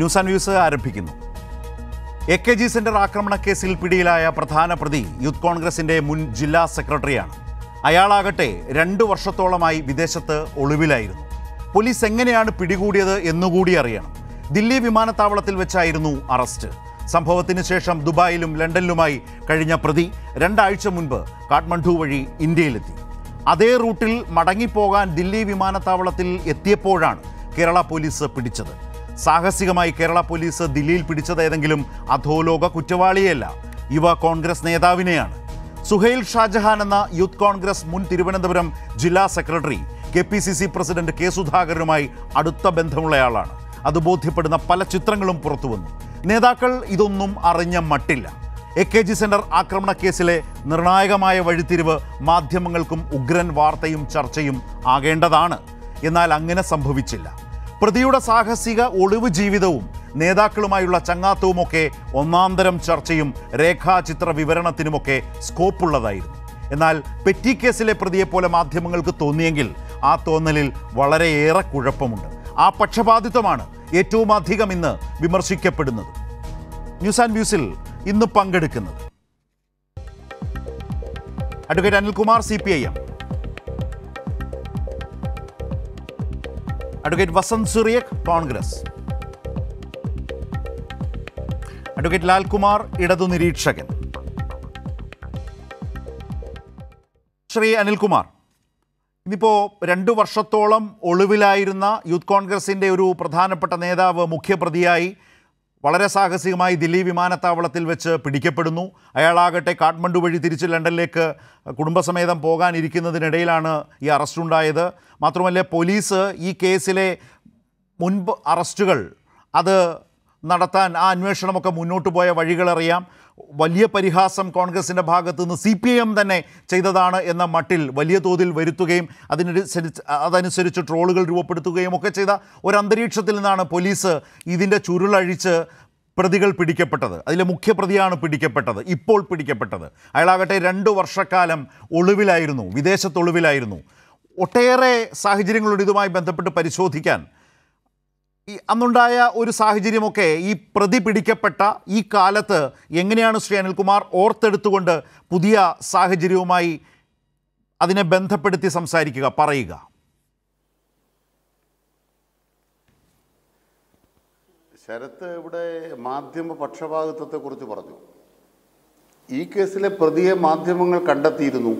news and views ആരംഭിക്കുന്നു A K G centre ആക്രമണ കേസിൽ പിടിയിലായ പ്രധാന പ്രതി യൂത്ത് കോൺഗ്രസിന്റെ മുൻ ജില്ലാ സെക്രട്ടറിയാണ് അയാളാകട്ടെ രണ്ടു വർഷത്തോളമായി വിദേശത്ത് ഒളിവിലായിരുന്നു പോലീസ് എങ്ങനെയാണ് പിടികൂടിയത് എന്നുകൂടി അറിയണം ദില്ലി വിമാനത്താവളത്തിൽ വെച്ചായിരുന്നു അറസ്റ്റ് സംഭവത്തിന് ശേഷം ദുബായിലും ലണ്ടനിലുമായി കഴിഞ്ഞ പ്രതി രണ്ടാഴ്ച മുൻപ് കാഠ്മണ്ഡു വഴി ഇന്ത്യയിലെത്തി അതേ റൂട്ടിൽ മടങ്ങിപ്പോകാൻ ദില്ലി വിമാനത്താവളത്തിൽ എത്തിയപ്പോഴാണ് കേരള പോലീസ് പിടിച്ചത് സാഹസികമായി കേരള പോലീസ് ദില്ലിയിൽ പിടിച്ചത് ഏതെങ്കിലും അധോലോക കുറ്റവാളിയല്ല ഇവ കോൺഗ്രസ് നേതാവിനെയാണ് സുഹൈൽ ഷാജഹാൻ എന്ന യൂത്ത് കോൺഗ്രസ് മുൻ തിരുവനന്തപുരം ജില്ലാ secretary K P C C president K സുധാകരനുമായി അടുത്ത ബന്ധമുള്ളയാളാണ് അത് ബോധ്യപ്പെടുന്ന പല ചിത്രങ്ങളും പുറത്തുവന്നു നേതാക്കൾ ഇതൊന്നും അറിഞ്ഞ മട്ടില്ല എ കെ ജി സെന്റർ ആക്രമണ കേസിലെ നിർണായകമായ വഴിത്തിരിവ് മാധ്യമങ്ങൾക്കും ഉഗ്രൻ വാർത്തയും ചർച്ചയും ആകേണ്ടതാണ് എന്നാൽ അങ്ങനെ സംഭവിച്ചില്ല പ്രതിയുടെ സാഹസിക ഒളിവ് ജീവിതവും നേതാക്കളുമായുള്ള ചങ്ങാത്തവുമൊക്കെ ഒന്നാന്തരം ചർച്ചയും രേഖാചിത്ര വിവരണത്തിനുമൊക്കെ സ്കോപ്പുള്ളതായിരുന്നു എന്നാൽ പെറ്റി കേസിലെ പ്രതിയെപ്പോലെ മാധ്യമങ്ങൾക്ക് തോന്നിയെങ്കിൽ ആ തോന്നലിൽ വളരെയേറെ കുഴപ്പമുണ്ട് ആ പക്ഷപാതിത്വമാണ് ഏറ്റവും അധികം ഇന്ന് വിമർശിക്കപ്പെടുന്നത് ന്യൂസ് ആൻഡ് വ്യൂസിൽ ഇന്ന് പങ്കെടുക്കുന്നത് advocate Anilkumar C P I M advocate Vasanth Cyriac Congress advocate Lalkumar ഇടതു നിരീക്ഷകൻ ശ്രീ അനിൽകുമാർ ഇന്നിപ്പോൾ രണ്ടു വർഷത്തോളം ഒളിവിലായിരുന്ന യൂത്ത് കോൺഗ്രസിൻ്റെ ഒരു പ്രധാനപ്പെട്ട നേതാവ് മുഖ്യപ്രതിയായി വളരെ സാഹസികമായി ദില്ലി വിമാനത്താവളത്തിൽ വെച്ച് പിടിക്കപ്പെടുന്നു അയാളാകട്ടെ കാഠ്മണ്ഡു വഴി തിരിച്ച് ലണ്ടനിലേക്ക് കുടുംബസമേതം പോകാനിരിക്കുന്നതിനിടയിലാണ് ഈ അറസ്റ്റ് ഉണ്ടായത് മാത്രമല്ല പോലീസ് ഈ കേസിലെ മുൻപ് അറസ്റ്റുകൾ അത് നടത്താൻ ആ അന്വേഷണമൊക്കെ മുന്നോട്ട് പോയ വഴികളറിയാം വലിയ പരിഹാസം കോൺഗ്രസിൻ്റെ ഭാഗത്തു നിന്ന് സി പി എം തന്നെ ചെയ്തതാണ് എന്ന മട്ടിൽ വലിയ തോതിൽ വരുത്തുകയും അതിനനുസരിച്ച് അതനുസരിച്ച് ട്രോളുകൾ രൂപപ്പെടുത്തുകയും ഒക്കെ ചെയ്ത ഒരു അന്തരീക്ഷത്തിൽ നിന്നാണ് പോലീസ് ഇതിൻ്റെ ചുരുളഴിച്ച് പ്രതികൾ പിടിക്കപ്പെട്ടത് അതിലെ മുഖ്യപ്രതിയാണ് പിടിക്കപ്പെട്ടത് ഇപ്പോൾ പിടിക്കപ്പെട്ടത് അയാളാകട്ടെ രണ്ട് വർഷക്കാലം ഒളിവിലായിരുന്നു വിദേശത്തൊളിവിലായിരുന്നു ഒട്ടേറെ സാഹചര്യങ്ങളുണ്ട് ഇതുമായി ബന്ധപ്പെട്ട് പരിശോധിക്കാൻ ഈ അന്നുണ്ടായ ഒരു സാഹചര്യമൊക്കെ ഈ പ്രതി പിടിക്കപ്പെട്ട ഈ കാലത്ത് എങ്ങനെയാണ് ശ്രീ അനിൽകുമാർ ഓർത്തെടുത്തുകൊണ്ട് പുതിയ സാഹചര്യവുമായി അതിനെ ബന്ധപ്പെടുത്തി സംസാരിക്കുക പറയുക ശരത്ത് ഇവിടെ മാധ്യമ പക്ഷപാതിത്വത്തെക്കുറിച്ച് പറഞ്ഞു ഈ കേസിലെ പ്രതിയെ മാധ്യമങ്ങൾ കണ്ടെത്തിയിരുന്നു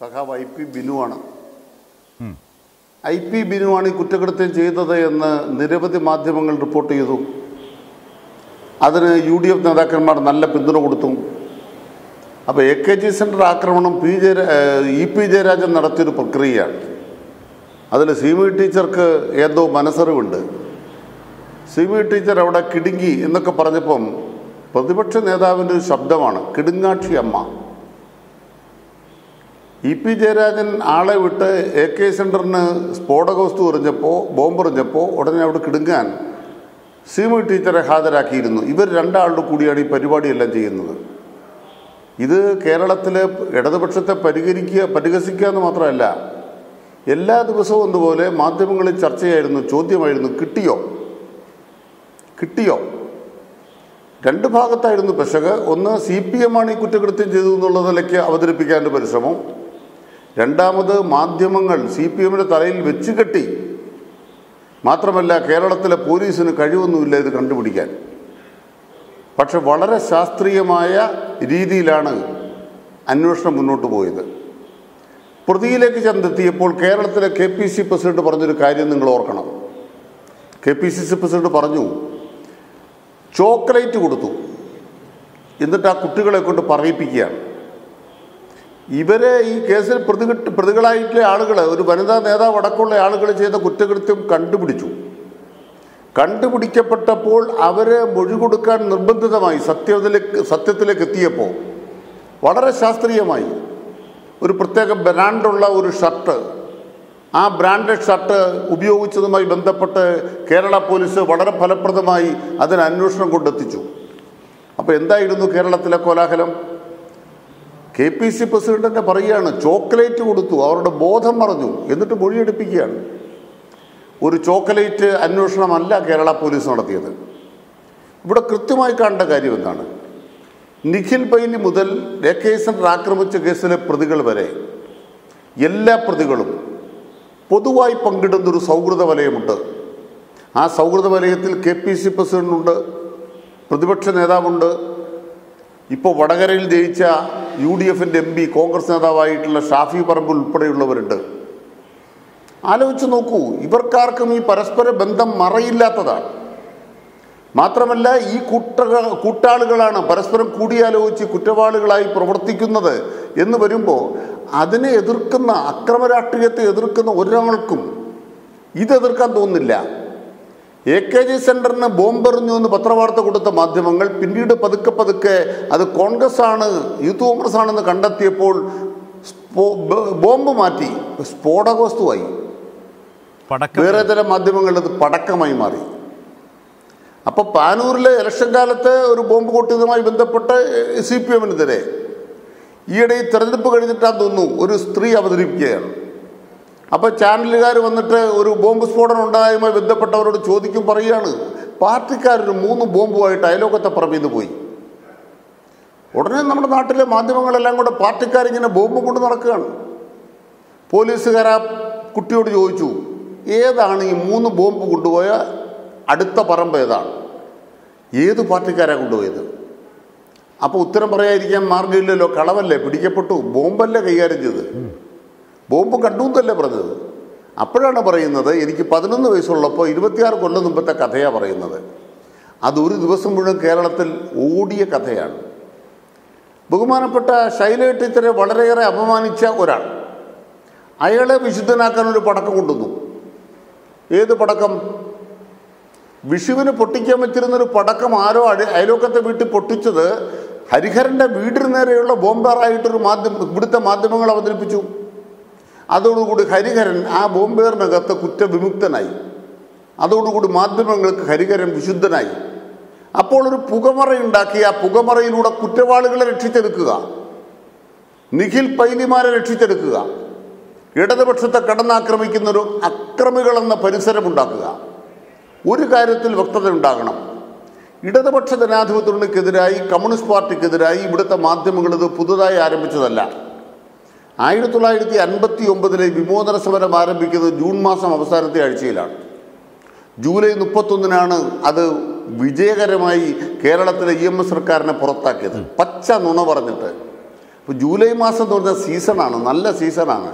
സഖാവ് ഐ പി ബിനുവാണ് ഐ പി ബിനുവാണി കുറ്റകൃത്യം ചെയ്തത് എന്ന് നിരവധി മാധ്യമങ്ങൾ റിപ്പോർട്ട് ചെയ്തു അതിന് യു ഡി എഫ് നേതാക്കന്മാർ നല്ല പിന്തുണ കൊടുത്തു അപ്പോൾ എ കെ ജി സെൻ്റർ ആക്രമണം P J E P Jayarajan നടത്തിയൊരു പ്രക്രിയയാണ് അതിൽ സിമി ടീച്ചർക്ക് ഏതോ മനസ്സറിവുണ്ട് സിമി ടീച്ചർ അവിടെ കിടുങ്ങി എന്നൊക്കെ പറഞ്ഞപ്പം പ്രതിപക്ഷ നേതാവിൻ്റെ ഒരു ശബ്ദമാണ് കിടുങ്ങാക്ഷി അമ്മ ഇ പി ജയരാജൻ ആളെ വിട്ട് എ കെ സെൻറ്ററിന് സ്ഫോടക വസ്തു എറിഞ്ഞപ്പോൾ ബോംബെറിഞ്ഞപ്പോൾ ഉടനെ അവിടെ കിടുങ്ങാൻ സീമു ടീച്ചറെ ഹാജരാക്കിയിരുന്നു ഇവർ രണ്ടാളുടെ കൂടിയാണ് ഈ പരിപാടിയെല്ലാം ചെയ്യുന്നത് ഇത് കേരളത്തിലെ ഇടതുപക്ഷത്തെ പരിഹരിക്കുക പരിഹസിക്കുക എന്ന് മാത്രമല്ല എല്ലാ ദിവസവും ഒന്നുപോലെ മാധ്യമങ്ങളിൽ ചർച്ചയായിരുന്നു ചോദ്യമായിരുന്നു കിട്ടിയോ കിട്ടിയോ രണ്ട് ഭാഗത്തായിരുന്നു പെശക് ഒന്ന് സി പി എം ആണ് ഈ കുറ്റകൃത്യം ചെയ്തു എന്നുള്ളതിലേക്ക് അവതരിപ്പിക്കാൻ്റെ പരിശ്രമം രണ്ടാമത് മാധ്യമങ്ങൾ സി പി എമ്മിൻ്റെ തലയിൽ വെച്ച് കെട്ടി മാത്രമല്ല കേരളത്തിലെ പോലീസിന് കഴിവൊന്നുമില്ല ഇത് കണ്ടുപിടിക്കാൻ പക്ഷെ വളരെ ശാസ്ത്രീയമായ രീതിയിലാണ് അന്വേഷണം മുന്നോട്ട് പോയത് പ്രതിയിലേക്ക് ചെന്നെത്തിയപ്പോൾ കേരളത്തിലെ കെ പി സി പ്രസിഡന്റ് പറഞ്ഞൊരു കാര്യം നിങ്ങൾ ഓർക്കണം K P C C president പറഞ്ഞു ചോക്ലേറ്റ് കൊടുത്തു എന്നിട്ട് ആ കുട്ടികളെ കൊണ്ട് പറയിപ്പിക്കുകയാണ് ഇവരെ ഈ കേസിൽ പ്രതികിട്ട് പ്രതികളായിട്ടുള്ള ആളുകൾ ഒരു വനിതാ നേതാവ് അടക്കമുള്ള ആളുകൾ ചെയ്ത കുറ്റകൃത്യം കണ്ടുപിടിച്ചു കണ്ടുപിടിക്കപ്പെട്ടപ്പോൾ അവരെ മൊഴി കൊടുക്കാൻ നിർബന്ധിതമായി സത്യത്തിലേക്ക് സത്യത്തിലേക്ക് എത്തിയപ്പോൾ വളരെ ശാസ്ത്രീയമായി ഒരു പ്രത്യേക ബ്രാൻഡുള്ള ഒരു ഷർട്ട് ആ ബ്രാൻഡഡ് ഷർട്ട് ഉപയോഗിച്ചതുമായി ബന്ധപ്പെട്ട് കേരള പോലീസ് വളരെ ഫലപ്രദമായി അതിന് അന്വേഷണം കൊണ്ടെത്തിച്ചു അപ്പോൾ എന്തായിരുന്നു കേരളത്തിലെ കോലാഹലം കെ പി സി പ്രസിഡന്റ് തന്നെ പറയുകയാണ് ചോക്ലേറ്റ് കൊടുത്തു അവരുടെ ബോധം മറഞ്ഞു എന്നിട്ട് മൊഴിയെടുപ്പിക്കുകയാണ് ഒരു ചോക്ലേറ്റ് അന്വേഷണമല്ല കേരള പോലീസ് നടത്തിയത് ഇവിടെ കൃത്യമായി കാണേണ്ട കാര്യം എന്താണ് നിഖിൽ ബൈനി മുതൽ എ സെൻ്റർ ആക്രമിച്ച കേസിലെ പ്രതികൾ വരെ എല്ലാ പ്രതികളും പൊതുവായി പങ്കിടുന്നൊരു സൗഹൃദ വലയമുണ്ട് ആ സൗഹൃദ വലയത്തിൽ കെ പി സി പ്രസിഡൻ്റുണ്ട് പ്രതിപക്ഷ നേതാവുണ്ട് ഇപ്പോൾ വടകരയിൽ ജയിച്ച യു ഡി എഫിൻ്റെ എം പി കോൺഗ്രസ് നേതാവായിട്ടുള്ള ഷാഫി പറമ്പിൽ ഉൾപ്പെടെയുള്ളവരുണ്ട് ആലോചിച്ച് നോക്കൂ ഇവർക്കാർക്കും ഈ പരസ്പര ബന്ധം മറയില്ലാത്തതാണ് മാത്രമല്ല ഈ കൂട്ട കൂട്ടാളുകളാണ് പരസ്പരം കൂടിയാലോചിച്ച് കുറ്റവാളികളായി പ്രവർത്തിക്കുന്നത് എന്ന് വരുമ്പോൾ അതിനെ എതിർക്കുന്ന അക്രമ രാഷ്ട്രീയത്തെ എതിർക്കുന്ന ഒരാൾക്കും ഇതെതിർക്കാൻ തോന്നുന്നില്ല എ കെ ജി സെൻറ്ററിന് ബോംബെറിഞ്ഞു എന്ന് പത്രവാർത്ത കൊടുത്ത മാധ്യമങ്ങൾ പിന്നീട് പതുക്കെ പതുക്കെ അത് കോൺഗ്രസ് ആണ് യൂത്ത് കോൺഗ്രസ് ആണെന്ന് കണ്ടെത്തിയപ്പോൾ ബോംബ് മാറ്റി സ്ഫോടക വസ്തുവായി വേറെ ചില മാധ്യമങ്ങൾ അത് പടക്കമായി മാറി അപ്പോൾ പാനൂരിലെ ഇലക്ഷൻ കാലത്ത് ഒരു ബോംബ് കൊട്ടിയതുമായി ബന്ധപ്പെട്ട് സി പി എമ്മിനെതിരെ ഈയിടെ ഈ തെരഞ്ഞെടുപ്പ് കഴിഞ്ഞിട്ടാന്ന് തോന്നുന്നു ഒരു സ്ത്രീ അവതരിപ്പിക്കുകയാണ് അപ്പോൾ ചാനലുകാർ വന്നിട്ട് ഒരു ബോംബ് സ്ഫോടനം ഉണ്ടായതുമായി ബന്ധപ്പെട്ടവരോട് ചോദിക്കും പറയുകയാണ് പാർട്ടിക്കാരൊരു മൂന്ന് ബോംബുമായിട്ട് അയലോക്കത്തെ പറമ്പിൽ നിന്ന് പോയി ഉടനെ നമ്മുടെ നാട്ടിലെ മാധ്യമങ്ങളെല്ലാം കൂടെ പാർട്ടിക്കാരിങ്ങനെ ബോംബും കൊണ്ട് നടക്കുകയാണ് പോലീസുകാർ ആ കുട്ടിയോട് ചോദിച്ചു ഏതാണ് ഈ മൂന്ന് ബോംബ് കൊണ്ടുപോയ അടുത്ത പറമ്പ് ഏതാണ് ഏത് പാർട്ടിക്കാരാണ് കൊണ്ടുപോയത് അപ്പോൾ ഉത്തരം പറയാതിരിക്കാൻ മാർഗ്ഗമില്ലല്ലോ കളവല്ലേ പിടിക്കപ്പെട്ടു ബോംബല്ലേ കൈകാര്യം ചെയ്ത് ബോംബ് കണ്ടു എന്നല്ലേ പറഞ്ഞത് അപ്പോഴാണ് പറയുന്നത് എനിക്ക് പതിനൊന്ന് വയസ്സുള്ളപ്പോൾ ഇരുപത്തിയാറ് കൊല്ലം മുമ്പത്തെ കഥയാണ് പറയുന്നത് അതൊരു ദിവസം മുഴുവൻ കേരളത്തിൽ ഓടിയ കഥയാണ് ബഹുമാനപ്പെട്ട ശൈല ടീച്ചറെ വളരെയേറെ അപമാനിച്ച ഒരാൾ അയാളെ വിശുദ്ധനാക്കാൻ ഒരു പടക്കം കൊണ്ടുവന്നു ഏത് പടക്കം വിഷുവിന് പൊട്ടിക്കാൻ വെച്ചിരുന്നൊരു പടക്കം ആരോ അടി അയലോക്കത്തെ വീട്ടിൽ പൊട്ടിച്ചത് ഹരിഹരൻ്റെ വീടിന് നേരെയുള്ള ബോംബാറായിട്ടൊരു മാധ്യമ ഇവിടുത്തെ മാധ്യമങ്ങൾ അവതരിപ്പിച്ചു അതോടുകൂടി ഹരിഹരൻ ആ ബോംബേറിനകത്ത് കുറ്റവിമുക്തനായി അതോടുകൂടി മാധ്യമങ്ങൾക്ക് ഹരിഹരൻ വിശുദ്ധനായി അപ്പോൾ ഒരു പുകമറയുണ്ടാക്കി ആ പുകമറയിലൂടെ കുറ്റവാളികളെ രക്ഷിച്ചെടുക്കുക നിഖിൽ പൈലിമാരെ രക്ഷിച്ചെടുക്കുക ഇടതുപക്ഷത്തെ കടന്നാക്രമിക്കുന്ന ഒരു അക്രമികളെന്ന പരിസരമുണ്ടാക്കുക ഒരു കാര്യത്തിൽ വ്യക്തത ഉണ്ടാകണം ഇടതുപക്ഷ ജനാധിപത്യത്തിനെതിരായി കമ്മ്യൂണിസ്റ്റ് പാർട്ടിക്കെതിരായി ഇവിടുത്തെ മാധ്യമങ്ങൾ പുതുതായി ആരംഭിച്ചതല്ല ആയിരത്തി തൊള്ളായിരത്തി അൻപത്തി ഒമ്പതിലെ വിമോചന സമരം ആരംഭിക്കുന്നത് ജൂൺ മാസം അവസാനത്തെ ആഴ്ചയിലാണ് ജൂലൈ മുപ്പത്തൊന്നിനാണ് അത് വിജയകരമായി കേരളത്തിലെ ഇ എം എസ് സർക്കാരിനെ പുറത്താക്കിയത് പച്ച നുണ പറഞ്ഞിട്ട് അപ്പോൾ ജൂലൈ മാസം എന്ന് പറഞ്ഞാൽ സീസണാണ് നല്ല സീസണാണ്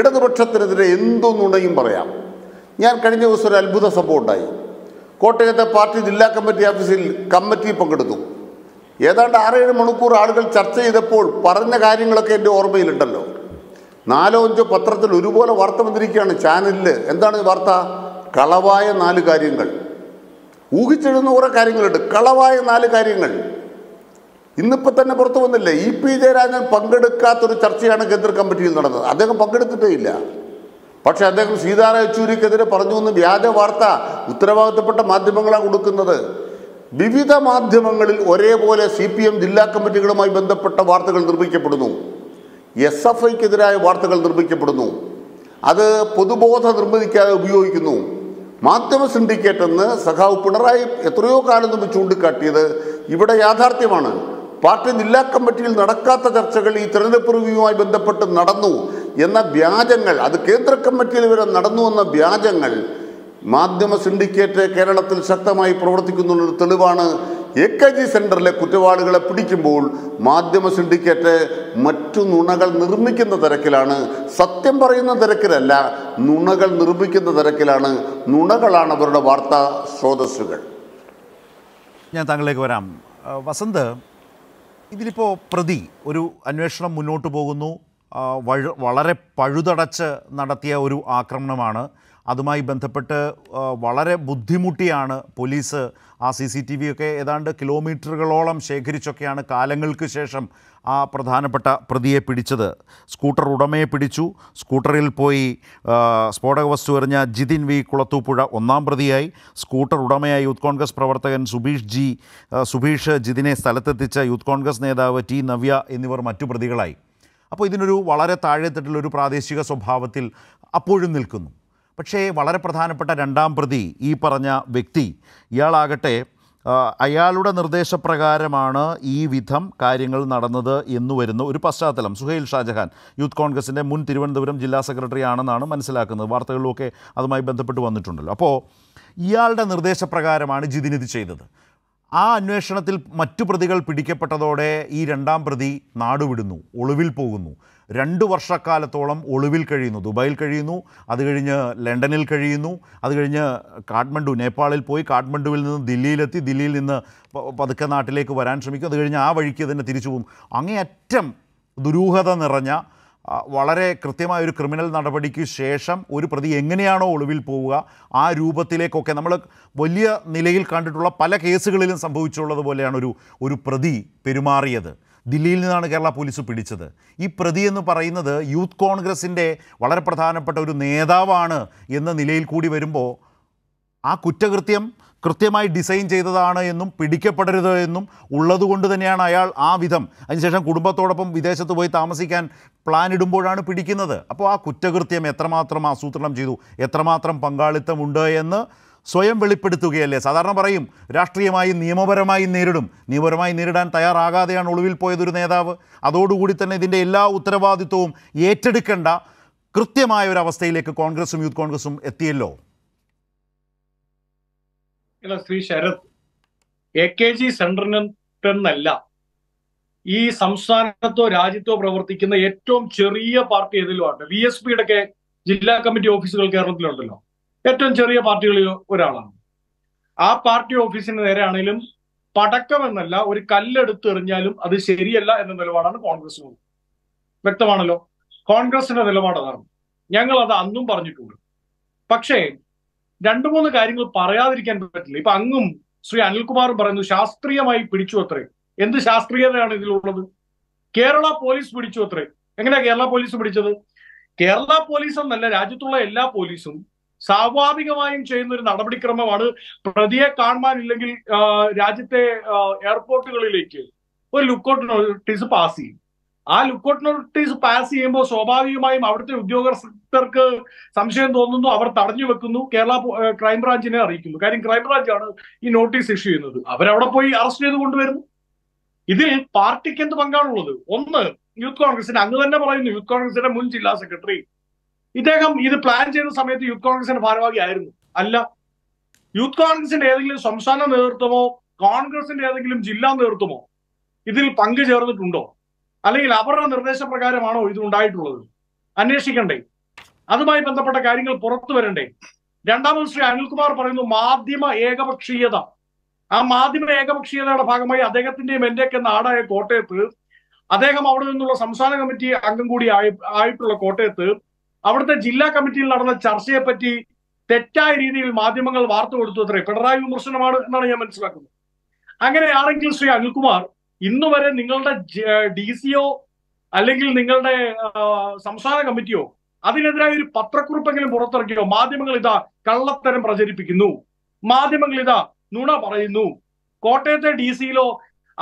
ഇടതുപക്ഷത്തിനെതിരെ എന്തോ നുണയും പറയാം ഞാൻ കഴിഞ്ഞ ദിവസം ഒരു അത്ഭുത സംഭവം ഉണ്ടായി കോട്ടയത്തെ പാർട്ടി ജില്ലാ കമ്മിറ്റി ഓഫീസിൽ കമ്മിറ്റി പങ്കെടുത്തു ഏതാണ്ട് ആറേഴ് മണിക്കൂർ ആളുകൾ ചർച്ച ചെയ്തപ്പോൾ പറഞ്ഞ കാര്യങ്ങളൊക്കെ എൻ്റെ ഓർമ്മയിലുണ്ടല്ലോ നാലോ അഞ്ചോ പത്രത്തിൽ ഒരുപോലെ വാർത്ത വന്നിരിക്കുകയാണ് ചാനലിൽ എന്താണ് വാർത്ത കളവായ നാല് കാര്യങ്ങൾ ഊഹിച്ചെഴുന്ന കുറേ കാര്യങ്ങളുണ്ട് കളവായ നാല് കാര്യങ്ങൾ ഇന്നിപ്പോൾ തന്നെ പുറത്തു വന്നില്ലേ ഇ പി ജയരാജൻ പങ്കെടുക്കാത്തൊരു ചർച്ചയാണ് കേന്ദ്ര കമ്മിറ്റിയിൽ നടന്നത് അദ്ദേഹം പങ്കെടുത്തിട്ടേ ഇല്ല പക്ഷേ അദ്ദേഹം സീതാറാം യെച്ചൂരിക്കെതിരെ പറഞ്ഞു എന്ന് വ്യാജ വാർത്ത ഉത്തരവാദിത്തപ്പെട്ട മാധ്യമങ്ങളാണ് കൊടുക്കുന്നത് വിവിധ മാധ്യമങ്ങളിൽ ഒരേപോലെ സി പി എം ജില്ലാ കമ്മിറ്റികളുമായി ബന്ധപ്പെട്ട വാർത്തകൾ നിർമ്മിക്കപ്പെടുന്നു എസ് എഫ് ഐക്കെതിരായ വാർത്തകൾ നിർമ്മിക്കപ്പെടുന്നു അത് പൊതുബോധ നിർമ്മിതിക്കാതെ ഉപയോഗിക്കുന്നു മാധ്യമ സിൻഡിക്കേറ്റ് എന്ന് സഖാവ് പിണറായി എത്രയോ കാലം മുമ്പ് ചൂണ്ടിക്കാട്ടിയത് ഇവിടെ യാഥാർത്ഥ്യമാണ് പാർട്ടി ജില്ലാ കമ്മിറ്റിയിൽ നടക്കാത്ത ചർച്ചകൾ ഈ തെരഞ്ഞെടുപ്പ് റിവ്യൂവുമായി ബന്ധപ്പെട്ട് നടന്നു എന്ന വ്യാജങ്ങൾ അത് കേന്ദ്ര കമ്മിറ്റിയിൽ വരെ നടന്നു എന്ന വ്യാജങ്ങൾ മാധ്യമ സിൻഡിക്കേറ്റ് കേരളത്തിൽ ശക്തമായി പ്രവർത്തിക്കുന്നുള്ള തെളിവാണ് എ കെ ജി സെൻറ്ററിലെ കുറ്റവാളികളെ പിടിക്കുമ്പോൾ മാധ്യമ സിൻഡിക്കേറ്റ് മറ്റു നുണകൾ നിർമ്മിക്കുന്ന തിരക്കിലാണ് സത്യം പറയുന്ന തിരക്കിലല്ല നുണകൾ നിർമ്മിക്കുന്ന തിരക്കിലാണ് നുണകളാണ് അവരുടെ വാർത്താ സ്രോതസ്സുകൾ ഞാൻ താങ്കളിലേക്ക് വരാം വസന്ത് ഇതിലിപ്പോൾ പ്രതി ഒരു അന്വേഷണം മുന്നോട്ട് പോകുന്നു വളരെ പഴുതടച്ച് നടത്തിയ ഒരു ആക്രമണമാണ് അതുമായി ബന്ധപ്പെട്ട് വളരെ ബുദ്ധിമുട്ടിയാണ് പോലീസ് ആ സി സി ടി വി ഒക്കെ ഏതാണ്ട് കിലോമീറ്ററുകളോളം ശേഖരിച്ചൊക്കെയാണ് കാലങ്ങൾക്ക് ശേഷം ആ പ്രധാനപ്പെട്ട പ്രതിയെ പിടിച്ചത് സ്കൂട്ടർ ഉടമയെ പിടിച്ചു സ്കൂട്ടറിൽ പോയി സ്ഫോടക വസ്തു എറിഞ്ഞ ജിതിൻ വി കുളത്തൂപ്പുഴ ഒന്നാം പ്രതിയായി സ്കൂട്ടർ ഉടമയായ യൂത്ത് കോൺഗ്രസ് പ്രവർത്തകൻ സുബീഷ് ജി സുബീഷ് ജിതിനെ സ്ഥലത്തെത്തിച്ച യൂത്ത് കോൺഗ്രസ് നേതാവ് ടി നവ്യ എന്നിവർ മറ്റു പ്രതികളായി അപ്പോൾ ഇതിനൊരു വളരെ താഴെത്തിട്ടുള്ളൊരു പ്രാദേശിക സ്വഭാവത്തിൽ അപ്പോഴും നിൽക്കുന്നു പക്ഷേ വളരെ പ്രധാനപ്പെട്ട രണ്ടാം പ്രതി ഈ പറഞ്ഞ വ്യക്തി ഇയാളാകട്ടെ അയാളുടെ നിർദ്ദേശപ്രകാരമാണ് ഈ വിധം കാര്യങ്ങൾ നടന്നത് എന്നു വരുന്ന ഒരു പശ്ചാത്തലം സുഹൈൽ ഷാജഹാൻ യൂത്ത് കോൺഗ്രസിൻ്റെ മുൻ തിരുവനന്തപുരം ജില്ലാ സെക്രട്ടറി ആണെന്നാണ് മനസ്സിലാക്കുന്നത് വാർത്തകളിലൊക്കെ അതുമായി ബന്ധപ്പെട്ട് വന്നിട്ടുണ്ടല്ലോ അപ്പോൾ ഇയാളുടെ നിർദ്ദേശപ്രകാരമാണ് ജിതിൻ ഇത് ചെയ്തത് ആ അന്വേഷണത്തിൽ മറ്റു പ്രതികൾ പിടിക്കപ്പെട്ടതോടെ ഈ രണ്ടാം പ്രതി നാടുവിടുന്നു ഒളിവിൽ പോകുന്നു രണ്ട് വർഷക്കാലത്തോളം ഒളിവിൽ കഴിയുന്നു ദുബായിൽ കഴിയുന്നു അത് കഴിഞ്ഞ് ലണ്ടനിൽ കഴിയുന്നു അത് കഴിഞ്ഞ് കാഠ്മണ്ഡു നേപ്പാളിൽ പോയി കാഠ്മണ്ഡുവിൽ നിന്ന് ദില്ലിയിലെത്തി ദില്ലിയിൽ നിന്ന് പതുക്കെ നാട്ടിലേക്ക് വരാൻ ശ്രമിക്കും അത് കഴിഞ്ഞ് ആ വഴിക്ക് തന്നെ തിരിച്ചു പോകും അങ്ങേയറ്റം ദുരൂഹത നിറഞ്ഞ വളരെ കൃത്യമായ ഒരു ക്രിമിനൽ നടപടിക്ക് ശേഷം ഒരു പ്രതി എങ്ങനെയാണോ ഒളിവിൽ പോവുക ആ രൂപത്തിലേക്കൊക്കെ നമ്മൾ വലിയ നിലയിൽ കണ്ടിട്ടുള്ള പല കേസുകളിലും സംഭവിച്ചുള്ളതുപോലെയാണ് ഒരു ഒരു പ്രതി പെരുമാറിയത് ദില്ലിയിൽ നിന്നാണ് കേരള പോലീസ് പിടിച്ചത് ഈ പ്രതി എന്ന് പറയുന്നത് യൂത്ത് കോൺഗ്രസിൻ്റെ വളരെ പ്രധാനപ്പെട്ട ഒരു നേതാവാണ് എന്ന നിലയിൽ കൂടി വരുമ്പോൾ ആ കുറ്റകൃത്യം കൃത്യമായി ഡിസൈൻ ചെയ്തതാണ് എന്നും പിടിക്കപ്പെടരുത് എന്നും ഉള്ളതുകൊണ്ട് തന്നെയാണ് അയാൾ ആ വിധം അതിനുശേഷം കുടുംബത്തോടൊപ്പം വിദേശത്ത് പോയി താമസിക്കാൻ പ്ലാൻ ഇടുമ്പോഴാണ് പിടിക്കുന്നത് അപ്പോൾ ആ കുറ്റകൃത്യം എത്രമാത്രം ആസൂത്രണം ചെയ്തു എത്രമാത്രം പങ്കാളിത്തമുണ്ട് എന്ന് സ്വയം വെളിപ്പെടുത്തുകയല്ലേ സാധാരണ പറയും രാഷ്ട്രീയമായി നിയമപരമായി നേരിടും നിയമപരമായി നേരിടാൻ തയ്യാറാകാതെയാണ് ഒളിവിൽ പോയതൊരു നേതാവ് അതോടുകൂടി തന്നെ ഇതിൻ്റെ എല്ലാ ഉത്തരവാദിത്വവും ഏറ്റെടുക്കേണ്ട കൃത്യമായ ഒരു അവസ്ഥയിലേക്ക് കോൺഗ്രസും യൂത്ത് കോൺഗ്രസും എത്തിയല്ലോ Shri Sarath A K G സെന്ററിനെന്നല്ല ഈ സംസ്ഥാനത്തോ രാജ്യത്തോ പ്രവർത്തിക്കുന്ന ഏറ്റവും ചെറിയ പാർട്ടി ഏതിലും ആണ് വി എസ് പിയുടെ ജില്ലാ കമ്മിറ്റി ഓഫീസുകൾ കേരളത്തിലുണ്ടല്ലോ ഏറ്റവും ചെറിയ പാർട്ടികളിൽ ഒരാളാണ് ആ പാർട്ടി ഓഫീസിന് നേരെയാണെങ്കിലും പടക്കമെന്നല്ല ഒരു കല്ലെടുത്ത് എറിഞ്ഞാലും അത് ശരിയല്ല എന്ന നിലപാടാണ് കോൺഗ്രസിനുള്ളത് വ്യക്തമാണല്ലോ കോൺഗ്രസിന്റെ നിലപാട് അതാണ് ഞങ്ങൾ അത് അന്നും പറഞ്ഞിട്ടുണ്ട് പക്ഷേ രണ്ടു മൂന്ന് കാര്യങ്ങൾ പറയാതിരിക്കാൻ പറ്റില്ല ഇപ്പൊ അങ്ങും ശ്രീ അനിൽകുമാറും പറയുന്നു ശാസ്ത്രീയമായി പിടിച്ചു അത്രേ എന്ത് ശാസ്ത്രീയതയാണ് ഇതിലുള്ളത് കേരള പോലീസ് പിടിച്ചു അത്രേ എങ്ങനെയാ കേരള പോലീസ് പിടിച്ചത് കേരള പോലീസ് എന്നല്ല രാജ്യത്തുള്ള എല്ലാ പോലീസും സ്വാഭാവികമായും ചെയ്യുന്ന ഒരു നടപടിക്രമമാണ് പ്രതിയെ കാണുവാനില്ലെങ്കിൽ രാജ്യത്തെ എയർപോർട്ടുകളിലേക്ക് ഒരു ലുക്കൗട്ട് നോട്ടീസ് പാസ് ചെയ്യും ആ ലുക്കൗട്ട് നോട്ടീസ് പാസ് ചെയ്യുമ്പോൾ സ്വാഭാവികമായും അവിടുത്തെ ഉദ്യോഗസ്ഥർക്ക് സംശയം തോന്നുന്നു അവർ തടഞ്ഞു വെക്കുന്നു കേരള ക്രൈംബ്രാഞ്ചിനെ അറിയിക്കുന്നു കാര്യം ക്രൈംബ്രാഞ്ചാണ് ഈ നോട്ടീസ് ഇഷ്യൂ ചെയ്യുന്നത് അവരവിടെ പോയി അറസ്റ്റ് ചെയ്ത് കൊണ്ടുവരുന്നു ഇതിൽ പാർട്ടിക്ക് എന്ത് പങ്കാണുള്ളത് ഒന്ന് യൂത്ത് കോൺഗ്രസിന് അങ്ങ് തന്നെ പറയുന്നു യൂത്ത് കോൺഗ്രസിന്റെ മുൻ ജില്ലാ സെക്രട്ടറി ഇദ്ദേഹം ഇത് പ്ലാൻ ചെയ്യുന്ന സമയത്ത് യൂത്ത് കോൺഗ്രസിന്റെ ഭാരവാഹി ആയിരുന്നു അല്ല യൂത്ത് കോൺഗ്രസിന്റെ ഏതെങ്കിലും സംസ്ഥാന നേതൃത്വമോ കോൺഗ്രസിന്റെ ഏതെങ്കിലും ജില്ലാ നേതൃത്വമോ ഇതിൽ പങ്കു ചേർന്നിട്ടുണ്ടോ അല്ലെങ്കിൽ അവരുടെ നിർദ്ദേശപ്രകാരമാണോ ഇത് ഉണ്ടായിട്ടുള്ളത് അന്വേഷിക്കണ്ടേ അതുമായി ബന്ധപ്പെട്ട കാര്യങ്ങൾ പുറത്തു വരണ്ടേ രണ്ടാമത് ശ്രീ അനിൽകുമാർ പറയുന്നു മാധ്യമ ഏകപക്ഷീയത ആ മാധ്യമ ഏകപക്ഷീയതയുടെ ഭാഗമായി അദ്ദേഹത്തിന്റെയും എന്റെയൊക്കെ നാടായ കോട്ടയത്ത് അദ്ദേഹം അവിടെ നിന്നുള്ള സംസ്ഥാന കമ്മിറ്റി അംഗം കൂടി ആയിട്ടുള്ള കോട്ടയത്ത് അവിടുത്തെ ജില്ലാ കമ്മിറ്റിയിൽ നടന്ന ചർച്ചയെ പറ്റി തെറ്റായ രീതിയിൽ മാധ്യമങ്ങൾ വാർത്ത കൊടുത്തു അത്രേ പിണറായി വിമർശനമാണ് എന്നാണ് ഞാൻ മനസ്സിലാക്കുന്നത് അങ്ങനെയാണെങ്കിൽ ശ്രീ അനിൽകുമാർ ഇന്ന് വരെ നിങ്ങളുടെ ഡി സിയോ അല്ലെങ്കിൽ നിങ്ങളുടെ സംസ്ഥാന കമ്മിറ്റിയോ അതിനെതിരായ ഒരു പത്രക്കുറിപ്പെങ്കിലും പുറത്തിറക്കിയോ മാധ്യമങ്ങൾ ഇതാ കള്ളത്തരം പ്രചരിപ്പിക്കുന്നു മാധ്യമങ്ങൾ ഇതാ നുണ പറയുന്നു കോട്ടയത്തെ ഡി സിയിലോ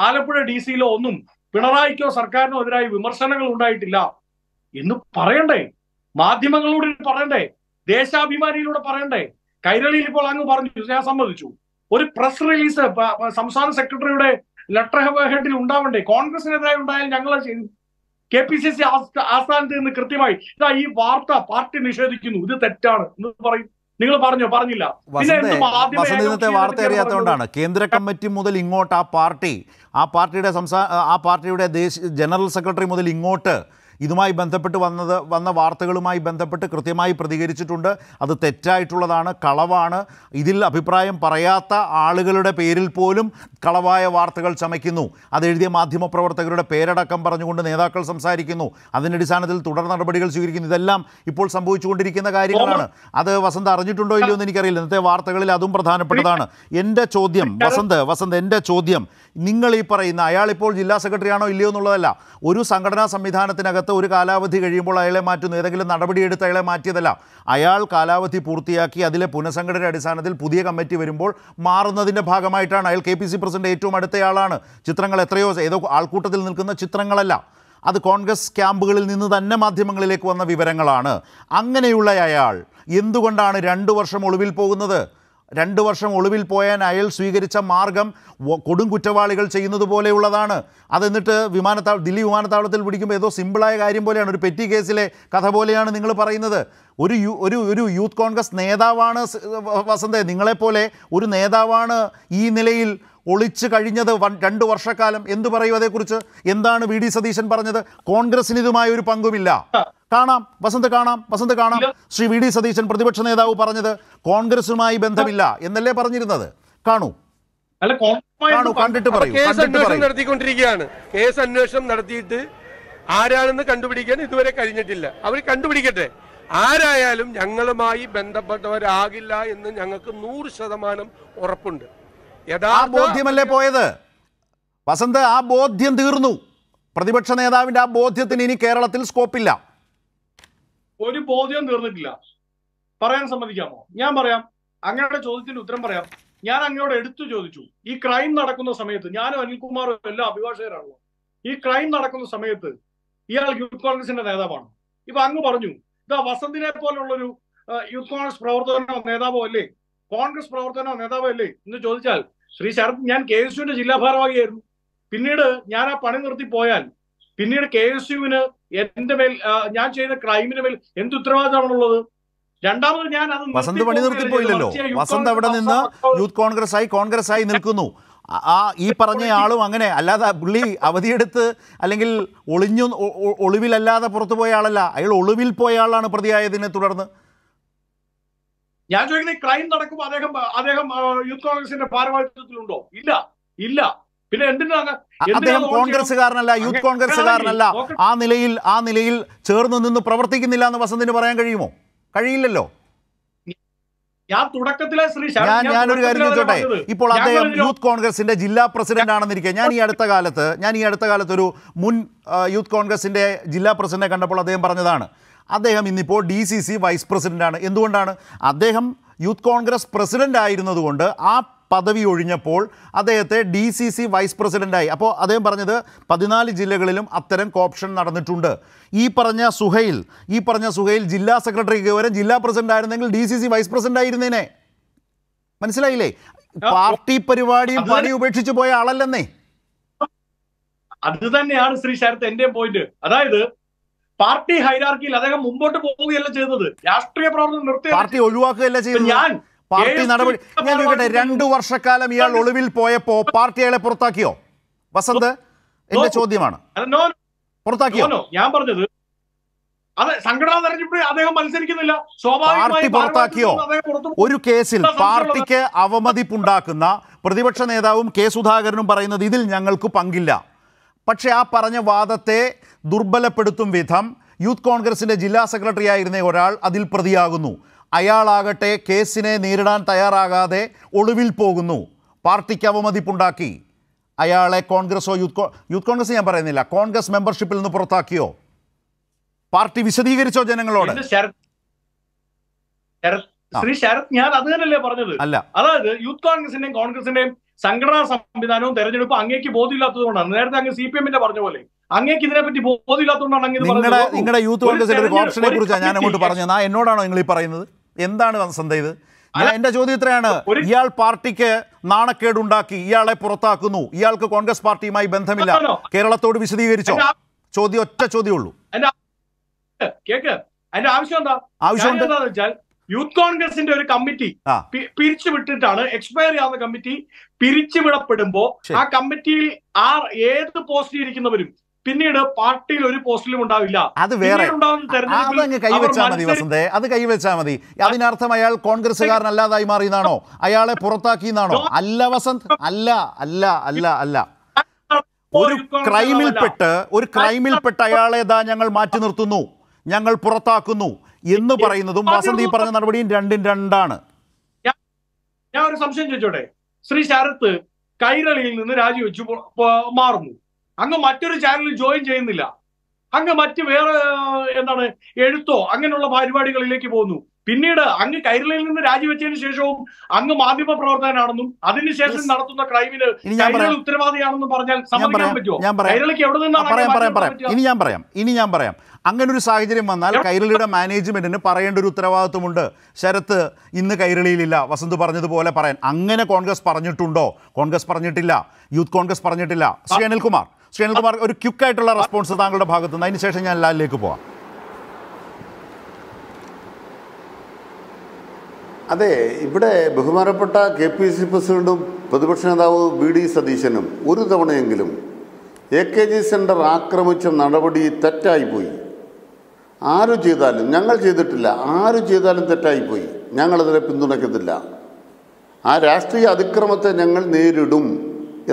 ആലപ്പുഴ ഡി സിയിലോ ഒന്നും പിണറായിക്കോ സർക്കാരിനോ എതിരായി വിമർശനങ്ങൾ ഉണ്ടായിട്ടില്ല എന്ന് പറയണ്ടേ മാധ്യമങ്ങളോട് പറയണ്ടേ ദേശാഭിമാനിയിലൂടെ പറയണ്ടേ കൈരളിയിൽ ഇപ്പോൾ അങ്ങ് പറഞ്ഞു ഞാൻ സമ്മതിച്ചു ഒരു പ്രസ് റിലീസ് സംസ്ഥാന സെക്രട്ടറിയുടെ ലെറ്റർ ഹെഡിൽ ഉണ്ടാവണ്ടേ കോൺഗ്രസിനെതിരായി ഉണ്ടായാലും ഞങ്ങൾ കെ പി സി സി ആസ്ഥാനത്ത് നിന്ന് കൃത്യമായി ഇതാ ഈ വാർത്ത പാർട്ടി നിഷേധിക്കുന്നു ഇത് തെറ്റാണ് എന്ന് പറയും നിങ്ങൾ പറഞ്ഞോ പറഞ്ഞില്ല പിന്നെ വാർത്ത അറിയാത്തതുകൊണ്ടാണ് കേന്ദ്ര കമ്മിറ്റി മുതൽ ഇങ്ങോട്ട് ആ പാർട്ടി ആ പാർട്ടിയുടെ സംസ്ഥാന ആ പാർട്ടിയുടെ ദേശീയ ജനറൽ സെക്രട്ടറി മുതൽ ഇങ്ങോട്ട് ഇതുമായി ബന്ധപ്പെട്ട് വന്നത് വന്ന വാർത്തകളുമായി ബന്ധപ്പെട്ട് കൃത്യമായി പ്രതികരിച്ചിട്ടുണ്ട് അത് തെറ്റായിട്ടുള്ളതാണ് കളവാണ് ഇതിൽ അഭിപ്രായം പറയാത്ത ആളുകളുടെ പേരിൽ പോലും കളവായ വാർത്തകൾ ചമയ്ക്കുന്നു അതെഴുതിയ മാധ്യമപ്രവർത്തകരുടെ പേരടക്കം പറഞ്ഞുകൊണ്ട് നേതാക്കൾ സംസാരിക്കുന്നു അതിൻ്റെ അടിസ്ഥാനത്തിൽ തുടർ നടപടികൾ സ്വീകരിക്കുന്നു ഇതെല്ലാം ഇപ്പോൾ സംഭവിച്ചുകൊണ്ടിരിക്കുന്ന കാര്യങ്ങളാണ് അത് വസന്ത് അറിഞ്ഞിട്ടുണ്ടോ ഇല്ലയോ എന്ന് എനിക്കറിയില്ല ഇന്നത്തെ വാർത്തകളിൽ അതും പ്രധാനപ്പെട്ടതാണ് എൻ്റെ ചോദ്യം വസന്ത് വസന്ത് എൻ്റെ ചോദ്യം നിങ്ങൾ ഈ പറയുന്ന അയാളിപ്പോൾ ജില്ലാ സെക്രട്ടറിയാണോ ഇല്ലയോ എന്നുള്ളതല്ല ഒരു സംഘടനാ സംവിധാനത്തിനകത്ത് ഒരു കാലാവധി കഴിയുമ്പോൾ അയാളെ മാറ്റുന്നു ഏതെങ്കിലും നടപടിയെടുത്ത് അയാളെ മാറ്റിയതല്ല അയാൾ കാലാവധി പൂർത്തിയാക്കി അതിലെ പുനഃസംഘടന അടിസ്ഥാനത്തിൽ പുതിയ കമ്മിറ്റി വരുമ്പോൾ മാറുന്നതിൻ്റെ ഭാഗമായിട്ടാണ് അയാൾ കെ പി സി പ്രസിഡന്റ് ഏറ്റവും അടുത്തയാളാണ് ചിത്രങ്ങൾ എത്രയോ ഏതോ ആൾക്കൂട്ടത്തിൽ നിൽക്കുന്ന ചിത്രങ്ങളല്ല അത് കോൺഗ്രസ് ക്യാമ്പുകളിൽ നിന്ന് തന്നെ മാധ്യമങ്ങളിലേക്ക് വന്ന വിവരങ്ങളാണ് അങ്ങനെയുള്ള അയാൾ എന്തുകൊണ്ടാണ് രണ്ട് വർഷം ഒളിവിൽ പോകുന്നത് രണ്ട് വർഷം ഒളിവിൽ പോയാൻ അയാൾ സ്വീകരിച്ച മാർഗം കൊടും കുറ്റവാളികൾ ചെയ്യുന്നത് പോലെയുള്ളതാണ് അതെന്നിട്ട് വിമാനത്താവ ദില്ലി വിമാനത്താവളത്തിൽ പിടിക്കുമ്പോൾ ഏതോ സിമ്പിളായ കാര്യം പോലെയാണ് ഒരു പെറ്റി കേസിലെ കഥ പോലെയാണ് നിങ്ങൾ പറയുന്നത് ഒരു യു ഒരു ഒരു യൂത്ത് കോൺഗ്രസ് നേതാവാണ് വസന്തേ നിങ്ങളെപ്പോലെ ഒരു നേതാവാണ് ഈ നിലയിൽ ഒളിച്ച് കഴിഞ്ഞത് വൺ രണ്ട് വർഷക്കാലം എന്ത് പറയും അതേക്കുറിച്ച് എന്താണ് വി ഡി സതീശൻ പറഞ്ഞത് കോൺഗ്രസിന് ഇതുമായ ഒരു പങ്കുമില്ല കാണാം വസന്ത് കാണാം വസന്ത് കാണാം ശ്രീ വി ഡി സതീശൻ പ്രതിപക്ഷ നേതാവ് പറഞ്ഞത് കോൺഗ്രസുമായി ബന്ധമില്ല എന്നല്ലേ പറഞ്ഞിരുന്നത് കാണൂ അല്ല കണ്ടിട്ട് അന്വേഷണം നടത്തിക്കൊണ്ടിരിക്കുകയാണ് കേസ് അന്വേഷണം നടത്തിയിട്ട് ആരാണെന്ന് കണ്ടുപിടിക്കാൻ ഇതുവരെ കഴിഞ്ഞിട്ടില്ല അവർ കണ്ടുപിടിക്കട്ടെ ആരായാലും ഞങ്ങളുമായി ബന്ധപ്പെട്ടവരാകില്ല എന്ന് ഞങ്ങൾക്ക് നൂറ് ശതമാനം ഉറപ്പുണ്ട് യഥാർത്ഥ ബോധ്യമല്ലേ പോയത് വസന്ത് ആ ബോധ്യം തീർന്നു പ്രതിപക്ഷ നേതാവിന്റെ ആ ബോധ്യത്തിന് ഇനി കേരളത്തിൽ സ്കോപ്പില്ല ഒരു ബോധ്യം തീർന്നിട്ടില്ല പറയാൻ സമ്മതിക്കാമോ ഞാൻ പറയാം അങ്ങയുടെ ചോദ്യത്തിന് ഉത്തരം പറയാം ഞാൻ അങ്ങയോട് എടുത്തു ചോദിച്ചു ഈ ക്രൈം നടക്കുന്ന സമയത്ത് ഞാനും അനിൽകുമാറും എല്ലാ അഭിഭാഷകരാണല്ലോ ഈ ക്രൈം നടക്കുന്ന സമയത്ത് ഇയാൾ യൂത്ത് കോൺഗ്രസിന്റെ നേതാവാണ് ഇപ്പൊ അങ്ങ് പറഞ്ഞു ഇതാ വസന്തിനെ പോലുള്ളൊരു യൂത്ത് കോൺഗ്രസ് പ്രവർത്തനോ നേതാവോ അല്ലേ കോൺഗ്രസ് പ്രവർത്തനോ നേതാവോ അല്ലേ എന്ന് ചോദിച്ചാൽ ശ്രീ ശരത് ഞാൻ കെ എസ് യുവിന്റെ ജില്ലാ ഭാരവാഹിയായിരുന്നു പിന്നീട് ഞാൻ ആ പണി നിർത്തി പോയാൽ പിന്നീട് കെ എസ് യുവിന് എന്റെ മേൽ ഞാൻ ചെയ്ത ക്രൈമിന് മേൽ എന്ത് ഉത്തരവാദിത്തമാണുള്ളത് രണ്ടാമത് ഞാൻ അത് വസന്ത് പണി നിർത്തിപ്പോയില്ലല്ലോ പോയില്ലല്ലോ വസന്ത് അവിടെ നിന്ന് യൂത്ത് കോൺഗ്രസ് ആയി കോൺഗ്രസ് ആയി നിൽക്കുന്നു ആ ഈ പറഞ്ഞ ആളും അങ്ങനെ അല്ലാതെ പുള്ളി അവധിയെടുത്ത് അല്ലെങ്കിൽ ഒളിഞ്ഞു ഒളിവിലല്ലാതെ പുറത്തു പോയ ആളല്ല അയാൾ ഒളിവിൽ പോയ ആളാണ് പ്രതിയായതിനെ തുടർന്ന് ഞാൻ ചോദിക്കുന്നത് ക്രൈം നടക്കുമ്പോൾ അദ്ദേഹം അദ്ദേഹം യൂത്ത് കോൺഗ്രസിന്റെ ഭാരവാഹിത്വത്തിലുണ്ടോ ഇല്ല ഇല്ല പിന്നെ എന്തിനാണ് അദ്ദേഹം കോൺഗ്രസ്സുകാരനല്ല യൂത്ത് കോൺഗ്രസ്സുകാരനല്ല ആ നിലയിൽ ആ നിലയിൽ ചേർന്ന് നിന്ന് പ്രവർത്തിക്കുന്നില്ല എന്ന് വസന്തിന് പറയാൻ കഴിയുമോ കഴിയില്ലല്ലോ ഞാൻ ശ്രീ ഞാൻ ഞാനൊരു കാര്യം ചോദിച്ചോട്ടെ ഇപ്പോൾ അദ്ദേഹം യൂത്ത് കോൺഗ്രസിന്റെ ജില്ലാ പ്രസിഡന്റ് ആണെന്നിരിക്കെ ഞാൻ ഈ അടുത്ത കാലത്ത് ഞാൻ ഈ അടുത്ത കാലത്ത് ഒരു മുൻ യൂത്ത് കോൺഗ്രസിന്റെ ജില്ലാ പ്രസിഡന്റിനെ കണ്ടപ്പോൾ അദ്ദേഹം പറഞ്ഞതാണ് അദ്ദേഹം ഇന്നിപ്പോൾ ഡി സി സി വൈസ് ആണ് എന്തുകൊണ്ടാണ് അദ്ദേഹം യൂത്ത് കോൺഗ്രസ് പ്രസിഡന്റ് ആയിരുന്നതുകൊണ്ട് ആ പദവി ഒഴിഞ്ഞപ്പോൾ അദ്ദേഹത്തെ ഡി സി സി വൈസ് പ്രസിഡൻ്റായി അപ്പോൾ അദ്ദേഹം പറഞ്ഞത് പതിനാല് ജില്ലകളിലും അത്തരം കോപ്ഷൻ നടന്നിട്ടുണ്ട് ഈ പറഞ്ഞ സുഹൈൽ ഈ പറഞ്ഞ സുഹൈൽ ജില്ലാ സെക്രട്ടറി വരെ ജില്ലാ പ്രസിഡന്റ് ആയിരുന്നെങ്കിൽ D C C vice president ആയിരുന്നേനെ മനസ്സിലായില്ലേ പാർട്ടി പരിപാടിയും പണി ഉപേക്ഷിച്ച് പോയ ആളല്ലെന്നേ അത് തന്നെയാണ് ശ്രീ ശരത് എന്റെയും പോയിന്റ് അതായത് പാർട്ടി ഹൈരാർക്കിയിൽ അദ്ദേഹം മുമ്പോട്ട് പോവുകയല്ല ചെയ്തത് രാഷ്ട്രീയ പ്രവർത്തനം നിർത്തി പാർട്ടി ഒഴിവാക്കുകയല്ല ചെയ്തത് ഞാൻ പാർട്ടി നടപടി ഞാൻ ചോദിക്കട്ടെ രണ്ടു വർഷക്കാലം ഇയാൾ ഒളിവിൽ പോയപ്പോ പാർട്ടി അയാളെ പുറത്താക്കിയോ വസന്ത് എന്റെ ചോദ്യമാണ് പുറത്താക്കിയോ ഞാൻ പറഞ്ഞത് അതെ സംഘടന തെരഞ്ഞെടുപ്പിൽ അദ്ദേഹം മത്സരിക്കുന്നില്ല പാർട്ടി പുറത്താക്കിയോ ഒരു കേസിൽ പാർട്ടിക്ക് അവമതിപ്പുണ്ടാക്കുന്ന പ്രതിപക്ഷ നേതാവും കെ സുധാകരനും പറയുന്നത് ഇതിൽ ഞങ്ങൾക്ക് പങ്കില്ല പക്ഷേ ആ പറഞ്ഞ വാദത്തെ ദുർബലപ്പെടുത്തും വിധം യൂത്ത് കോൺഗ്രസിന്റെ ജില്ലാ സെക്രട്ടറി ആയിരുന്ന ഒരാൾ അതിൽ പ്രതിയാകുന്നു അയാളാകട്ടെ കേസിനെ നേരിടാൻ തയ്യാറാകാതെ ഒളിവിൽ പോകുന്നു പാർട്ടിക്ക് അവമതിപ്പുണ്ടാക്കി അയാളെ കോൺഗ്രസോ യൂത്ത് യൂത്ത് കോൺഗ്രസ് ഞാൻ പറയുന്നില്ല കോൺഗ്രസ് മെമ്പർഷിപ്പിൽ നിന്ന് പുറത്താക്കിയോ പാർട്ടി വിശദീകരിച്ചോ ജനങ്ങളോട് ശ്രീ ശരത് ഞാൻ അത് തന്നെയല്ലേ പറഞ്ഞത് അല്ല അതായത് യൂത്ത് കോൺഗ്രസിന്റെയും കോൺഗ്രസിന്റെയും സംഘടനാ സംവിധാനവും തെരഞ്ഞെടുപ്പ് അങ്ങേക്ക് കൊണ്ടാണ് നേരത്തെ അങ്ങ് സി പി എമ്മിന്റെ പറഞ്ഞ പോലെ അങ്ങേക്ക് ഇതിനെപ്പറ്റി ബോധ്യമില്ലാത്തതുകൊണ്ടാണ് നിങ്ങളുടെ യൂത്ത് കോൺഗ്രസിന്റെ ഓപ്ഷനെ കുറിച്ചാണ് ഞാൻ അങ്ങോട്ട് പറഞ്ഞത് എന്നോടാണോ നിങ്ങൾ ഈ പറയുന്നത് എന്താണ് വസന്ത ഇത് എന്റെ ചോദ്യം ഇത്രയാണ് ഇയാൾ പാർട്ടിക്ക് നാണക്കേടുണ്ടാക്കി ഇയാളെ പുറത്താക്കുന്നു ഇയാൾക്ക് കോൺഗ്രസ് പാർട്ടിയുമായി ബന്ധമില്ല കേരളത്തോട് വിശദീകരിച്ചോ ചോദ്യം ഒറ്റ ചോദ്യമുള്ളൂ കേക്ക് ആവശ്യം വെച്ചാൽ യൂത്ത് കോൺഗ്രസിന്റെ ഒരു കമ്മിറ്റി പിരിച്ചുവിട്ടിട്ടാണ് എക്സ്പയർ ചെയ്യാവുന്ന കമ്മിറ്റി പിരിച്ചുവിടപ്പെടുമ്പോ ആ കമ്മിറ്റിയിൽ ആ ഏത് പോസ്റ്റിൽ ഇരിക്കുന്നവരും പിന്നീട് പാർട്ടിയിൽ ഒരു പോസ്റ്റിലും ഉണ്ടാവില്ല അത് വേറെ അതങ്ങ് കൈവച്ചാൽ മതി വസന്തേ അത് കൈവച്ചാൽ മതി അതിനർത്ഥം അയാൾ കോൺഗ്രസ്സുകാരൻ അല്ലാതായി എന്നാണോ അയാളെ പുറത്താക്കി എന്നാണോ അല്ല വസന്ത് അല്ല അല്ല അല്ല അല്ല ഒരു ക്രൈമിൽപ്പെട്ട് ഒരു ക്രൈമിൽപ്പെട്ട് അയാളെ ഇതാ ഞങ്ങൾ മാറ്റി നിർത്തുന്നു ഞങ്ങൾ പുറത്താക്കുന്നു എന്ന് പറയുന്നതും വസന്ത് ഈ പറഞ്ഞ നടപടിയും രണ്ടും രണ്ടാണ് ഞാൻ ഒരു സംശയം ചോദിച്ചോട്ടെ ശ്രീ ശരത് കൈരളിയിൽ നിന്ന് രാജിവെച്ചു മാറുന്നു അങ്ങ് മറ്റൊരു ചാനലിൽ ജോയിൻ ചെയ്യുന്നില്ല അങ്ങ് മറ്റ് വേറെ എന്താണ് എഴുത്തോ അങ്ങനെയുള്ള പരിപാടികളിലേക്ക് പോകുന്നു പിന്നീട് അങ്ങ് കൈരളിയിൽ നിന്ന് രാജിവെച്ചതിന് ശേഷവും അങ്ങ് മാധ്യമ പ്രവർത്തകനാണെന്നും അതിനുശേഷം നടത്തുന്ന ക്രൈമിന് ഉത്തരവാദിയാണെന്നും പറഞ്ഞാൽ സമ്മതിക്കാൻ പറ്റുമോ കൈരളിക്ക് എവിടെ നിന്നാണ് ഇനി ഞാൻ പറയാം ഇനി ഞാൻ പറയാം അങ്ങനെ ഒരു സാഹചര്യം വന്നാൽ കൈരളിയുടെ മാനേജ്മെന്റിന് പറയേണ്ട ഒരു ഉത്തരവാദിത്വമുണ്ട് ശരത്ത് ഇന്ന് കൈരളിയിലില്ല വസന്ത് പറഞ്ഞതുപോലെ പറയാൻ അങ്ങനെ കോൺഗ്രസ് പറഞ്ഞിട്ടുണ്ടോ കോൺഗ്രസ് പറഞ്ഞിട്ടില്ല യൂത്ത് കോൺഗ്രസ് പറഞ്ഞിട്ടില്ല ശ്രീ അനിൽകുമാർ ശ്രീകുമാർ ഒരു ക്യുക്കായിട്ടുള്ള റെസ്പോൺസ് താങ്കളുടെ ഭാഗത്ത് നിന്ന് അതിനുശേഷം ഞാൻ ലാലിലേക്ക് പോവാം അതെ ഇവിടെ ബഹുമാനപ്പെട്ട കെ പി സി പ്രസിഡന്റും പ്രതിപക്ഷ നേതാവ് ബി ഡി സതീശനും ഒരു തവണയെങ്കിലും എ കെ ജി സെൻ്റർ ആക്രമിച്ച നടപടി തെറ്റായിപ്പോയി ആര് ചെയ്താലും ഞങ്ങൾ ചെയ്തിട്ടില്ല ആര് ചെയ്താലും തെറ്റായിപ്പോയി ഞങ്ങളതിനെ പിന്തുണയ്ക്കത്തില്ല ആ രാഷ്ട്രീയ അതിക്രമത്തെ ഞങ്ങൾ നേരിടും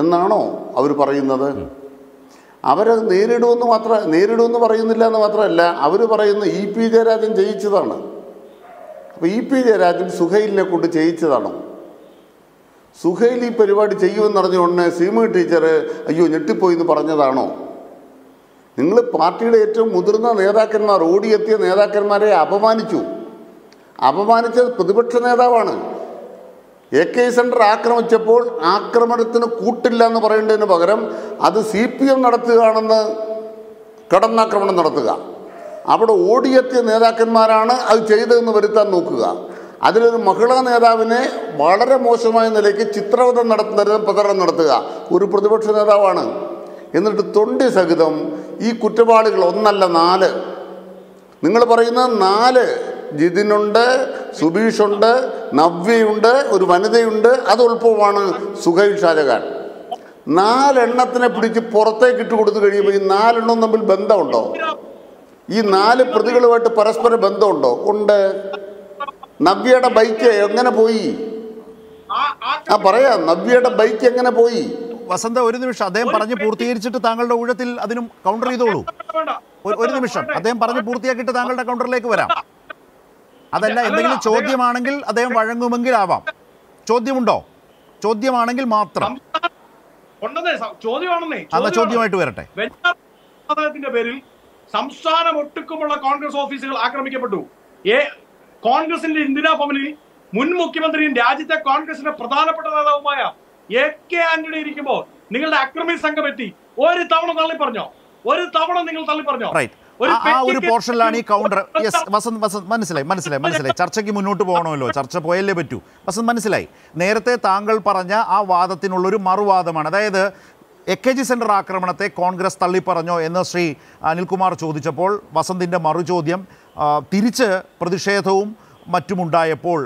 എന്നാണോ അവർ പറയുന്നത് അവരത് നേരിടുമെന്ന് മാത്രം നേരിടുമെന്ന് പറയുന്നില്ല എന്ന് മാത്രമല്ല അവർ പറയുന്ന ഇ പി ജയരാജൻ ജയിച്ചതാണ് അപ്പോൾ ഇ പി ജയരാജൻ സുഹൈലിനെ കൊണ്ട് ജയിച്ചതാണ് സുഹൈൽ ഈ പരിപാടി ചെയ്യുമെന്നറിഞ്ഞ ഉടനെ സീമ ടീച്ചർ അയ്യോ ഞെട്ടിപ്പോയി എന്ന് പറഞ്ഞതാണോ നിങ്ങൾ പാർട്ടിയുടെ ഏറ്റവും മുതിർന്ന നേതാക്കന്മാർ ഓടിയെത്തിയ നേതാക്കന്മാരെ അപമാനിച്ചു അപമാനിച്ചത് പ്രതിപക്ഷ നേതാവാണ് എ കെ സെൻറ്റർ ആക്രമിച്ചപ്പോൾ ആക്രമണത്തിന് കൂട്ടില്ല എന്ന് പറയേണ്ടതിന് പകരം അത് സി പി എം നടത്തുകയാണെന്ന് കടന്നാക്രമണം നടത്തുക അവിടെ ഓടിയെത്തിയ നേതാക്കന്മാരാണ് അത് ചെയ്തതെന്ന് വരുത്താൻ നോക്കുക അതിലൊരു മഹിളാ നേതാവിനെ വളരെ മോശമായ നിലയ്ക്ക് ചിത്രവധം നടത്തുന്ന പ്രചരണം നടത്തുക ഒരു പ്രതിപക്ഷ നേതാവാണ് എന്നിട്ട് തൊണ്ടി സഹിതം ഈ കുറ്റവാളികൾ ഒന്നല്ല നാല് നിങ്ങൾ പറയുന്ന നാല് ജിതിനുണ്ട് സുബീഷുണ്ട് നവ്യയുണ്ട് ഒരു വനിതയുണ്ട് അത് ഉൾപ്പമാണ് സുഹൈൽ ഷാജഹാൻ നാലെണ്ണത്തിനെ പിടിച്ച് പുറത്തേക്ക് ഇട്ട് കൊടുത്തു കഴിയുമ്പോൾ ഈ നാലെണ്ണം തമ്മിൽ ബന്ധമുണ്ടോ ഈ നാല് പ്രതികളുമായിട്ട് പരസ്പര ബന്ധമുണ്ടോ ഉണ്ട് നവ്യയുടെ ബൈക്ക് എങ്ങനെ പോയി ആ പറയാം നവ്യയുടെ ബൈക്ക് എങ്ങനെ പോയി വസന്ത ഒരു നിമിഷം അദ്ദേഹം പറഞ്ഞ് പൂർത്തീകരിച്ചിട്ട് താങ്കളുടെ ഊഴത്തിൽ അതിനും കൗണ്ടർ ചെയ്തോളൂ ഒരു നിമിഷം അദ്ദേഹം പറഞ്ഞ് പൂർത്തിയാക്കിയിട്ട് താങ്കളുടെ കൗണ്ടറിലേക്ക് വരാം അതല്ല എന്തെങ്കിലും ചോദ്യമാണെങ്കിൽ അദ്ദേഹം വഴങ്ങുമെങ്കിൽ ആവാം ചോദ്യമുണ്ടോ ചോദ്യമാണെങ്കിൽ മാത്രം അന്ന ചോദ്യമായിട്ട് വരട്ടെ പേരിൽ സംസ്ഥാനം ഒട്ടുക്കുമുള്ള കോൺഗ്രസ് ഓഫീസുകൾ ആക്രമിക്കപ്പെട്ടു ഏ കോൺഗ്രസിന്റെ ഇന്ദിരാ ഭവനിൽ മുൻ മുഖ്യമന്ത്രിയും രാജ്യത്തെ കോൺഗ്രസിന്റെ പ്രധാനപ്പെട്ട നേതാവുമായ എ കെ ആന്റണി ഇരിക്കുമ്പോൾ നിങ്ങളുടെ അക്രമി സംഘം എത്തി ഒരു തവണ തള്ളി പറഞ്ഞോ ഒരു തവണ നിങ്ങൾ തള്ളി പറഞ്ഞോ ആ ഒരു പോർഷനിലാണ് ഈ കൗണ്ടർ യെസ് വസന്ത് വസന്ത് മനസ്സിലായി മനസ്സിലായി മനസ്സിലായി ചർച്ചയ്ക്ക് മുന്നോട്ട് പോകണമല്ലോ ചർച്ച പോയല്ലേ പറ്റൂ വസന്ത് മനസ്സിലായി നേരത്തെ താങ്കൾ പറഞ്ഞ ആ വാദത്തിനുള്ളൊരു മറുവാദമാണ് അതായത് എ കെ ജി സെൻറ്റർ ആക്രമണത്തെ കോൺഗ്രസ് തള്ളിപ്പറഞ്ഞോ എന്ന് ശ്രീ അനിൽകുമാർ ചോദിച്ചപ്പോൾ വസന്തിൻ്റെ മറുചോദ്യം തിരിച്ച് പ്രതിഷേധവും മറ്റുമുണ്ടായപ്പോൾ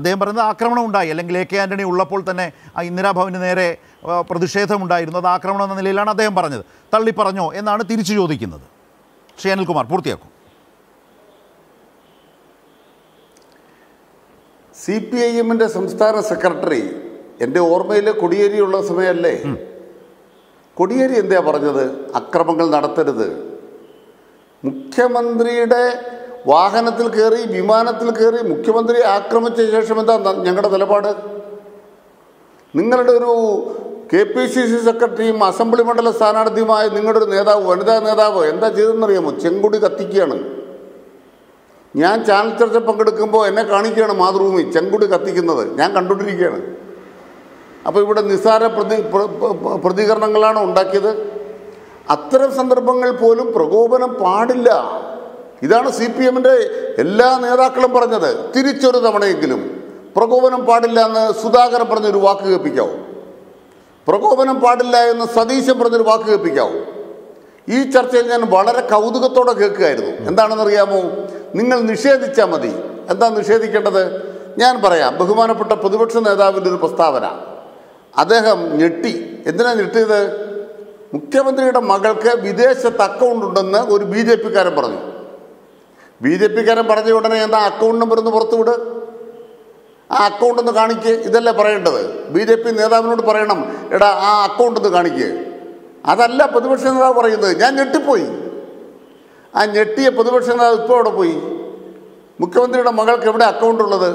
അദ്ദേഹം പറയുന്നത് ആക്രമണം ഉണ്ടായി അല്ലെങ്കിൽ എ കെ ആൻ്റണി ഉള്ളപ്പോൾ തന്നെ ഇന്ദിരാഭവന് നേരെ പ്രതിഷേധമുണ്ടായിരുന്നു അത് ആക്രമണം എന്ന നിലയിലാണ് അദ്ദേഹം പറഞ്ഞത് തള്ളിപ്പറഞ്ഞോ എന്നാണ് തിരിച്ചു ചോദിക്കുന്നത് ശ്രീ അനിൽകുമാർ പൂർത്തിയാക്കും സി പി ഐ എമ്മിന്റെ സംസ്ഥാന സെക്രട്ടറി എൻ്റെ ഓർമ്മയിൽ കൊടിയേരിയുള്ള സമയമല്ലേ കൊടിയേരി എന്താ പറഞ്ഞത് അക്രമങ്ങൾ നടത്തരുത് മുഖ്യമന്ത്രിയുടെ വാഹനത്തിൽ കയറി വിമാനത്തിൽ കയറി മുഖ്യമന്ത്രി ആക്രമിച്ച ശേഷം എന്താ ഞങ്ങളുടെ നിലപാട് നിങ്ങളുടെ ഒരു കെ പി സി സി സെക്രട്ടറിയും അസംബ്ലി മണ്ഡല സ്ഥാനാർത്ഥിയുമായ നിങ്ങളുടെ ഒരു നേതാവ് വനിതാ നേതാവ് എന്താ ചെയ്തെന്നറിയാമോ ചെങ്കുടി കത്തിക്കുകയാണ് ഞാൻ ചാനൽ ചർച്ച പങ്കെടുക്കുമ്പോൾ എന്നെ കാണിക്കുകയാണ് മാതൃഭൂമി ചെങ്കുടി കത്തിക്കുന്നത് ഞാൻ കണ്ടുകൊണ്ടിരിക്കുകയാണ് അപ്പോൾ ഇവിടെ നിസ്സാര പ്രതി പ്രതികരണങ്ങളാണ് ഉണ്ടാക്കിയത് അത്തരം സന്ദർഭങ്ങൾ പോലും പ്രകോപനം പാടില്ല ഇതാണ് സി പി എമ്മിൻ്റെ എല്ലാ നേതാക്കളും പറഞ്ഞത് തിരിച്ചൊരു തവണയെങ്കിലും പ്രകോപനം പാടില്ല എന്ന് സുധാകരൻ പറഞ്ഞൊരു വാക്ക് കേൾപ്പിക്കാവും പ്രകോപനം പാടില്ല എന്ന് സതീശൻ പറഞ്ഞൊരു വാക്ക് കേൾപ്പിക്കാവൂ ഈ ചർച്ചയിൽ ഞാൻ വളരെ കൗതുകത്തോടെ കേൾക്കുകയായിരുന്നു അറിയാമോ നിങ്ങൾ നിഷേധിച്ചാൽ മതി എന്താ നിഷേധിക്കേണ്ടത് ഞാൻ പറയാം ബഹുമാനപ്പെട്ട പ്രതിപക്ഷ നേതാവിൻ്റെ ഒരു പ്രസ്താവന അദ്ദേഹം ഞെട്ടി എന്തിനാണ് ഞെട്ടിയത് മുഖ്യമന്ത്രിയുടെ മകൾക്ക് വിദേശത്ത് അക്കൗണ്ട് ഉണ്ടെന്ന് ഒരു ബി ജെ പിക്കാരൻ പറഞ്ഞു ബി ജെ പിക്കാരൻ പറഞ്ഞ ഉടനെ എന്താ അക്കൗണ്ട് നമ്പർ ഒന്ന് പുറത്തുവിട് ആ അക്കൗണ്ട് ഒന്ന് കാണിക്ക് ഇതല്ലേ പറയേണ്ടത് ബി ജെ പി നേതാവിനോട് പറയണം എടാ ആ അക്കൗണ്ട് ഒന്ന് കാണിക്ക് അതല്ല പ്രതിപക്ഷ നേതാവ് പറയുന്നത് ഞാൻ ഞെട്ടിപ്പോയി ആ ഞെട്ടിയ പ്രതിപക്ഷ നേതാവ് ഇപ്പോൾ അവിടെ പോയി മുഖ്യമന്ത്രിയുടെ മകൾക്ക് എവിടെ അക്കൗണ്ട് ഉള്ളത്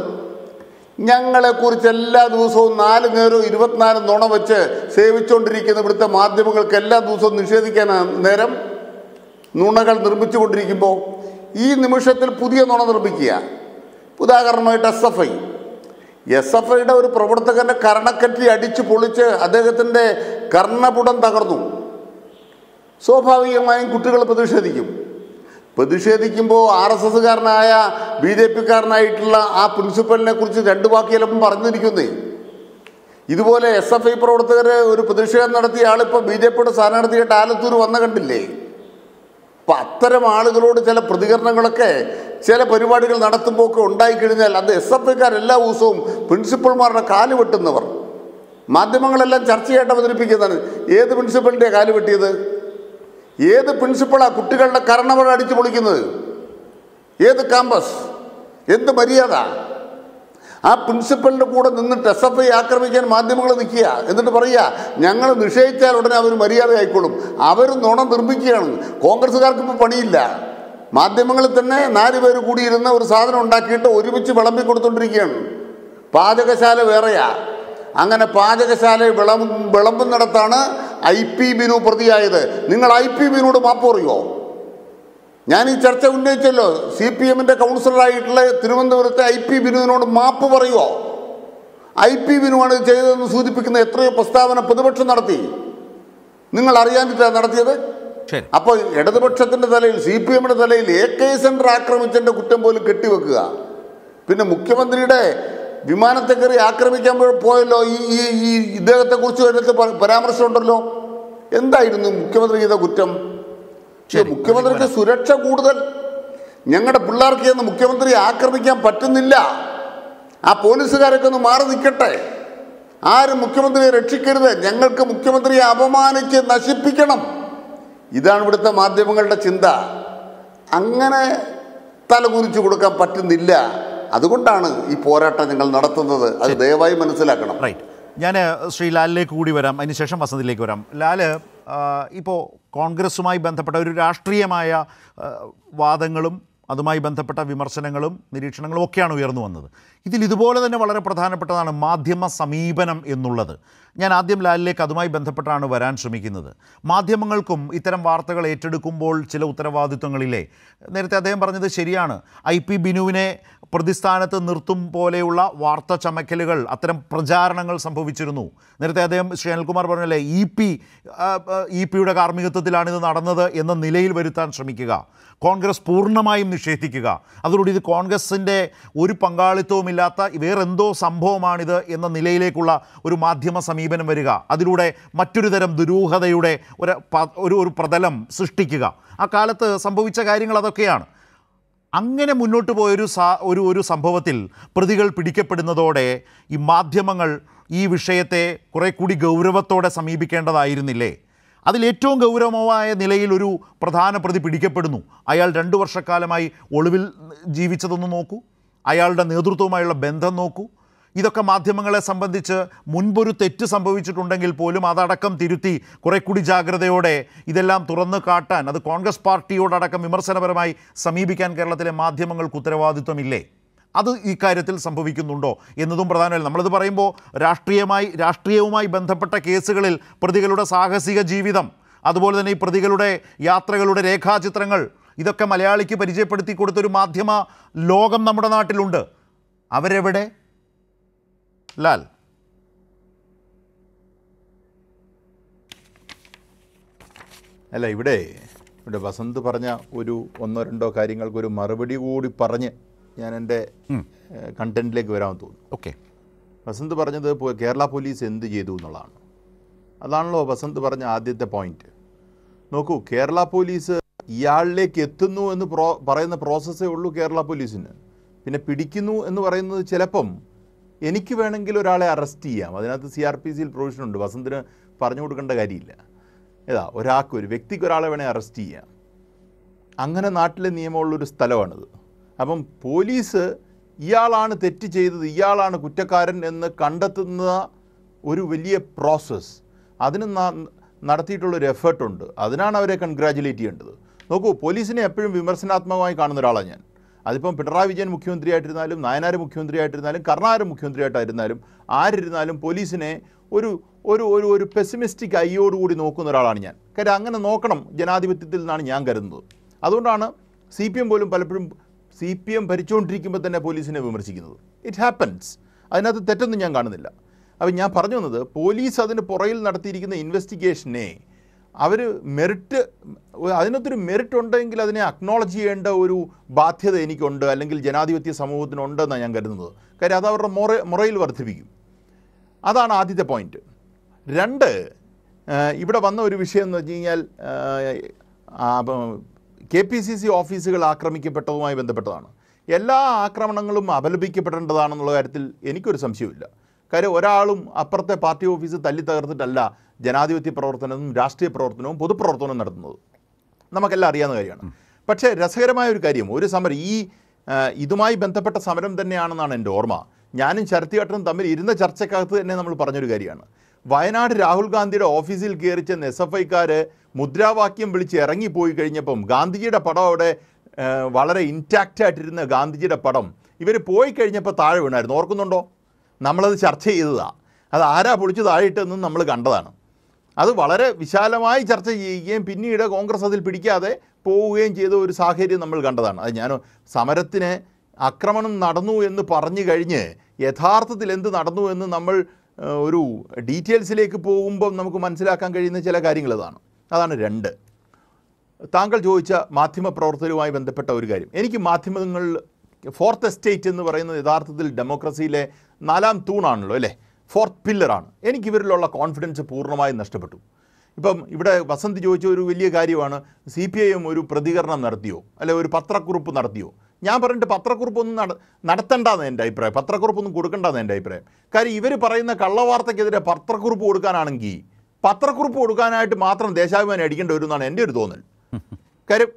ഞങ്ങളെക്കുറിച്ച് എല്ലാ ദിവസവും നാല് നേരം ഇരുപത്തിനാല് നുണ വെച്ച് സേവിച്ചുകൊണ്ടിരിക്കുന്ന ഇവിടുത്തെ മാധ്യമങ്ങൾക്ക് എല്ലാ ദിവസവും നിഷേധിക്കാൻ നേരം നുണകൾ നിർമ്മിച്ചുകൊണ്ടിരിക്കുമ്പോൾ ഈ നിമിഷത്തിൽ പുതിയ നുണ നിർമ്മിക്കുക ഉദാഹരണമായിട്ട് S F I S F ഐയുടെ ഒരു പ്രവർത്തകന്റെ കർണക്കറ്റി അടിച്ച് പൊളിച്ച് അദ്ദേഹത്തിൻ്റെ കർണപുടം തകർന്നു സ്വാഭാവികമായും കുട്ടികൾ പ്രതിഷേധിക്കും പ്രതിഷേധിക്കുമ്പോൾ ആർ എസ് എസ്സുകാരനായ ബി ജെ പിക്കാരനായിട്ടുള്ള ആ പ്രിൻസിപ്പലിനെ കുറിച്ച് രണ്ട് വാക്ക് ചിലപ്പം പറഞ്ഞിരിക്കുന്നേ ഇതുപോലെ എസ് എഫ് ഐ പ്രവർത്തകർ ഒരു പ്രതിഷേധം നടത്തിയ ആളിപ്പോൾ ബി ജെ പിയുടെ സ്ഥാനാർത്ഥിയായിട്ട് ആലത്തൂർ വന്ന കണ്ടില്ലേ അപ്പം അത്തരം ആളുകളോട് ചില പ്രതികരണങ്ങളൊക്കെ ചില പരിപാടികൾ നടത്തുമ്പോൾ ഒക്കെ ഉണ്ടായിക്കഴിഞ്ഞാൽ അത് എസ് എഫ് ഐക്കാർ എല്ലാ ദിവസവും പ്രിൻസിപ്പൾമാരുടെ കാല് വെട്ടുന്നവർ മാധ്യമങ്ങളെല്ലാം ചർച്ചയായിട്ട് അവതരിപ്പിക്കുന്നതാണ് ഏത് പ്രിൻസിപ്പളിൻ്റെ കാല് വെട്ടിയത് ഏത് പ്രിൻസിപ്പളാണ് കുട്ടികളുടെ കരണവർ അടിച്ചു പൊളിക്കുന്നത് ഏത് ക്യാമ്പസ് എന്ത് മര്യാദ ആ പ്രിൻസിപ്പലിൻ്റെ കൂടെ നിന്നിട്ട് എസ് എഫ് ഐ ആക്രമിക്കാൻ മാധ്യമങ്ങൾ നിൽക്കുക എന്നിട്ട് പറയുക ഞങ്ങൾ നിഷേധിച്ചാൽ ഉടനെ അവർ മര്യാദ ആയിക്കോളും അവർ നുണം നിർമ്മിക്കുകയാണ് കോൺഗ്രസ്സുകാർക്ക് ഇപ്പോൾ പണിയില്ല മാധ്യമങ്ങളിൽ തന്നെ നാല് പേര് കൂടിയിരുന്ന ഒരു സാധനം ഉണ്ടാക്കിയിട്ട് ഒരുമിച്ച് വിളമ്പി കൊടുത്തുകൊണ്ടിരിക്കുകയാണ് പാചകശാല വേറെയാ അങ്ങനെ പാചകശാല വിളം വിളമ്പുന്നിടത്താണ് ഐ പി ബിനു പ്രതിയായത് നിങ്ങൾ ഐ പി ബിനോട് മാപ്പ് പറയുമോ ഞാൻ ഈ ചർച്ച ഉന്നയിച്ചല്ലോ സി പി എമ്മിൻ്റെ കൗൺസിലറായിട്ടുള്ള തിരുവനന്തപുരത്തെ ഐ പി ബിനുവിനോട് മാപ്പ് പറയുമോ ഐ പി ബിനുവാണ് ചെയ്തതെന്ന് സൂചിപ്പിക്കുന്ന എത്രയോ പ്രസ്താവന പ്രതിപക്ഷം നടത്തി നിങ്ങൾ അറിയാഞ്ഞിട്ടാണ് നടത്തിയത് അപ്പോൾ ഇടതുപക്ഷത്തിൻ്റെ തലയിൽ സി പി എമ്മിൻ്റെ തലയിൽ എ കെ സെൻറ്റർ ആക്രമിച്ചതിൻ്റെ കുറ്റം പോലും കെട്ടിവെക്കുക പിന്നെ മുഖ്യമന്ത്രിയുടെ വിമാനത്തെ കയറി ആക്രമിക്കാൻ പോയല്ലോ ഈ ഈ ഈ ഇദ്ദേഹത്തെക്കുറിച്ച് ഒരിടത്ത് പരാമർശമുണ്ടല്ലോ എന്തായിരുന്നു മുഖ്യമന്ത്രി ചെയ്ത കുറ്റം മുഖ്യമന്ത്രിക്ക് സുരക്ഷ കൂടുതൽ ഞങ്ങളുടെ പിള്ളേർക്ക് എന്ന് മുഖ്യമന്ത്രി ആക്രമിക്കാൻ പറ്റുന്നില്ല ആ പോലീസുകാരൊക്കെ ഒന്ന് മാറി നിൽക്കട്ടെ ആരും മുഖ്യമന്ത്രിയെ രക്ഷിക്കരുത് ഞങ്ങൾക്ക് മുഖ്യമന്ത്രിയെ അപമാനിച്ച് നശിപ്പിക്കണം ഇതാണ് ഇവിടുത്തെ മാധ്യമങ്ങളുടെ ചിന്ത അങ്ങനെ തലകുനിച്ചു കൊടുക്കാൻ പറ്റുന്നില്ല അതുകൊണ്ടാണ് ഈ പോരാട്ടം ഞങ്ങൾ നടത്തുന്നത് അത് ദയവായി മനസ്സിലാക്കണം റൈറ്റ് ഞാൻ ശ്രീ ലാലിലേക്ക് കൂടി വരാം അതിനുശേഷം വസന്തിലേക്ക് വരാം ലാല് ഇപ്പോൾ കോൺഗ്രസ്സുമായി ബന്ധപ്പെട്ട ഒരു രാഷ്ട്രീയമായ വാദങ്ങളും അതുമായി ബന്ധപ്പെട്ട വിമർശനങ്ങളും നിരീക്ഷണങ്ങളും ഒക്കെയാണ് ഉയർന്നു വന്നത് ഇതിൽ ഇതുപോലെ തന്നെ വളരെ പ്രധാനപ്പെട്ടതാണ് മാധ്യമ സമീപനം എന്നുള്ളത് ഞാൻ ആദ്യം ലാലിലേക്ക് അതുമായി ബന്ധപ്പെട്ടാണ് വരാൻ ശ്രമിക്കുന്നത് മാധ്യമങ്ങൾക്കും ഇത്തരം വാർത്തകൾ ഏറ്റെടുക്കുമ്പോൾ ചില ഉത്തരവാദിത്വങ്ങളില്ലേ നേരത്തെ അദ്ദേഹം പറഞ്ഞത് ശരിയാണ് ഐ പി ബിനുവിനെ പ്രതിസ്ഥാനത്ത് നിർത്തും പോലെയുള്ള വാർത്ത ചമക്കലുകൾ അത്തരം പ്രചാരണങ്ങൾ സംഭവിച്ചിരുന്നു നേരത്തെ അദ്ദേഹം ശ്രീ അനിൽകുമാർ പറഞ്ഞല്ലേ ഇ പി ഇ പിയുടെ കാർമ്മികത്വത്തിലാണിത് നടന്നത് എന്ന നിലയിൽ വരുത്താൻ ശ്രമിക്കുക കോൺഗ്രസ് പൂർണ്ണമായും നിഷേധിക്കുക അതോടുകൂടി ഇത് കോൺഗ്രസിൻ്റെ ഒരു പങ്കാളിത്തവുമില്ലാത്ത വേറെന്തോ സംഭവമാണിത് എന്ന നിലയിലേക്കുള്ള ഒരു മാധ്യമ സമീപനം വരിക അതിലൂടെ മറ്റൊരു തരം ദുരൂഹതയുടെ ഒരു ഒരു ഒരു പ്രതലം സൃഷ്ടിക്കുക ആ കാലത്ത് സംഭവിച്ച കാര്യങ്ങൾ അതൊക്കെയാണ് അങ്ങനെ മുന്നോട്ട് പോയൊരു സാ ഒരു ഒരു സംഭവത്തിൽ പ്രതികൾ പിടിക്കപ്പെടുന്നതോടെ ഈ മാധ്യമങ്ങൾ ഈ വിഷയത്തെ കുറേ കൂടി ഗൗരവത്തോടെ സമീപിക്കേണ്ടതായിരുന്നില്ലേ അതിലേറ്റവും ഗൗരവമായ നിലയിൽ ഒരു പ്രധാന പ്രതി പിടിക്കപ്പെടുന്നു അയാൾ രണ്ട് വർഷക്കാലമായി ഒളിവിൽ ജീവിച്ചതൊന്ന് നോക്കൂ അയാളുടെ നേതൃത്വവുമായുള്ള ബന്ധം നോക്കൂ ഇതൊക്കെ മാധ്യമങ്ങളെ സംബന്ധിച്ച് മുൻപൊരു തെറ്റ് സംഭവിച്ചിട്ടുണ്ടെങ്കിൽ പോലും അതടക്കം തിരുത്തി കുറേ കൂടി ജാഗ്രതയോടെ ഇതെല്ലാം തുറന്നു കാട്ടാൻ അത് കോൺഗ്രസ് പാർട്ടിയോടടക്കം വിമർശനപരമായി സമീപിക്കാൻ കേരളത്തിലെ മാധ്യമങ്ങൾക്ക് ഉത്തരവാദിത്വമില്ലേ അത് ഇക്കാര്യത്തിൽ സംഭവിക്കുന്നുണ്ടോ എന്നതും പ്രധാനമല്ല നമ്മളിത് പറയുമ്പോൾ രാഷ്ട്രീയമായി രാഷ്ട്രീയവുമായി ബന്ധപ്പെട്ട കേസുകളിൽ പ്രതികളുടെ സാഹസിക ജീവിതം അതുപോലെ തന്നെ ഈ പ്രതികളുടെ യാത്രകളുടെ രേഖാചിത്രങ്ങൾ ഇതൊക്കെ മലയാളിക്ക് പരിചയപ്പെടുത്തി കൊടുത്തൊരു മാധ്യമ ലോകം നമ്മുടെ നാട്ടിലുണ്ട് അവരെവിടെ ലാൽ അല്ല ഇവിടെ ഇവിടെ വസന്ത് പറഞ്ഞ ഒരു ഒന്നോ രണ്ടോ കാര്യങ്ങൾക്കൊരു മറുപടി കൂടി പറഞ്ഞ് ഞാൻ എൻ്റെ കണ്ടന്റിലേക്ക് വരാമെന്ന് തോന്നുന്നു ഓക്കെ വസന്ത് പറഞ്ഞത് കേരള പോലീസ് എന്ത് ചെയ്തു എന്നുള്ളതാണ് അതാണല്ലോ വസന്ത് പറഞ്ഞ ആദ്യത്തെ പോയിന്റ് നോക്കൂ കേരള പോലീസ് ഇയാളിലേക്ക് എത്തുന്നു എന്ന് പ്രോ പറയുന്ന പ്രോസസ്സേ ഉള്ളൂ കേരള പോലീസിന് പിന്നെ പിടിക്കുന്നു എന്ന് പറയുന്നത് ചിലപ്പം എനിക്ക് വേണമെങ്കിൽ ഒരാളെ അറസ്റ്റ് ചെയ്യാം അതിനകത്ത് സി ആർ പി സിയിൽ പ്രൊവിഷൻ ഉണ്ട് വസന്തിന് പറഞ്ഞു കൊടുക്കേണ്ട കാര്യമില്ല ഏതാ ഒരാൾക്ക് ഒരു വ്യക്തിക്ക് ഒരാളെ വേണേൽ അറസ്റ്റ് ചെയ്യാം അങ്ങനെ നാട്ടിലെ നിയമമുള്ളൊരു സ്ഥലമാണിത് അപ്പം പോലീസ് ഇയാളാണ് തെറ്റ് ചെയ്തത് ഇയാളാണ് കുറ്റക്കാരൻ എന്ന് കണ്ടെത്തുന്ന ഒരു വലിയ പ്രോസസ്സ് അതിന് നടത്തിയിട്ടുള്ളൊരു എഫേർട്ടുണ്ട് അതിനാണ് അവരെ കൺഗ്രാജുലേറ്റ് ചെയ്യേണ്ടത് നോക്കൂ പോലീസിനെ എപ്പോഴും വിമർശനാത്മകമായി കാണുന്ന ഒരാളാണ് ഞാൻ അതിപ്പം പിണറായി വിജയൻ മുഖ്യമന്ത്രിയായിട്ടിരുന്നാലും നായനാർ മുഖ്യമന്ത്രിയായിട്ടിരുന്നാലും കർണാടക മുഖ്യമന്ത്രിയായിട്ടായിരുന്നാലും ആരിരുന്നാലും പോലീസിനെ ഒരു ഒരു ഒരു ഒരു പെസിമിസ്റ്റിക് ഐയോടുകൂടി നോക്കുന്ന ഒരാളാണ് ഞാൻ കാര്യം അങ്ങനെ നോക്കണം ജനാധിപത്യത്തിൽ നിന്നാണ് ഞാൻ കരുതുന്നത് അതുകൊണ്ടാണ് സി പി എം പോലും പലപ്പോഴും സി പി എം ഭരിച്ചുകൊണ്ടിരിക്കുമ്പോൾ തന്നെ പോലീസിനെ വിമർശിക്കുന്നത് ഇറ്റ് ഹാപ്പൻസ് അതിനകത്ത് തെറ്റൊന്നും ഞാൻ കാണുന്നില്ല അപ്പോൾ ഞാൻ പറഞ്ഞു വന്നത് പോലീസ് അതിന് പുറയിൽ നടത്തിയിരിക്കുന്ന ഇൻവെസ്റ്റിഗേഷനെ അവർ മെറിറ്റ് അതിനകത്തൊരു മെറിറ്റ് ഉണ്ടെങ്കിൽ അതിനെ അക്നോളജ് ചെയ്യേണ്ട ഒരു ബാധ്യത എനിക്കുണ്ട് അല്ലെങ്കിൽ ജനാധിപത്യ സമൂഹത്തിനുണ്ടെന്നാണ് ഞാൻ കരുതുന്നത് കാര്യം അത് അവരുടെ മുറ മുറയിൽ വർദ്ധിപ്പിക്കും അതാണ് ആദ്യത്തെ പോയിന്റ് രണ്ട് ഇവിടെ വന്ന ഒരു വിഷയം എന്ന് വെച്ച് കഴിഞ്ഞാൽ കെ പി സി സി ഓഫീസുകൾ ആക്രമിക്കപ്പെട്ടതുമായി ബന്ധപ്പെട്ടതാണ് എല്ലാ ആക്രമണങ്ങളും അപലപിക്കപ്പെടേണ്ടതാണെന്നുള്ള കാര്യത്തിൽ എനിക്കൊരു സംശയമില്ല കാര്യം ഒരാളും അപ്പുറത്തെ പാർട്ടി ഓഫീസ് തല്ലി തകർത്തിട്ടല്ല ജനാധിപത്യ പ്രവർത്തനവും രാഷ്ട്രീയ പ്രവർത്തനവും പൊതുപ്രവർത്തനവും നടത്തുന്നത് നമുക്കെല്ലാം അറിയാവുന്ന കാര്യമാണ് പക്ഷേ രസകരമായ ഒരു കാര്യം ഒരു സമരം ഈ ഇതുമായി ബന്ധപ്പെട്ട സമരം തന്നെയാണെന്നാണ് എൻ്റെ ഓർമ്മ ഞാനും ശരത്തിയേട്ടനും തമ്മിൽ ഇരുന്ന ചർച്ചക്കകത്ത് തന്നെ നമ്മൾ പറഞ്ഞൊരു കാര്യമാണ് വയനാട് രാഹുൽ ഗാന്ധിയുടെ ഓഫീസിൽ കയറി ചെന്ന് എസ് എഫ് ഐക്കാർ മുദ്രാവാക്യം വിളിച്ച് ഇറങ്ങിപ്പോയി കഴിഞ്ഞപ്പം ഗാന്ധിജിയുടെ പടം അവിടെ വളരെ ഇൻറ്റാക്റ്റ് ആയിട്ടിരുന്ന ഗാന്ധിജിയുടെ പടം ഇവർ പോയി കഴിഞ്ഞപ്പോൾ താഴെ വീണായിരുന്നു ഓർക്കുന്നുണ്ടോ നമ്മളത് ചർച്ച ചെയ്തതാണ് അത് ആരാ പൊളിച്ച് താഴെയിട്ടെന്നും നമ്മൾ കണ്ടതാണ് അത് വളരെ വിശാലമായി ചർച്ച ചെയ്യുകയും പിന്നീട് കോൺഗ്രസ് അതിൽ പിടിക്കാതെ പോവുകയും ചെയ്ത ഒരു സാഹചര്യം നമ്മൾ കണ്ടതാണ് അത് ഞാൻ സമരത്തിന് ആക്രമണം നടന്നു എന്ന് പറഞ്ഞു കഴിഞ്ഞ് യഥാർത്ഥത്തിൽ എന്ത് നടന്നു എന്ന് നമ്മൾ ഒരു ഡീറ്റെയിൽസിലേക്ക് പോകുമ്പോൾ നമുക്ക് മനസ്സിലാക്കാൻ കഴിയുന്ന ചില കാര്യങ്ങൾ അതാണ് അതാണ് രണ്ട് താങ്കൾ ചോദിച്ച മാധ്യമപ്രവർത്തകരുമായി ബന്ധപ്പെട്ട ഒരു കാര്യം എനിക്ക് മാധ്യമങ്ങൾ ഫോർത്ത് എസ്റ്റേറ്റ് എന്ന് പറയുന്നത് യഥാർത്ഥത്തിൽ ഡെമോക്രസിയിലെ നാലാം തൂണാണല്ലോ അല്ലേ ഫോർത്ത് പില്ലറാണ് എനിക്കിവരിലുള്ള കോൺഫിഡൻസ് പൂർണ്ണമായും നഷ്ടപ്പെട്ടു ഇപ്പം ഇവിടെ വസന്ത് ചോദിച്ച ഒരു വലിയ കാര്യമാണ് സി പി ഐ എം ഒരു പ്രതികരണം നടത്തിയോ അല്ലെ ഒരു പത്രക്കുറിപ്പ് നടത്തിയോ ഞാൻ പറഞ്ഞിട്ട് പത്രക്കുറിപ്പൊന്നും നട നടത്തണ്ടെന്ന് എൻ്റെ അഭിപ്രായം പത്രക്കുറിപ്പൊന്നും കൊടുക്കണ്ടെന്ന് എൻ്റെ അഭിപ്രായം കാര്യം ഇവർ പറയുന്ന കള്ളവാർത്തയ്ക്കെതിരെ പത്രക്കുറിപ്പ് കൊടുക്കാനാണെങ്കിൽ പത്രക്കുറിപ്പ് കൊടുക്കാനായിട്ട് മാത്രം ദേശാഭിമാനി അടിക്കേണ്ടി വരും എന്നാണ് എൻ്റെ ഒരു തോന്നൽ കാര്യം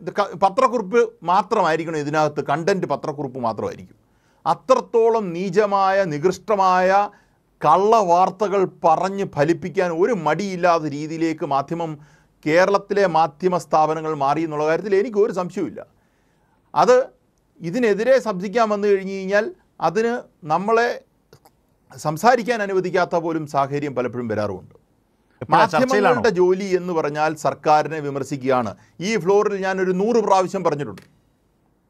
പത്രക്കുറിപ്പ് മാത്രമായിരിക്കണം ഇതിനകത്ത് കണ്ടൻറ്റ് പത്രക്കുറിപ്പ് മാത്രമായിരിക്കും അത്രത്തോളം നീചമായ നികൃഷ്ടമായ കള്ളവാർത്തകൾ പറഞ്ഞ് ഫലിപ്പിക്കാൻ ഒരു മടിയില്ലാത്ത രീതിയിലേക്ക് മാധ്യമം കേരളത്തിലെ മാധ്യമ സ്ഥാപനങ്ങൾ മാറി എന്നുള്ള കാര്യത്തിൽ എനിക്ക് ഒരു സംശയവുമില്ല അത് ഇതിനെതിരെ ശബ്ദിക്കാൻ വന്നു കഴിഞ്ഞു കഴിഞ്ഞാൽ അതിന് നമ്മളെ സംസാരിക്കാൻ അനുവദിക്കാത്ത പോലും സാഹചര്യം പലപ്പോഴും വരാറുമുണ്ട് മാധ്യമങ്ങളുടെ ജോലി എന്ന് പറഞ്ഞാൽ സർക്കാരിനെ വിമർശിക്കുകയാണ് ഈ ഫ്ലോറിൽ ഞാൻ ഒരു നൂറ് പ്രാവശ്യം പറഞ്ഞിട്ടുണ്ട്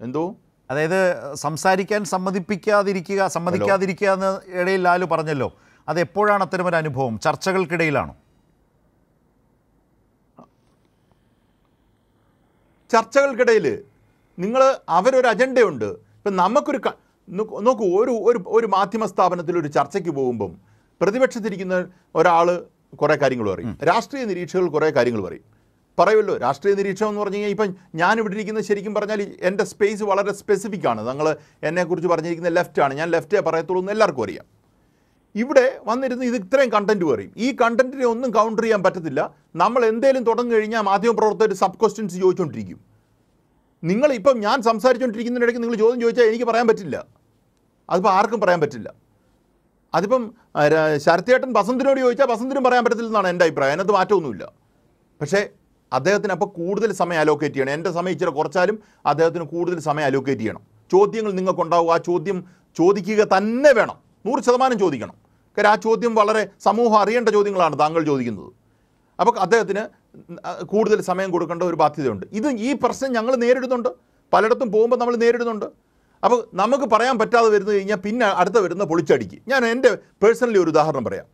എന്തോ അതായത് സംസാരിക്കാൻ സമ്മതിപ്പിക്കാതിരിക്കുക സമ്മതിക്കാതിരിക്കുക എന്ന് ഇടയിൽ ലാലു പറഞ്ഞല്ലോ അത് എപ്പോഴാണ് ഒരു അനുഭവം ചർച്ചകൾക്കിടയിലാണോ ചർച്ചകൾക്കിടയിൽ നിങ്ങൾ അവരൊരു അജണ്ടയുണ്ട് ഇപ്പം നമുക്കൊരു നോക്കൂ ഒരു ഒരു ഒരു മാധ്യമ സ്ഥാപനത്തിൽ ഒരു ചർച്ചയ്ക്ക് പോകുമ്പം പ്രതിപക്ഷത്തിരിക്കുന്ന ഒരാൾ കുറേ കാര്യങ്ങൾ പറയും രാഷ്ട്രീയ നിരീക്ഷകൾ കുറേ കാര്യങ്ങൾ പറയും പറയുമല്ലോ രാഷ്ട്രീയ നിരീക്ഷണം എന്ന് പറഞ്ഞു കഴിഞ്ഞാൽ ഇപ്പം ഞാനിവിടെ ഇരിക്കുന്ന ശരിക്കും പറഞ്ഞാൽ എൻ്റെ സ്പേസ് വളരെ സ്പെസിഫിക് ആണ് നിങ്ങൾ എന്നെക്കുറിച്ച് പറഞ്ഞിരിക്കുന്ന ലെഫ്റ്റാണ് ഞാൻ ലെഫ്റ്റേ പറയത്തുള്ളൂ എന്ന് എല്ലാവർക്കും അറിയാം ഇവിടെ വന്നിരുന്ന് ഇത് ഇത്രയും കണ്ടന്റ് പറയും ഈ കണ്ടന്റിനെ ഒന്നും കൗണ്ടർ ചെയ്യാൻ പറ്റത്തില്ല നമ്മൾ എന്തേലും തുടങ്ങി കഴിഞ്ഞാൽ മാധ്യമപ്രവർത്തകർ സബ് ക്വസ്റ്റ്യൻസ് ചോദിച്ചുകൊണ്ടിരിക്കും നിങ്ങൾ ഇപ്പം ഞാൻ സംസാരിച്ചുകൊണ്ടിരിക്കുന്നതിനിടയ്ക്ക് നിങ്ങൾ ചോദ്യം ചോദിച്ചാൽ എനിക്ക് പറയാൻ പറ്റില്ല അതിപ്പോൾ ആർക്കും പറയാൻ പറ്റില്ല അതിപ്പം ശരത്തേട്ടൻ ബസന്തിനോട് ചോദിച്ചാൽ ബസന്തിനും പറയാൻ എന്നാണ് എൻ്റെ അഭിപ്രായം അതിനകത്ത് മാറ്റമൊന്നുമില്ല പക്ഷേ അദ്ദേഹത്തിന് അപ്പോൾ കൂടുതൽ സമയം അലോക്കേറ്റ് ചെയ്യണം എൻ്റെ സമയം ഇച്ചിരി കുറച്ചാലും അദ്ദേഹത്തിന് കൂടുതൽ സമയം അലോക്കേറ്റ് ചെയ്യണം ചോദ്യങ്ങൾ നിങ്ങൾക്കുണ്ടാവും ആ ചോദ്യം ചോദിക്കുക തന്നെ വേണം നൂറ് ശതമാനം ചോദിക്കണം കാര്യം ആ ചോദ്യം വളരെ സമൂഹം അറിയേണ്ട ചോദ്യങ്ങളാണ് താങ്കൾ ചോദിക്കുന്നത് അപ്പോൾ അദ്ദേഹത്തിന് കൂടുതൽ സമയം കൊടുക്കേണ്ട ഒരു ബാധ്യതയുണ്ട് ഇത് ഈ പ്രശ്നം ഞങ്ങൾ നേരിടുന്നുണ്ട് പലയിടത്തും പോകുമ്പോൾ നമ്മൾ നേരിടുന്നുണ്ട് അപ്പോൾ നമുക്ക് പറയാൻ പറ്റാതെ വരുന്നു കഴിഞ്ഞാൽ പിന്നെ അടുത്ത വരുന്ന പൊളിച്ചടിക്ക് ഞാൻ എൻ്റെ പേഴ്സണലി ഒരു ഉദാഹരണം പറയാം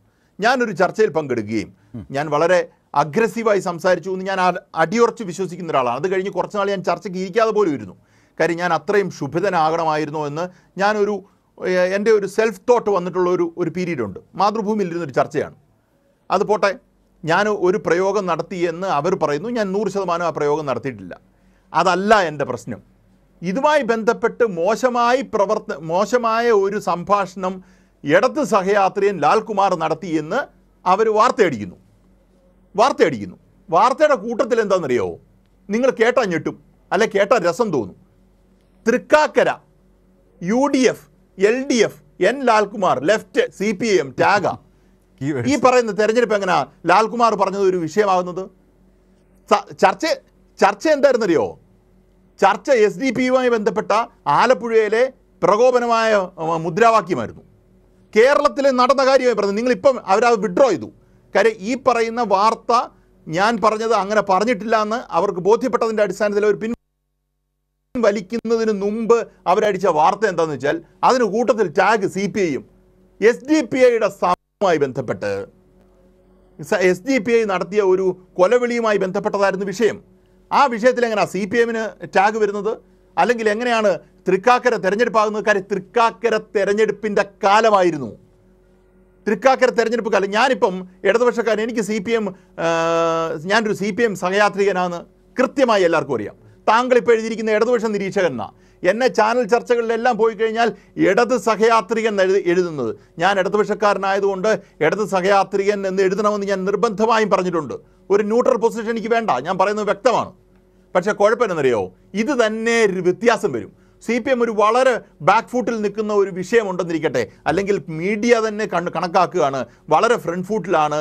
ഞാനൊരു ചർച്ചയിൽ പങ്കെടുക്കുകയും ഞാൻ വളരെ അഗ്രസീവായി സംസാരിച്ചു എന്ന് ഞാൻ അടിയുറച്ച് വിശ്വസിക്കുന്ന ഒരാളാണ് അത് കഴിഞ്ഞ് കുറച്ച് നാൾ ഞാൻ ചർച്ചയ്ക്ക് ഇരിക്കാതെ പോലും ഇരുന്നു കാര്യം ഞാൻ അത്രയും ശുഭിതനാകണമായിരുന്നു എന്ന് ഞാനൊരു എൻ്റെ ഒരു സെൽഫ് തോട്ട് വന്നിട്ടുള്ള ഒരു ഒരു പീരീഡുണ്ട് മാതൃഭൂമിയിൽ ഇരുന്നൊരു ചർച്ചയാണ് അത് പോട്ടെ ഞാൻ ഒരു പ്രയോഗം നടത്തി എന്ന് അവർ പറയുന്നു ഞാൻ നൂറ് ശതമാനം ആ പ്രയോഗം നടത്തിയിട്ടില്ല അതല്ല എൻ്റെ പ്രശ്നം ഇതുമായി ബന്ധപ്പെട്ട് മോശമായി പ്രവർത്ത മോശമായ ഒരു സംഭാഷണം ഇടത്ത് സഹയാത്രിയൻ ലാൽകുമാർ നടത്തി എന്ന് അവർ വാർത്തയടിക്കുന്നു വാർത്തയടിക്കുന്നു വാർത്തയുടെ കൂട്ടത്തിൽ എന്താണെന്നറിയോ നിങ്ങൾ കേട്ടാൽ ഞെട്ടും അല്ലെ കേട്ടാൽ രസം തോന്നും Thrikkakara U D F L D F N Lalkumar left C P M ടാഗ ഈ പറയുന്ന തെരഞ്ഞെടുപ്പ് എങ്ങനെയാ ലാൽകുമാർ പറഞ്ഞത് ഒരു വിഷയമാകുന്നത് ചർച്ച ചർച്ച എന്തായിരുന്നറിയോ ചർച്ച എസ് ഡി യുമായി ബന്ധപ്പെട്ട ആലപ്പുഴയിലെ പ്രകോപനമായ മുദ്രാവാക്യമായിരുന്നു കേരളത്തിൽ നടന്ന കാര്യമായി പറഞ്ഞത് നിങ്ങളിപ്പം അവരത് വിഡ്രോ ചെയ്തു കാര്യം ഈ പറയുന്ന വാർത്ത ഞാൻ പറഞ്ഞത് അങ്ങനെ പറഞ്ഞിട്ടില്ല എന്ന് അവർക്ക് ബോധ്യപ്പെട്ടതിൻ്റെ അടിസ്ഥാനത്തിൽ അവർ പിൻ വലിക്കുന്നതിന് മുമ്പ് അവരടിച്ച വാർത്ത എന്താണെന്ന് വെച്ചാൽ അതിന് കൂട്ടത്തിൽ ടാഗ് സി പി ഐയും എസ് ഡി പി ഐയുടെ ുമായി ബന്ധപ്പെട്ട് എസ് ഡി പി ഐ നടത്തിയ ഒരു കൊലവിളിയുമായി ബന്ധപ്പെട്ടതായിരുന്നു വിഷയം ആ വിഷയത്തിൽ എങ്ങനെയാണ് സി പി എമ്മിന് ടാഗ് വരുന്നത് അല്ലെങ്കിൽ എങ്ങനെയാണ് തൃക്കാക്കര തെരഞ്ഞെടുപ്പാകുന്നത് കാര്യം തൃക്കാക്കര തെരഞ്ഞെടുപ്പിൻ്റെ കാലമായിരുന്നു തൃക്കാക്കര തെരഞ്ഞെടുപ്പ് കാലം ഞാനിപ്പം ഇടതുപക്ഷക്കാരൻ എനിക്ക് സി പി എം ഞാനൊരു സി പി എം സഹയാത്രികനാണ് കൃത്യമായി എല്ലാവർക്കും അറിയാം താങ്കൾ ഇപ്പോൾ എഴുതിയിരിക്കുന്ന ഇടതുപക്ഷ നിരീക്ഷകനാണ് എന്നെ ചാനൽ ചർച്ചകളിലെല്ലാം പോയി കഴിഞ്ഞാൽ ഇടത് സഹയാത്രികൻ എഴുതി എഴുതുന്നത് ഞാൻ ഇടതുപക്ഷക്കാരനായതുകൊണ്ട് ഇടത് സഹയാത്രികൻ എന്ന് എഴുതണമെന്ന് ഞാൻ നിർബന്ധമായും പറഞ്ഞിട്ടുണ്ട് ഒരു ന്യൂട്രൽ പൊസിഷൻ എനിക്ക് വേണ്ട ഞാൻ പറയുന്നത് വ്യക്തമാണ് പക്ഷേ കുഴപ്പമില്ലെന്നറിയോ ഇത് തന്നെ ഒരു വ്യത്യാസം വരും സി പി എം ഒരു വളരെ ബാക്ക് ഫൂട്ടിൽ നിൽക്കുന്ന ഒരു വിഷയമുണ്ടെന്നിരിക്കട്ടെ അല്ലെങ്കിൽ മീഡിയ തന്നെ കണ്ട് കണക്കാക്കുകയാണ് വളരെ ഫ്രണ്ട് ഫൂട്ടിലാണ്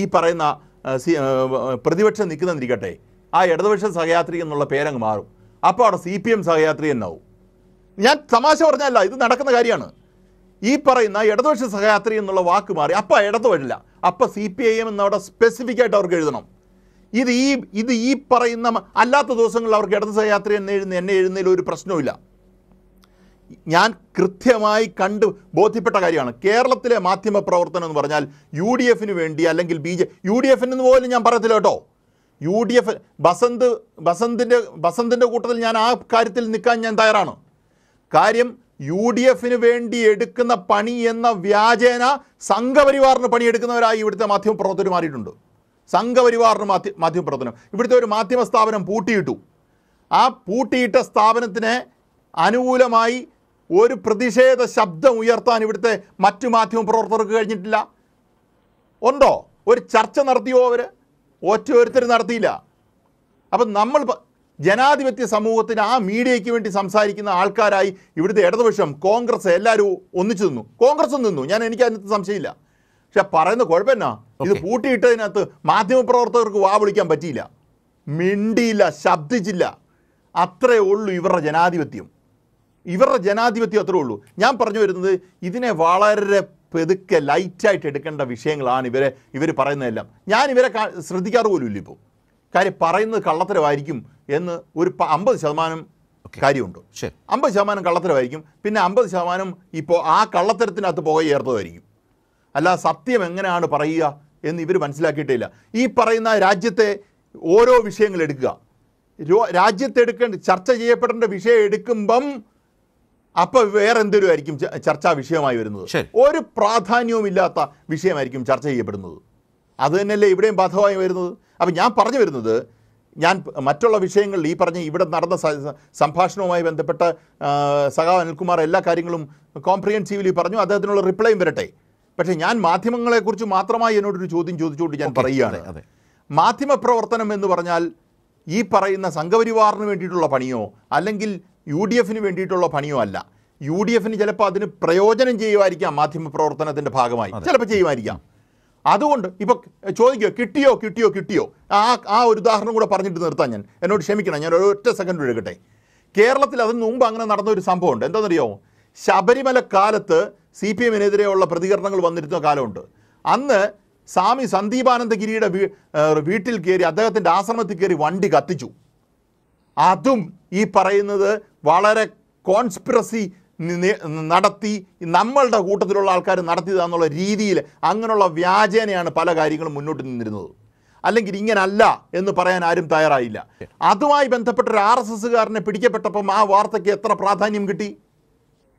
ഈ പറയുന്ന പ്രതിപക്ഷം നിൽക്കുന്നതെന്നിരിക്കട്ടെ ആ ഇടതുപക്ഷ സഹയാത്രി എന്നുള്ള പേരങ്ങ് മാറും അപ്പോൾ അവിടെ സി പി എം സഹയാത്രി എന്നാവും ഞാൻ തമാശ പറഞ്ഞല്ല ഇത് നടക്കുന്ന കാര്യമാണ് ഈ പറയുന്ന ഇടതുപക്ഷ സഹയാത്രി എന്നുള്ള വാക്ക് മാറി അപ്പം വഴില്ല അപ്പം സി പി ഐ എം എന്നവിടെ സ്പെസിഫിക് ആയിട്ട് അവർക്ക് എഴുതണം ഇത് ഈ ഇത് ഈ പറയുന്ന അല്ലാത്ത ദിവസങ്ങളിൽ അവർക്ക് ഇടത് സഹയാത്രി എന്ന് എഴുതുന്ന എന്നെ എഴുതുന്നതിൽ ഒരു പ്രശ്നവുമില്ല ഞാൻ കൃത്യമായി കണ്ട് ബോധ്യപ്പെട്ട കാര്യമാണ് കേരളത്തിലെ മാധ്യമ പ്രവർത്തനം എന്ന് പറഞ്ഞാൽ യു ഡി എഫിന് വേണ്ടി അല്ലെങ്കിൽ ബി ജെ യു ഡി എഫിന് പോലും ഞാൻ പറയത്തില്ല കേട്ടോ യു ഡി എഫ് ബസന്ത് ബസന്തിൻ്റെ ബസന്തിൻ്റെ കൂട്ടത്തിൽ ഞാൻ ആ കാര്യത്തിൽ നിൽക്കാൻ ഞാൻ തയ്യാറാണ് കാര്യം യു ഡി എഫിന് വേണ്ടി എടുക്കുന്ന പണി എന്ന വ്യാജേന സംഘപരിവാറിന് പണിയെടുക്കുന്നവരായി ഇവിടുത്തെ മാധ്യമപ്രവർത്തകർ മാറിയിട്ടുണ്ട് സംഘപരിവാറിന് മാധ്യ മാധ്യമപ്രവർത്തനം ഇവിടുത്തെ ഒരു മാധ്യമ സ്ഥാപനം പൂട്ടിയിട്ടു ആ പൂട്ടിയിട്ട സ്ഥാപനത്തിന് അനുകൂലമായി ഒരു പ്രതിഷേധ ശബ്ദം ഉയർത്താൻ ഇവിടുത്തെ മറ്റു മാധ്യമ പ്രവർത്തകർക്ക് കഴിഞ്ഞിട്ടില്ല ഉണ്ടോ ഒരു ചർച്ച നടത്തിയോ അവർ ഒറ്റ ഒറ്റോരുത്തരും നടത്തിയില്ല അപ്പം നമ്മൾ ജനാധിപത്യ സമൂഹത്തിന് ആ മീഡിയയ്ക്ക് വേണ്ടി സംസാരിക്കുന്ന ആൾക്കാരായി ഇവിടുത്തെ ഇടതുപക്ഷം കോൺഗ്രസ് എല്ലാവരും ഒന്നിച്ചു നിന്നു കോൺഗ്രസും നിന്നു ഞാൻ എനിക്ക് അതിനകത്ത് സംശയമില്ല പക്ഷെ പറയുന്ന കുഴപ്പമില്ല ഇത് കൂട്ടിയിട്ടതിനകത്ത് മാധ്യമപ്രവർത്തകർക്ക് വാ വിളിക്കാൻ പറ്റിയില്ല മിണ്ടിയില്ല ശബ്ദിച്ചില്ല അത്രേ ഉള്ളൂ ഇവരുടെ ജനാധിപത്യം ഇവരുടെ ജനാധിപത്യം അത്രേ ഉള്ളൂ ഞാൻ പറഞ്ഞു വരുന്നത് ഇതിനെ വളരെ പെതുക്കെ ലൈറ്റായിട്ട് എടുക്കേണ്ട വിഷയങ്ങളാണ് ഇവരെ ഇവർ പറയുന്നതെല്ലാം ഞാൻ ഇവരെ ശ്രദ്ധിക്കാറ് പോലും ഇല്ല ഇപ്പോൾ കാര്യം പറയുന്നത് കള്ളത്തരമായിരിക്കും എന്ന് ഒരു അമ്പത് ശതമാനം കാര്യമുണ്ട് അമ്പത് ശതമാനം കള്ളത്തരമായിരിക്കും പിന്നെ അമ്പത് ശതമാനം ഇപ്പോൾ ആ കള്ളത്തരത്തിനകത്ത് പുക ചേർത്തതായിരിക്കും അല്ല സത്യം എങ്ങനെയാണ് പറയുക എന്ന് ഇവർ മനസ്സിലാക്കിയിട്ടില്ല ഈ പറയുന്ന രാജ്യത്തെ ഓരോ വിഷയങ്ങൾ എടുക്കുക രാജ്യത്തെടുക്കേണ്ട ചർച്ച ചെയ്യപ്പെടേണ്ട വിഷയം എടുക്കുമ്പം അപ്പോൾ വേറെ എന്തൊരു ആയിരിക്കും ചർച്ചാ വിഷയമായി വരുന്നത് ഒരു പ്രാധാന്യവുമില്ലാത്ത വിഷയമായിരിക്കും ചർച്ച ചെയ്യപ്പെടുന്നത് അത് തന്നെയല്ലേ ഇവിടെയും ബാധകമായി വരുന്നത് അപ്പം ഞാൻ പറഞ്ഞു വരുന്നത് ഞാൻ മറ്റുള്ള വിഷയങ്ങളിൽ ഈ പറഞ്ഞ ഇവിടെ നടന്ന സംഭാഷണവുമായി ബന്ധപ്പെട്ട സഖാവ് അനിൽകുമാർ എല്ലാ കാര്യങ്ങളും കോംപ്രിഹെൻസീവ്ലി പറഞ്ഞു അദ്ദേഹത്തിനുള്ള റിപ്ലൈയും വരട്ടെ പക്ഷേ ഞാൻ മാധ്യമങ്ങളെക്കുറിച്ച് മാത്രമായി എന്നോടൊരു ചോദ്യം ചോദിച്ചുകൊണ്ട് ഞാൻ പറയുകയാണ് മാധ്യമപ്രവർത്തനം എന്ന് പറഞ്ഞാൽ ഈ പറയുന്ന സംഘപരിവാറിന് വേണ്ടിയിട്ടുള്ള പണിയോ അല്ലെങ്കിൽ യു ഡി എഫിന് വേണ്ടിയിട്ടുള്ള പണിയോ അല്ല യു ഡി എഫിന് ചിലപ്പോൾ അതിന് പ്രയോജനം ചെയ്യുമായിരിക്കാം മാധ്യമ പ്രവർത്തനത്തിൻ്റെ ഭാഗമായി ചിലപ്പോൾ ചെയ്യുമായിരിക്കാം അതുകൊണ്ട് ഇപ്പോൾ ചോദിക്കുക കിട്ടിയോ കിട്ടിയോ കിട്ടിയോ ആ ആ ഒരു ഉദാഹരണം കൂടെ പറഞ്ഞിട്ട് നിർത്താം ഞാൻ എന്നോട് ക്ഷമിക്കണം ഞാൻ ഒരൊറ്റ സെക്കൻഡ് ഒഴുകട്ടെ കേരളത്തിൽ അതിന് മുമ്പ് അങ്ങനെ നടന്ന ഒരു സംഭവമുണ്ട് എന്താണെന്നറിയോ ശബരിമല കാലത്ത് സി പി എമ്മിനെതിരെയുള്ള പ്രതികരണങ്ങൾ വന്നിരുന്ന കാലമുണ്ട് അന്ന് സ്വാമി സന്ദീപാനന്ദഗിരിയുടെ വീട്ടിൽ കയറി അദ്ദേഹത്തിൻ്റെ ആശ്രമത്തിൽ കയറി വണ്ടി കത്തിച്ചു അതും ഈ പറയുന്നത് വളരെ കോൺസ്പിറസി നടത്തി നമ്മളുടെ കൂട്ടത്തിലുള്ള ആൾക്കാർ നടത്തിയതാന്നുള്ള രീതിയിൽ അങ്ങനെയുള്ള വ്യാജേനയാണ് പല കാര്യങ്ങളും മുന്നോട്ട് നിന്നിരുന്നത് അല്ലെങ്കിൽ ഇങ്ങനല്ല എന്ന് പറയാൻ ആരും തയ്യാറായില്ല അതുമായി ബന്ധപ്പെട്ട ഒരു ആർ എസ് എസ്സുകാരനെ പിടിക്കപ്പെട്ടപ്പം ആ വാർത്തയ്ക്ക് എത്ര പ്രാധാന്യം കിട്ടി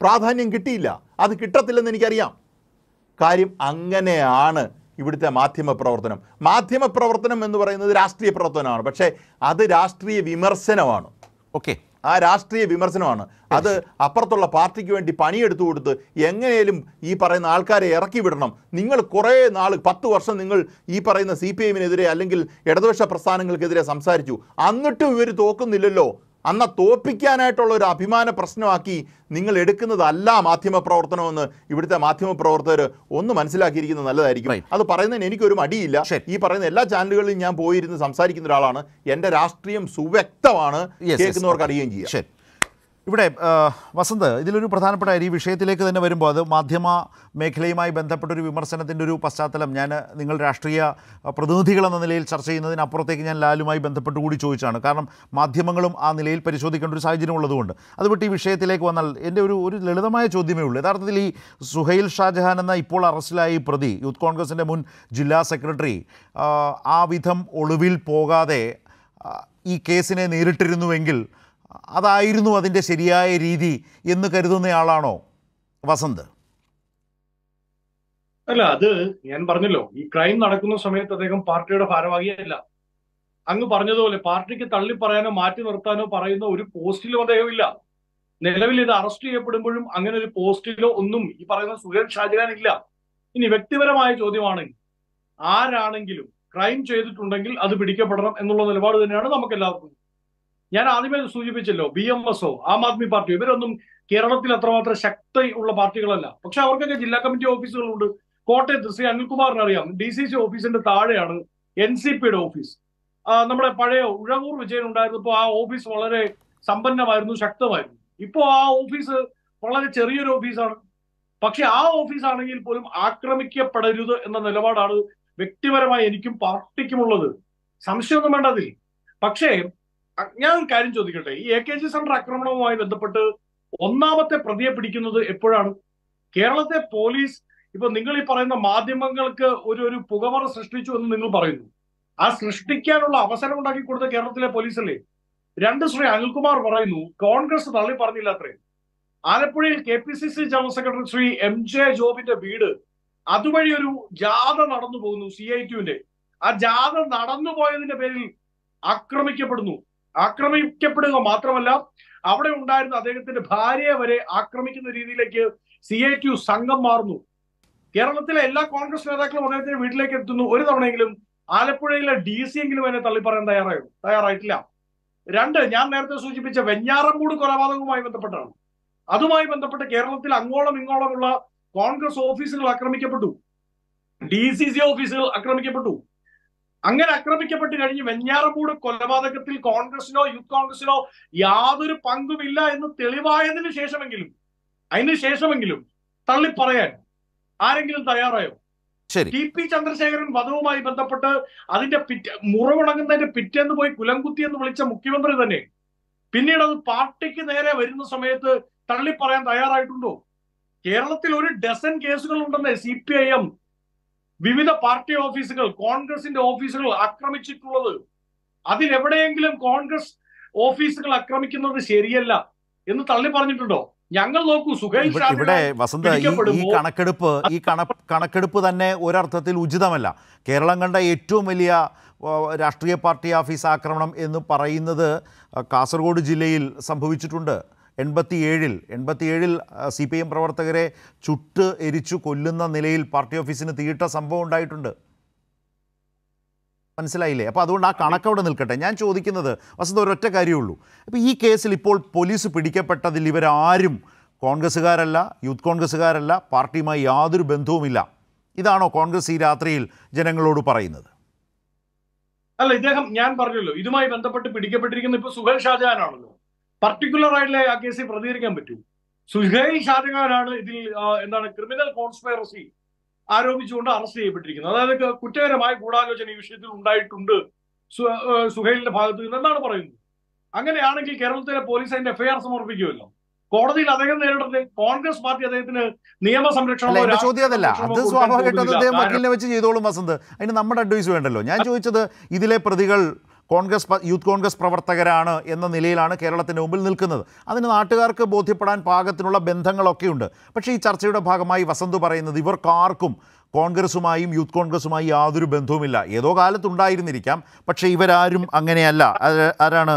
പ്രാധാന്യം കിട്ടിയില്ല അത് കിട്ടത്തില്ലെന്ന് എനിക്കറിയാം കാര്യം അങ്ങനെയാണ് ഇവിടുത്തെ മാധ്യമപ്രവർത്തനം മാധ്യമപ്രവർത്തനം എന്ന് പറയുന്നത് രാഷ്ട്രീയ പ്രവർത്തനമാണ് പക്ഷേ അത് രാഷ്ട്രീയ വിമർശനമാണ് ഓക്കെ ആ രാഷ്ട്രീയ വിമർശനമാണ് അത് അപ്പുറത്തുള്ള പാർട്ടിക്ക് വേണ്ടി പണിയെടുത്തു കൊടുത്ത് എങ്ങനെയും ഈ പറയുന്ന ആൾക്കാരെ ഇറക്കി വിടണം നിങ്ങൾ കുറേ നാൾ പത്ത് വർഷം നിങ്ങൾ ഈ പറയുന്ന സി പി എമ്മിനെതിരെ അല്ലെങ്കിൽ ഇടതുപക്ഷ പ്രസ്ഥാനങ്ങൾക്കെതിരെ സംസാരിച്ചു എന്നിട്ടും ഇവർ തോക്കുന്നില്ലല്ലോ അന്ന തോപ്പിക്കാനായിട്ടുള്ള ഒരു അഭിമാന പ്രശ്നമാക്കി നിങ്ങൾ എടുക്കുന്നതല്ല മാധ്യമപ്രവർത്തനമെന്ന് ഇവിടുത്തെ മാധ്യമപ്രവർത്തകർ ഒന്ന് മനസ്സിലാക്കിയിരിക്കുന്നത് നല്ലതായിരിക്കും അത് പറയുന്നതിന് എനിക്കൊരു മടിയില്ല ഈ പറയുന്ന എല്ലാ ചാനലുകളിലും ഞാൻ പോയിരുന്ന് സംസാരിക്കുന്ന ഒരാളാണ് എൻ്റെ രാഷ്ട്രീയം സുവ്യക്തമാണ് കേൾക്കുന്നവർക്ക് അറിയുകയും ചെയ്യാം ഇവിടെ വസന്ത് ഇതിലൊരു പ്രധാനപ്പെട്ട ഈ വിഷയത്തിലേക്ക് തന്നെ വരുമ്പോൾ അത് മാധ്യമ മേഖലയുമായി ബന്ധപ്പെട്ടൊരു വിമർശനത്തിൻ്റെ ഒരു പശ്ചാത്തലം ഞാൻ നിങ്ങൾ രാഷ്ട്രീയ പ്രതിനിധികളെന്ന നിലയിൽ ചർച്ച ചെയ്യുന്നതിനപ്പുറത്തേക്ക് ഞാൻ ലാലുമായി ബന്ധപ്പെട്ട് കൂടി ചോദിച്ചാണ് കാരണം മാധ്യമങ്ങളും ആ നിലയിൽ പരിശോധിക്കേണ്ട ഒരു സാഹചര്യം ഉള്ളതുകൊണ്ട് അത് വിട്ട് ഈ വിഷയത്തിലേക്ക് വന്നാൽ എൻ്റെ ഒരു ഒരു ലളിതമായ ചോദ്യമേ ഉള്ളൂ യഥാർത്ഥത്തിൽ ഈ സുഹൈൽ ഷാജഹാൻ എന്ന ഇപ്പോൾ അറസ്റ്റിലായ പ്രതി യൂത്ത് കോൺഗ്രസിൻ്റെ മുൻ ജില്ലാ സെക്രട്ടറി ആ വിധം ഒളിവിൽ പോകാതെ ഈ കേസിനെ നേരിട്ടിരുന്നുവെങ്കിൽ അതായിരുന്നു അതിൻ്റെ ശരിയായ രീതി എന്ന് കരുതുന്നയാളാണോ വസന്ത് അല്ല അത് ഞാൻ പറഞ്ഞല്ലോ ഈ ക്രൈം നടക്കുന്ന സമയത്ത് അദ്ദേഹം പാർട്ടിയുടെ ഭാരവാഹിയല്ല അങ്ങ് പറഞ്ഞതുപോലെ പാർട്ടിക്ക് തള്ളി പറയാനോ മാറ്റി നിർത്താനോ പറയുന്ന ഒരു പോസ്റ്റിലും അദ്ദേഹം ഇല്ല നിലവിൽ ഇത് അറസ്റ്റ് ചെയ്യപ്പെടുമ്പോഴും അങ്ങനെ ഒരു പോസ്റ്റിലോ ഒന്നും ഈ പറയുന്ന സുരേഷ് ഷാജിരാൻ ഇല്ല ഇനി വ്യക്തിപരമായ ചോദ്യമാണെങ്കിൽ ആരാണെങ്കിലും ക്രൈം ചെയ്തിട്ടുണ്ടെങ്കിൽ അത് പിടിക്കപ്പെടണം എന്നുള്ള നിലപാട് തന്നെയാണ് നമുക്ക് എല്ലാവർക്കും ഞാൻ ആദ്യമേ സൂചിപ്പിച്ചല്ലോ B M S Aam Aadmi party ഇവരൊന്നും കേരളത്തിൽ അത്രമാത്രം ശക്തി ഉള്ള പാർട്ടികളല്ല പക്ഷെ അവർക്കൊക്കെ ജില്ലാ കമ്മിറ്റി ഓഫീസുകളുണ്ട് കോട്ടയത്ത് ശ്രീ അനിൽകുമാറിന് അറിയാം ഡി സി സി ഓഫീസിന്റെ താഴെയാണ് എൻ സി പിയുടെ ഓഫീസ് നമ്മുടെ പഴയ ഉഴവൂർ വിജയൻ ഉണ്ടായിരുന്നപ്പോൾ ആ ഓഫീസ് വളരെ സമ്പന്നമായിരുന്നു ശക്തമായിരുന്നു ഇപ്പോൾ ആ ഓഫീസ് വളരെ ചെറിയൊരു ഓഫീസാണ് പക്ഷെ ആ ഓഫീസാണെങ്കിൽ പോലും ആക്രമിക്കപ്പെടരുത് എന്ന നിലപാടാണ് വ്യക്തിപരമായി എനിക്കും പാർട്ടിക്കുമുള്ളത് സംശയമൊന്നും വേണ്ടതിൽ പക്ഷേ ഞാൻ ഒരു കാര്യം ചോദിക്കട്ടെ ഈ എ കെ ജി സെന്റർ ആക്രമണവുമായി ബന്ധപ്പെട്ട് ഒന്നാമത്തെ പ്രതിയെ പിടിക്കുന്നത് എപ്പോഴാണ് കേരളത്തെ പോലീസ് ഇപ്പൊ നിങ്ങൾ ഈ പറയുന്ന മാധ്യമങ്ങൾക്ക് ഒരു ഒരു പുകമറ സൃഷ്ടിച്ചു എന്ന് നിങ്ങൾ പറയുന്നു ആ സൃഷ്ടിക്കാനുള്ള അവസരം ഉണ്ടാക്കി കൊടുത്ത കേരളത്തിലെ പോലീസല്ലേ രണ്ട് ശ്രീ അനിൽകുമാർ പറയുന്നു കോൺഗ്രസ് തള്ളി പറഞ്ഞില്ല അത്രേ ആലപ്പുഴയിൽ K P C C general secretary Shri M J ജോബിന്റെ വീട് അതുവഴി ഒരു ജാഥ നടന്നു പോകുന്നു സി ഐ ടിന്റെ ആ ജാഥ നടന്നു പോയതിന്റെ പേരിൽ ആക്രമിക്കപ്പെടുന്നു ആക്രമിക്കപ്പെടുക മാത്രമല്ല അവിടെ ഉണ്ടായിരുന്ന അദ്ദേഹത്തിന്റെ ഭാര്യയെ വരെ ആക്രമിക്കുന്ന രീതിയിലേക്ക് സി എ ടി സംഘം മാറുന്നു കേരളത്തിലെ എല്ലാ കോൺഗ്രസ് നേതാക്കളും അദ്ദേഹത്തിന്റെ വീട്ടിലേക്ക് എത്തുന്നു ഒരു തവണയെങ്കിലും ആലപ്പുഴയിലെ ഡി സി എങ്കിലും എന്നെ തള്ളിപ്പറയാൻ തയ്യാറായോ തയ്യാറായിട്ടില്ല രണ്ട് ഞാൻ നേരത്തെ സൂചിപ്പിച്ച വെഞ്ഞാറമ്പൂട് കൊലപാതകവുമായി ബന്ധപ്പെട്ടാണ് അതുമായി ബന്ധപ്പെട്ട് കേരളത്തിൽ അങ്ങോളം ഇങ്ങോളമുള്ള കോൺഗ്രസ് ഓഫീസുകൾ ആക്രമിക്കപ്പെട്ടു ഡി സി സി ഓഫീസുകൾ ആക്രമിക്കപ്പെട്ടു അങ്ങനെ ആക്രമിക്കപ്പെട്ട് കഴിഞ്ഞ് വെഞ്ഞാറമൂട് കൊലപാതകത്തിൽ കോൺഗ്രസിനോ യൂത്ത് കോൺഗ്രസിനോ യാതൊരു പങ്കുമില്ല എന്ന് തെളിവായതിന് ശേഷമെങ്കിലും അതിന് ശേഷമെങ്കിലും തള്ളിപ്പറയാൻ ആരെങ്കിലും തയ്യാറായോ ടി പി ചന്ദ്രശേഖരൻ വധവുമായി ബന്ധപ്പെട്ട് അതിന്റെ പിറ്റേ മുറവുണങ്ങുന്നതിന്റെ പിറ്റേന്ന് പോയി കുലംകുത്തി എന്ന് വിളിച്ച മുഖ്യമന്ത്രി തന്നെ പിന്നീട് അത് പാർട്ടിക്ക് നേരെ വരുന്ന സമയത്ത് തള്ളിപ്പറയാൻ തയ്യാറായിട്ടുണ്ടോ കേരളത്തിൽ ഒരു ഡസൻ കേസുകൾ ഉണ്ടെന്ന് സി പി ഐ എം വിവിധ പാർട്ടി ഓഫീസുകൾ കോൺഗ്രസിന്റെ ഓഫീസുകൾ ആക്രമിച്ചിട്ടുള്ളത് അതിലെവിടെയെങ്കിലും കോൺഗ്രസ് ഓഫീസുകൾ ആക്രമിക്കുന്നത് ശരിയല്ല എന്ന് തള്ളി പറഞ്ഞിട്ടുണ്ടോ ഞങ്ങൾ നോക്കൂ ഇവിടെ വസന്ത ഈ കണക്കെടുപ്പ് ഈ കണക്കെടുപ്പ് തന്നെ ഒരർത്ഥത്തിൽ ഉചിതമല്ല കേരളം കണ്ട ഏറ്റവും വലിയ രാഷ്ട്രീയ പാർട്ടി ഓഫീസ് ആക്രമണം എന്ന് പറയുന്നത് കാസർഗോഡ് ജില്ലയിൽ സംഭവിച്ചിട്ടുണ്ട് എൺപത്തി ഏഴിൽ സി പി എം പ്രവർത്തകരെ ചുട്ട് എരിച്ചു കൊല്ലുന്ന നിലയിൽ പാർട്ടി ഓഫീസിന് തീട്ട സംഭവം ഉണ്ടായിട്ടുണ്ട് മനസ്സിലായില്ലേ അപ്പോൾ അതുകൊണ്ട് ആ കണക്കവിടെ നിൽക്കട്ടെ ഞാൻ ചോദിക്കുന്നത് വസന്ത ഒരൊറ്റ കാര്യമുള്ളൂ അപ്പോൾ ഈ കേസിൽ ഇപ്പോൾ പോലീസ് പിടിക്കപ്പെട്ടതിൽ ഇവരാരും കോൺഗ്രസ്സുകാരല്ല യൂത്ത് കോൺഗ്രസ്സുകാരല്ല പാർട്ടിയുമായി യാതൊരു ബന്ധവുമില്ല ഇതാണോ കോൺഗ്രസ് ഈ രാത്രിയിൽ ജനങ്ങളോട് പറയുന്നത് അല്ല ഇദ്ദേഹം ഞാൻ പറഞ്ഞല്ലോ ഇതുമായി ബന്ധപ്പെട്ട് പിടിക്കപ്പെട്ടിരിക്കുന്ന ഇപ്പൊ സുഹേൽ ഷാജഹാൻ പർട്ടിക്കുലർ ആയിട്ടുള്ള ആ കേസിൽ പ്രതികരിക്കാൻ പറ്റൂ സുഹൈൽ ഷാജഹാനാണ് ഇതിൽ എന്താണ് ക്രിമിനൽ കോൺസ്പയറസി ആരോപിച്ചുകൊണ്ട് അറസ്റ്റ് ചെയ്യപ്പെട്ടിരിക്കുന്നത് അതായത് കുറ്റകരമായ ഗൂഢാലോചന ഈ വിഷയത്തിൽ ഉണ്ടായിട്ടുണ്ട് സുഹൈലിന്റെ ഭാഗത്ത് നിന്ന് എന്നാണ് പറയുന്നത് അങ്ങനെയാണെങ്കിൽ കേരളത്തിലെ പോലീസ് അതിന്റെ എഫ്ഐആർ സമർപ്പിക്കുമല്ലോ കോടതിയിൽ അദ്ദേഹം നേരിടുന്നത് കോൺഗ്രസ് പാർട്ടി അദ്ദേഹത്തിന് നിയമ സംരക്ഷണം അത് വെച്ച് ചെയ്തോളും വസന്ത് അതിന് നമ്മുടെ അഡ്വൈസ് വേണ്ടല്ലോ ഞാൻ ചോദിച്ചത് ഇതിലെ പ്രതികൾ കോൺഗ്രസ് യൂത്ത് കോൺഗ്രസ് പ്രവർത്തകരാണ് എന്ന നിലയിലാണ് കേരളത്തിൻ്റെ മുമ്പിൽ നിൽക്കുന്നത് അതിന് നാട്ടുകാർക്ക് ബോധ്യപ്പെടാൻ പാകത്തിനുള്ള ബന്ധങ്ങളൊക്കെയുണ്ട് പക്ഷേ ഈ ചർച്ചയുടെ ഭാഗമായി വസന്ത് പറയുന്നത് ഇവർക്കാർക്കും കോൺഗ്രസുമായും യൂത്ത് കോൺഗ്രസുമായി യാതൊരു ബന്ധവുമില്ല ഏതോ കാലത്തുണ്ടായിരുന്നിരിക്കാം പക്ഷേ ഇവരാരും അങ്ങനെയല്ല ആരാണ്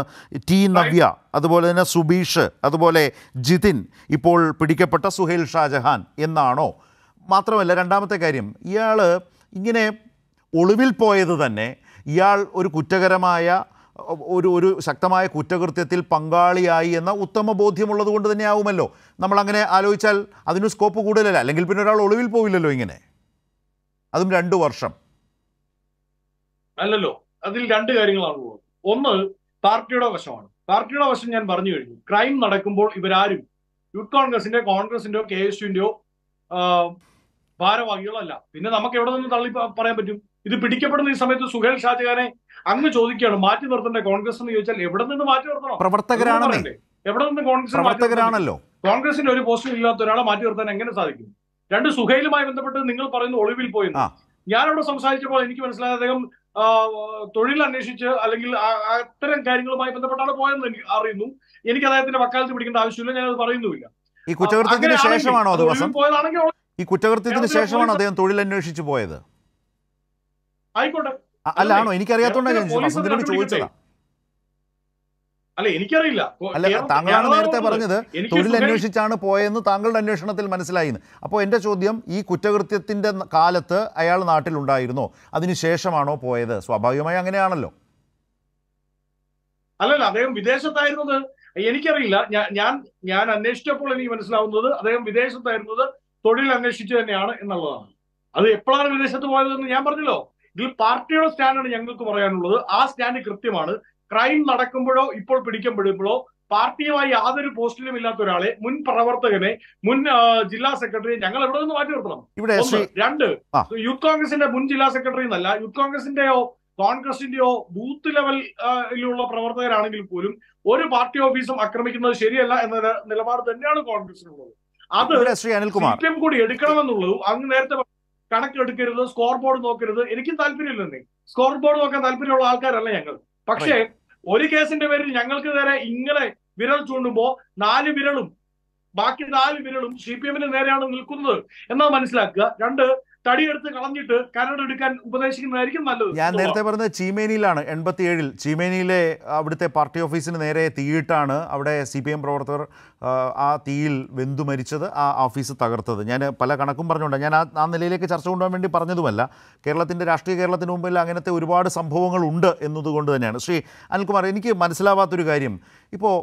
ടി നവ്യ അതുപോലെ തന്നെ സുബീഷ് അതുപോലെ ജിതിൻ ഇപ്പോൾ പിടിക്കപ്പെട്ട സുഹേൽ ഷാജഹാൻ എന്നാണോ മാത്രമല്ല രണ്ടാമത്തെ കാര്യം ഇയാൾ ഇങ്ങനെ ഒളിവിൽ പോയത് തന്നെ ഇയാൾ ഒരു കുറ്റകരമായ ഒരു ഒരു ശക്തമായ കുറ്റകൃത്യത്തിൽ പങ്കാളിയായി എന്ന ഉത്തമ ബോധ്യമുള്ളത് കൊണ്ട് തന്നെയാവുമല്ലോ നമ്മളങ്ങനെ ആലോചിച്ചാൽ അതിന് സ്കോപ്പ് കൂടുതലല്ല അല്ലെങ്കിൽ പിന്നെ ഒരാൾ ഒളിവിൽ പോവില്ലല്ലോ ഇങ്ങനെ അതും രണ്ടു വർഷം അല്ലല്ലോ അതിൽ രണ്ട് കാര്യങ്ങളാണ് ഒന്ന് പാർട്ടിയുടെ വശമാണ് പാർട്ടിയുടെ വശം ഞാൻ പറഞ്ഞു കഴിഞ്ഞു ക്രൈം നടക്കുമ്പോൾ ഇവരാരും യൂത്ത് കോൺഗ്രസിന്റെ കോൺഗ്രസിന്റെയോ കെ എസ് യുവിന്റെയോ ഭാരവാഹികളല്ല പിന്നെ നമുക്ക് എവിടെ നിന്ന് തള്ളി പറയാൻ പറ്റും ഇത് പിടിക്കപ്പെടുന്ന ഈ സമയത്ത് സുഹേൽ ഷാജഹാനെ അങ്ങ് ചോദിക്കുകയാണ് മാറ്റി നിർത്തേണ്ട കോൺഗ്രസ് എന്ന് ചോദിച്ചാൽ എവിടെ നിന്ന് മാറ്റി നിർത്തണം പ്രവർത്തകരാണല്ലേ എവിടെ നിന്ന് കോൺഗ്രസ് കോൺഗ്രസിന്റെ ഒരു പോസ്റ്റും ഇല്ലാത്ത ഒരാളെ മാറ്റി നിർത്താൻ എങ്ങനെ സാധിക്കും രണ്ട് സുഹൈലുമായി ബന്ധപ്പെട്ട് നിങ്ങൾ പറയുന്ന ഒളിവിൽ പോയെന്ന് ഞാനവിടെ സംസാരിച്ചപ്പോൾ എനിക്ക് മനസ്സിലായത് അദ്ദേഹം തൊഴിൽ അന്വേഷിച്ച് അല്ലെങ്കിൽ അത്തരം കാര്യങ്ങളുമായി ബന്ധപ്പെട്ടാണ് പോയെന്ന് എനിക്ക് അറിയുന്നു എനിക്ക് അദ്ദേഹത്തിന്റെ വക്കാലത്ത് പിടിക്കേണ്ട ആവശ്യമില്ല ഞാനത് പറയുന്നുമില്ല ഈ കുറ്റകൃത്യത്തിന് ശേഷമാണോ അത് ഈ കുറ്റകൃത്യത്തിന് ശേഷമാണോ അദ്ദേഹം തൊഴിൽ അന്വേഷിച്ച് പോയത് ആയിക്കോട്ടെ അല്ലാണോ എനിക്കറിയാത്തോണ്ടാണ് ഞാൻ ചോദിച്ചതാ അല്ല എനിക്കറിയില്ല അല്ല താങ്കളാണ് നേരത്തെ പറഞ്ഞത് തൊഴിൽ അന്വേഷിച്ചാണ് പോയെന്ന് താങ്കളുടെ അന്വേഷണത്തിൽ മനസ്സിലായി അപ്പോൾ എന്റെ ചോദ്യം ഈ കുറ്റകൃത്യത്തിന്റെ കാലത്ത് അയാൾ നാട്ടിലുണ്ടായിരുന്നോ അതിനുശേഷമാണോ പോയത് സ്വാഭാവികമായി അങ്ങനെയാണല്ലോ അല്ലല്ല അദ്ദേഹം വിദേശത്തായിരുന്നത് എനിക്കറിയില്ല ഞാൻ ഞാൻ അന്വേഷിച്ചപ്പോൾ എനിക്ക് മനസ്സിലാവുന്നത് അദ്ദേഹം വിദേശത്തായിരുന്നത് തൊഴിൽ അന്വേഷിച്ചു തന്നെയാണ് എന്നുള്ളതാണ് അത് എപ്പോഴാണ് വിദേശത്ത് പോയതെന്ന് ഞാൻ പറഞ്ഞല്ലോ ഇതിൽ പാർട്ടിയുടെ സ്റ്റാൻഡാണ് ഞങ്ങൾക്ക് പറയാനുള്ളത് ആ സ്റ്റാൻഡ് കൃത്യമാണ് ക്രൈം നടക്കുമ്പോഴോ ഇപ്പോൾ പിടിക്കുമ്പോഴോ പാർട്ടിയുമായി യാതൊരു പോസ്റ്റിലും ഇല്ലാത്ത ഒരാളെ മുൻ പ്രവർത്തകനെ മുൻ ജില്ലാ സെക്രട്ടറി ഞങ്ങൾ എവിടെ നിന്ന് മാറ്റി നിർത്തണം രണ്ട് യൂത്ത് കോൺഗ്രസിന്റെ മുൻ ജില്ലാ സെക്രട്ടറി എന്നല്ല യൂത്ത് കോൺഗ്രസിന്റെയോ കോൺഗ്രസിന്റെയോ ബൂത്ത് ലെവലിലുള്ള പ്രവർത്തകരാണെങ്കിൽ പോലും ഒരു പാർട്ടി ഓഫീസും ആക്രമിക്കുന്നത് ശരിയല്ല എന്ന നിലപാട് തന്നെയാണ് കോൺഗ്രസിനുള്ളത് അത് കൂടി എടുക്കണമെന്നുള്ളതും അങ്ങ് നേരത്തെ കണക്കെടുക്കരുത് സ്കോർ ബോർഡ് നോക്കരുത് എനിക്കും നീ സ്കോർ ബോർഡ് നോക്കാൻ താല്പര്യമുള്ള ആൾക്കാരല്ല ഞങ്ങൾ പക്ഷേ ഒരു കേസിന്റെ പേരിൽ ഞങ്ങൾക്ക് നേരെ ഇങ്ങനെ വിരൽ ചൂണ്ടുമ്പോ നാല് വിരലും ബാക്കി നാല് വിരലും സി പി എമ്മിന് നേരെയാണ് നിൽക്കുന്നത് എന്നാ മനസ്സിലാക്കുക രണ്ട് തടിയെടുത്ത് കളഞ്ഞിട്ട് കരട് എടുക്കാൻ ഉപദേശിക്കുന്നതായിരിക്കും നല്ലത് ഞാൻ നേരത്തെ പറഞ്ഞത് ചീമേനിയിലാണ് ഏഴിൽ ചീമേനിയിലെ അവിടുത്തെ പാർട്ടി ഓഫീസിന് നേരെ തീയിട്ടാണ് അവിടെ സി പി എം പ്രവർത്തകർ ആ തീയിൽ വെന്തു മരിച്ചത് ആ ഓഫീസ് തകർത്തത് ഞാൻ പല കണക്കും പറഞ്ഞുകൊണ്ട് ഞാൻ ആ ആ നിലയിലേക്ക് ചർച്ച കൊണ്ടുപോകാൻ വേണ്ടി പറഞ്ഞതുമല്ല കേരളത്തിൻ്റെ രാഷ്ട്രീയ കേരളത്തിന് മുമ്പിൽ അങ്ങനത്തെ ഒരുപാട് സംഭവങ്ങളുണ്ട് എന്നതുകൊണ്ട് തന്നെയാണ് ശ്രീ അനിൽകുമാർ എനിക്ക് മനസ്സിലാവാത്തൊരു കാര്യം ഇപ്പോൾ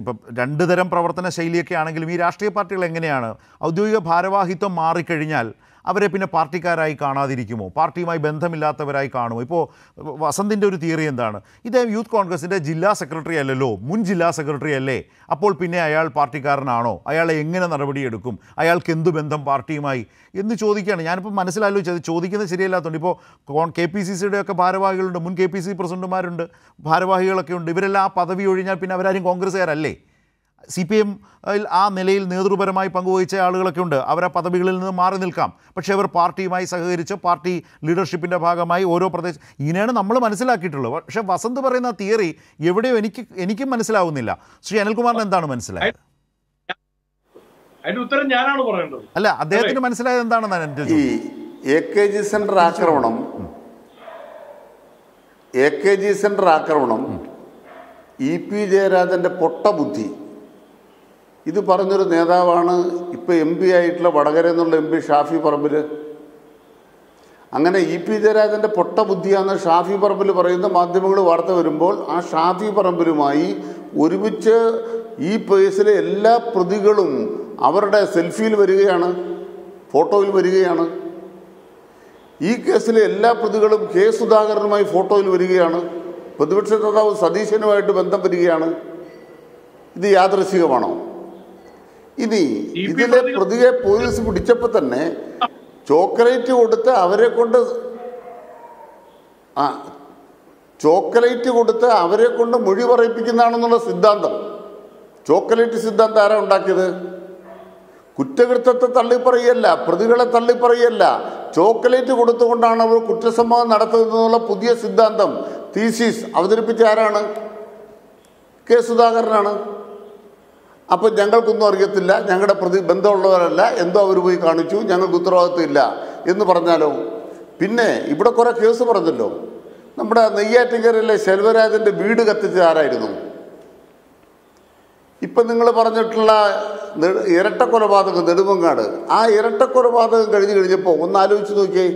ഇപ്പം രണ്ട് തരം പ്രവർത്തന ശൈലിയൊക്കെ ആണെങ്കിലും ഈ രാഷ്ട്രീയ പാർട്ടികൾ എങ്ങനെയാണ് ഔദ്യോഗിക ഭാരവാഹിത്വം മാറിക്കഴിഞ്ഞാൽ അവരെ പിന്നെ പാർട്ടിക്കാരായി കാണാതിരിക്കുമോ പാർട്ടിയുമായി ബന്ധമില്ലാത്തവരായി കാണുമോ ഇപ്പോൾ വസന്തിൻ്റെ ഒരു തിയറി എന്താണ് ഇദ്ദേഹം യൂത്ത് കോൺഗ്രസിൻ്റെ ജില്ലാ സെക്രട്ടറി അല്ലല്ലോ മുൻ ജില്ലാ സെക്രട്ടറി അല്ലേ അപ്പോൾ പിന്നെ അയാൾ പാർട്ടിക്കാരനാണോ അയാളെ എങ്ങനെ നടപടിയെടുക്കും അയാൾക്ക് എന്ത് ബന്ധം പാർട്ടിയുമായി എന്ന് ചോദിക്കുകയാണ് ഞാനിപ്പോൾ മനസ്സിലാലോചിച്ചത് ചോദിക്കുന്നത് ശരിയല്ലാത്തതുകൊണ്ട് ഇപ്പോൾ കോൺ കെ പി സി സിയുടെ ഒക്കെ ഭാരവാഹികളുണ്ട് മുൻ കെ പി സി പ്രസിഡന്റുമാരുണ്ട് ഭാരവാഹികളൊക്കെ ഉണ്ട് ഇവരെല്ലാം ആ പദവി ഒഴിഞ്ഞാൽ പിന്നെ അവരാരും കോൺഗ്രസ്സുകാരല്ലേ സി പി എം ആ നിലയിൽ നേതൃപരമായി പങ്കുവഹിച്ച ആളുകളൊക്കെ ഉണ്ട് അവർ ആ പദവികളിൽ നിന്ന് മാറി നിൽക്കാം പക്ഷേ അവർ പാർട്ടിയുമായി സഹകരിച്ച് പാർട്ടി ലീഡർഷിപ്പിൻ്റെ ഭാഗമായി ഓരോ പ്രദേശം ഇങ്ങനെയാണ് നമ്മൾ മനസ്സിലാക്കിയിട്ടുള്ളത് പക്ഷേ വസന്ത് പറയുന്ന തിയറി എവിടെയോ എനിക്ക് എനിക്കും മനസ്സിലാവുന്നില്ല ശ്രീ അനിൽകുമാറിന് എന്താണ് മനസ്സിലായത് ഉത്തരം ഞാനാണ് പറയേണ്ടത് അല്ല അദ്ദേഹത്തിന് മനസ്സിലായത് എന്താണെന്നാണ് ഈ എ കെ ജി സെന്റർ ആക്രമണം എ കെ ജി സെന്റർ ആക്രമണം ഇ പി ജയരാജന്റെ പൊട്ടബുദ്ധി ഇത് പറഞ്ഞൊരു നേതാവാണ് ഇപ്പോൾ എം പി ആയിട്ടുള്ള വടകര എന്നുള്ള എം പി ഷാഫി പറമ്പിൽ അങ്ങനെ ഇ പി ജയരാജൻ്റെ പൊട്ട ബുദ്ധിയാണ് ഷാഫി പറമ്പിൽ പറയുന്ന മാധ്യമങ്ങൾ വാർത്ത വരുമ്പോൾ ആ ഷാഫി പറമ്പിലുമായി ഒരുമിച്ച് ഈ പേസിലെ എല്ലാ പ്രതികളും അവരുടെ സെൽഫിയിൽ വരികയാണ് ഫോട്ടോയിൽ വരികയാണ് ഈ കേസിലെ എല്ലാ പ്രതികളും കെ സുധാകരനുമായി ഫോട്ടോയിൽ വരികയാണ് പ്രതിപക്ഷ നേതാവ് സതീശനുമായിട്ട് ബന്ധം വരികയാണ് ഇത് യാദൃശികമാണോ ഇനി ഇതിലെ പ്രതിയെ പോലീസ് പിടിച്ചപ്പോൾ തന്നെ ചോക്ലേറ്റ് കൊടുത്ത് അവരെ കൊണ്ട് ആ ചോക്ലേറ്റ് കൊടുത്ത് അവരെ കൊണ്ട് മൊഴി പറയിപ്പിക്കുന്നതാണെന്നുള്ള സിദ്ധാന്തം ചോക്ലേറ്റ് സിദ്ധാന്തം ആരാ ഉണ്ടാക്കിയത് കുറ്റകൃത്യത്തെ തള്ളിപ്പറയല്ല പ്രതികളെ തള്ളിപ്പറയല്ല ചോക്ലേറ്റ് കൊടുത്തുകൊണ്ടാണ് അവർ കുറ്റസംഭവം നടത്തുന്നതെന്നുള്ള പുതിയ സിദ്ധാന്തം തീസീസ് അവതരിപ്പിച്ച ആരാണ് കെ സുധാകരനാണ് അപ്പോൾ ഞങ്ങൾക്കൊന്നും അറിയത്തില്ല ഞങ്ങളുടെ പ്രതി ബന്ധമുള്ളവരല്ല എന്തോ അവർ പോയി കാണിച്ചു ഞങ്ങൾക്ക് ഉത്തരവാദിത്വമില്ല എന്ന് പറഞ്ഞാലോ പിന്നെ ഇവിടെ കുറേ കേസ് പറഞ്ഞല്ലോ നമ്മുടെ നെയ്യാറ്റിങ്കരയിലെ ശെൽവരാജൻ്റെ വീട് കത്തിച്ചത് ആരായിരുന്നു ഇപ്പം നിങ്ങൾ പറഞ്ഞിട്ടുള്ള ഇരട്ടക്കൊലപാതകം കൊലപാതകം നെടുമങ്ങാട് ആ ഇരട്ടക്കൊലപാതകം കഴിഞ്ഞ് കഴിഞ്ഞപ്പോൾ ഒന്ന് ആലോചിച്ച് നോക്കിയേ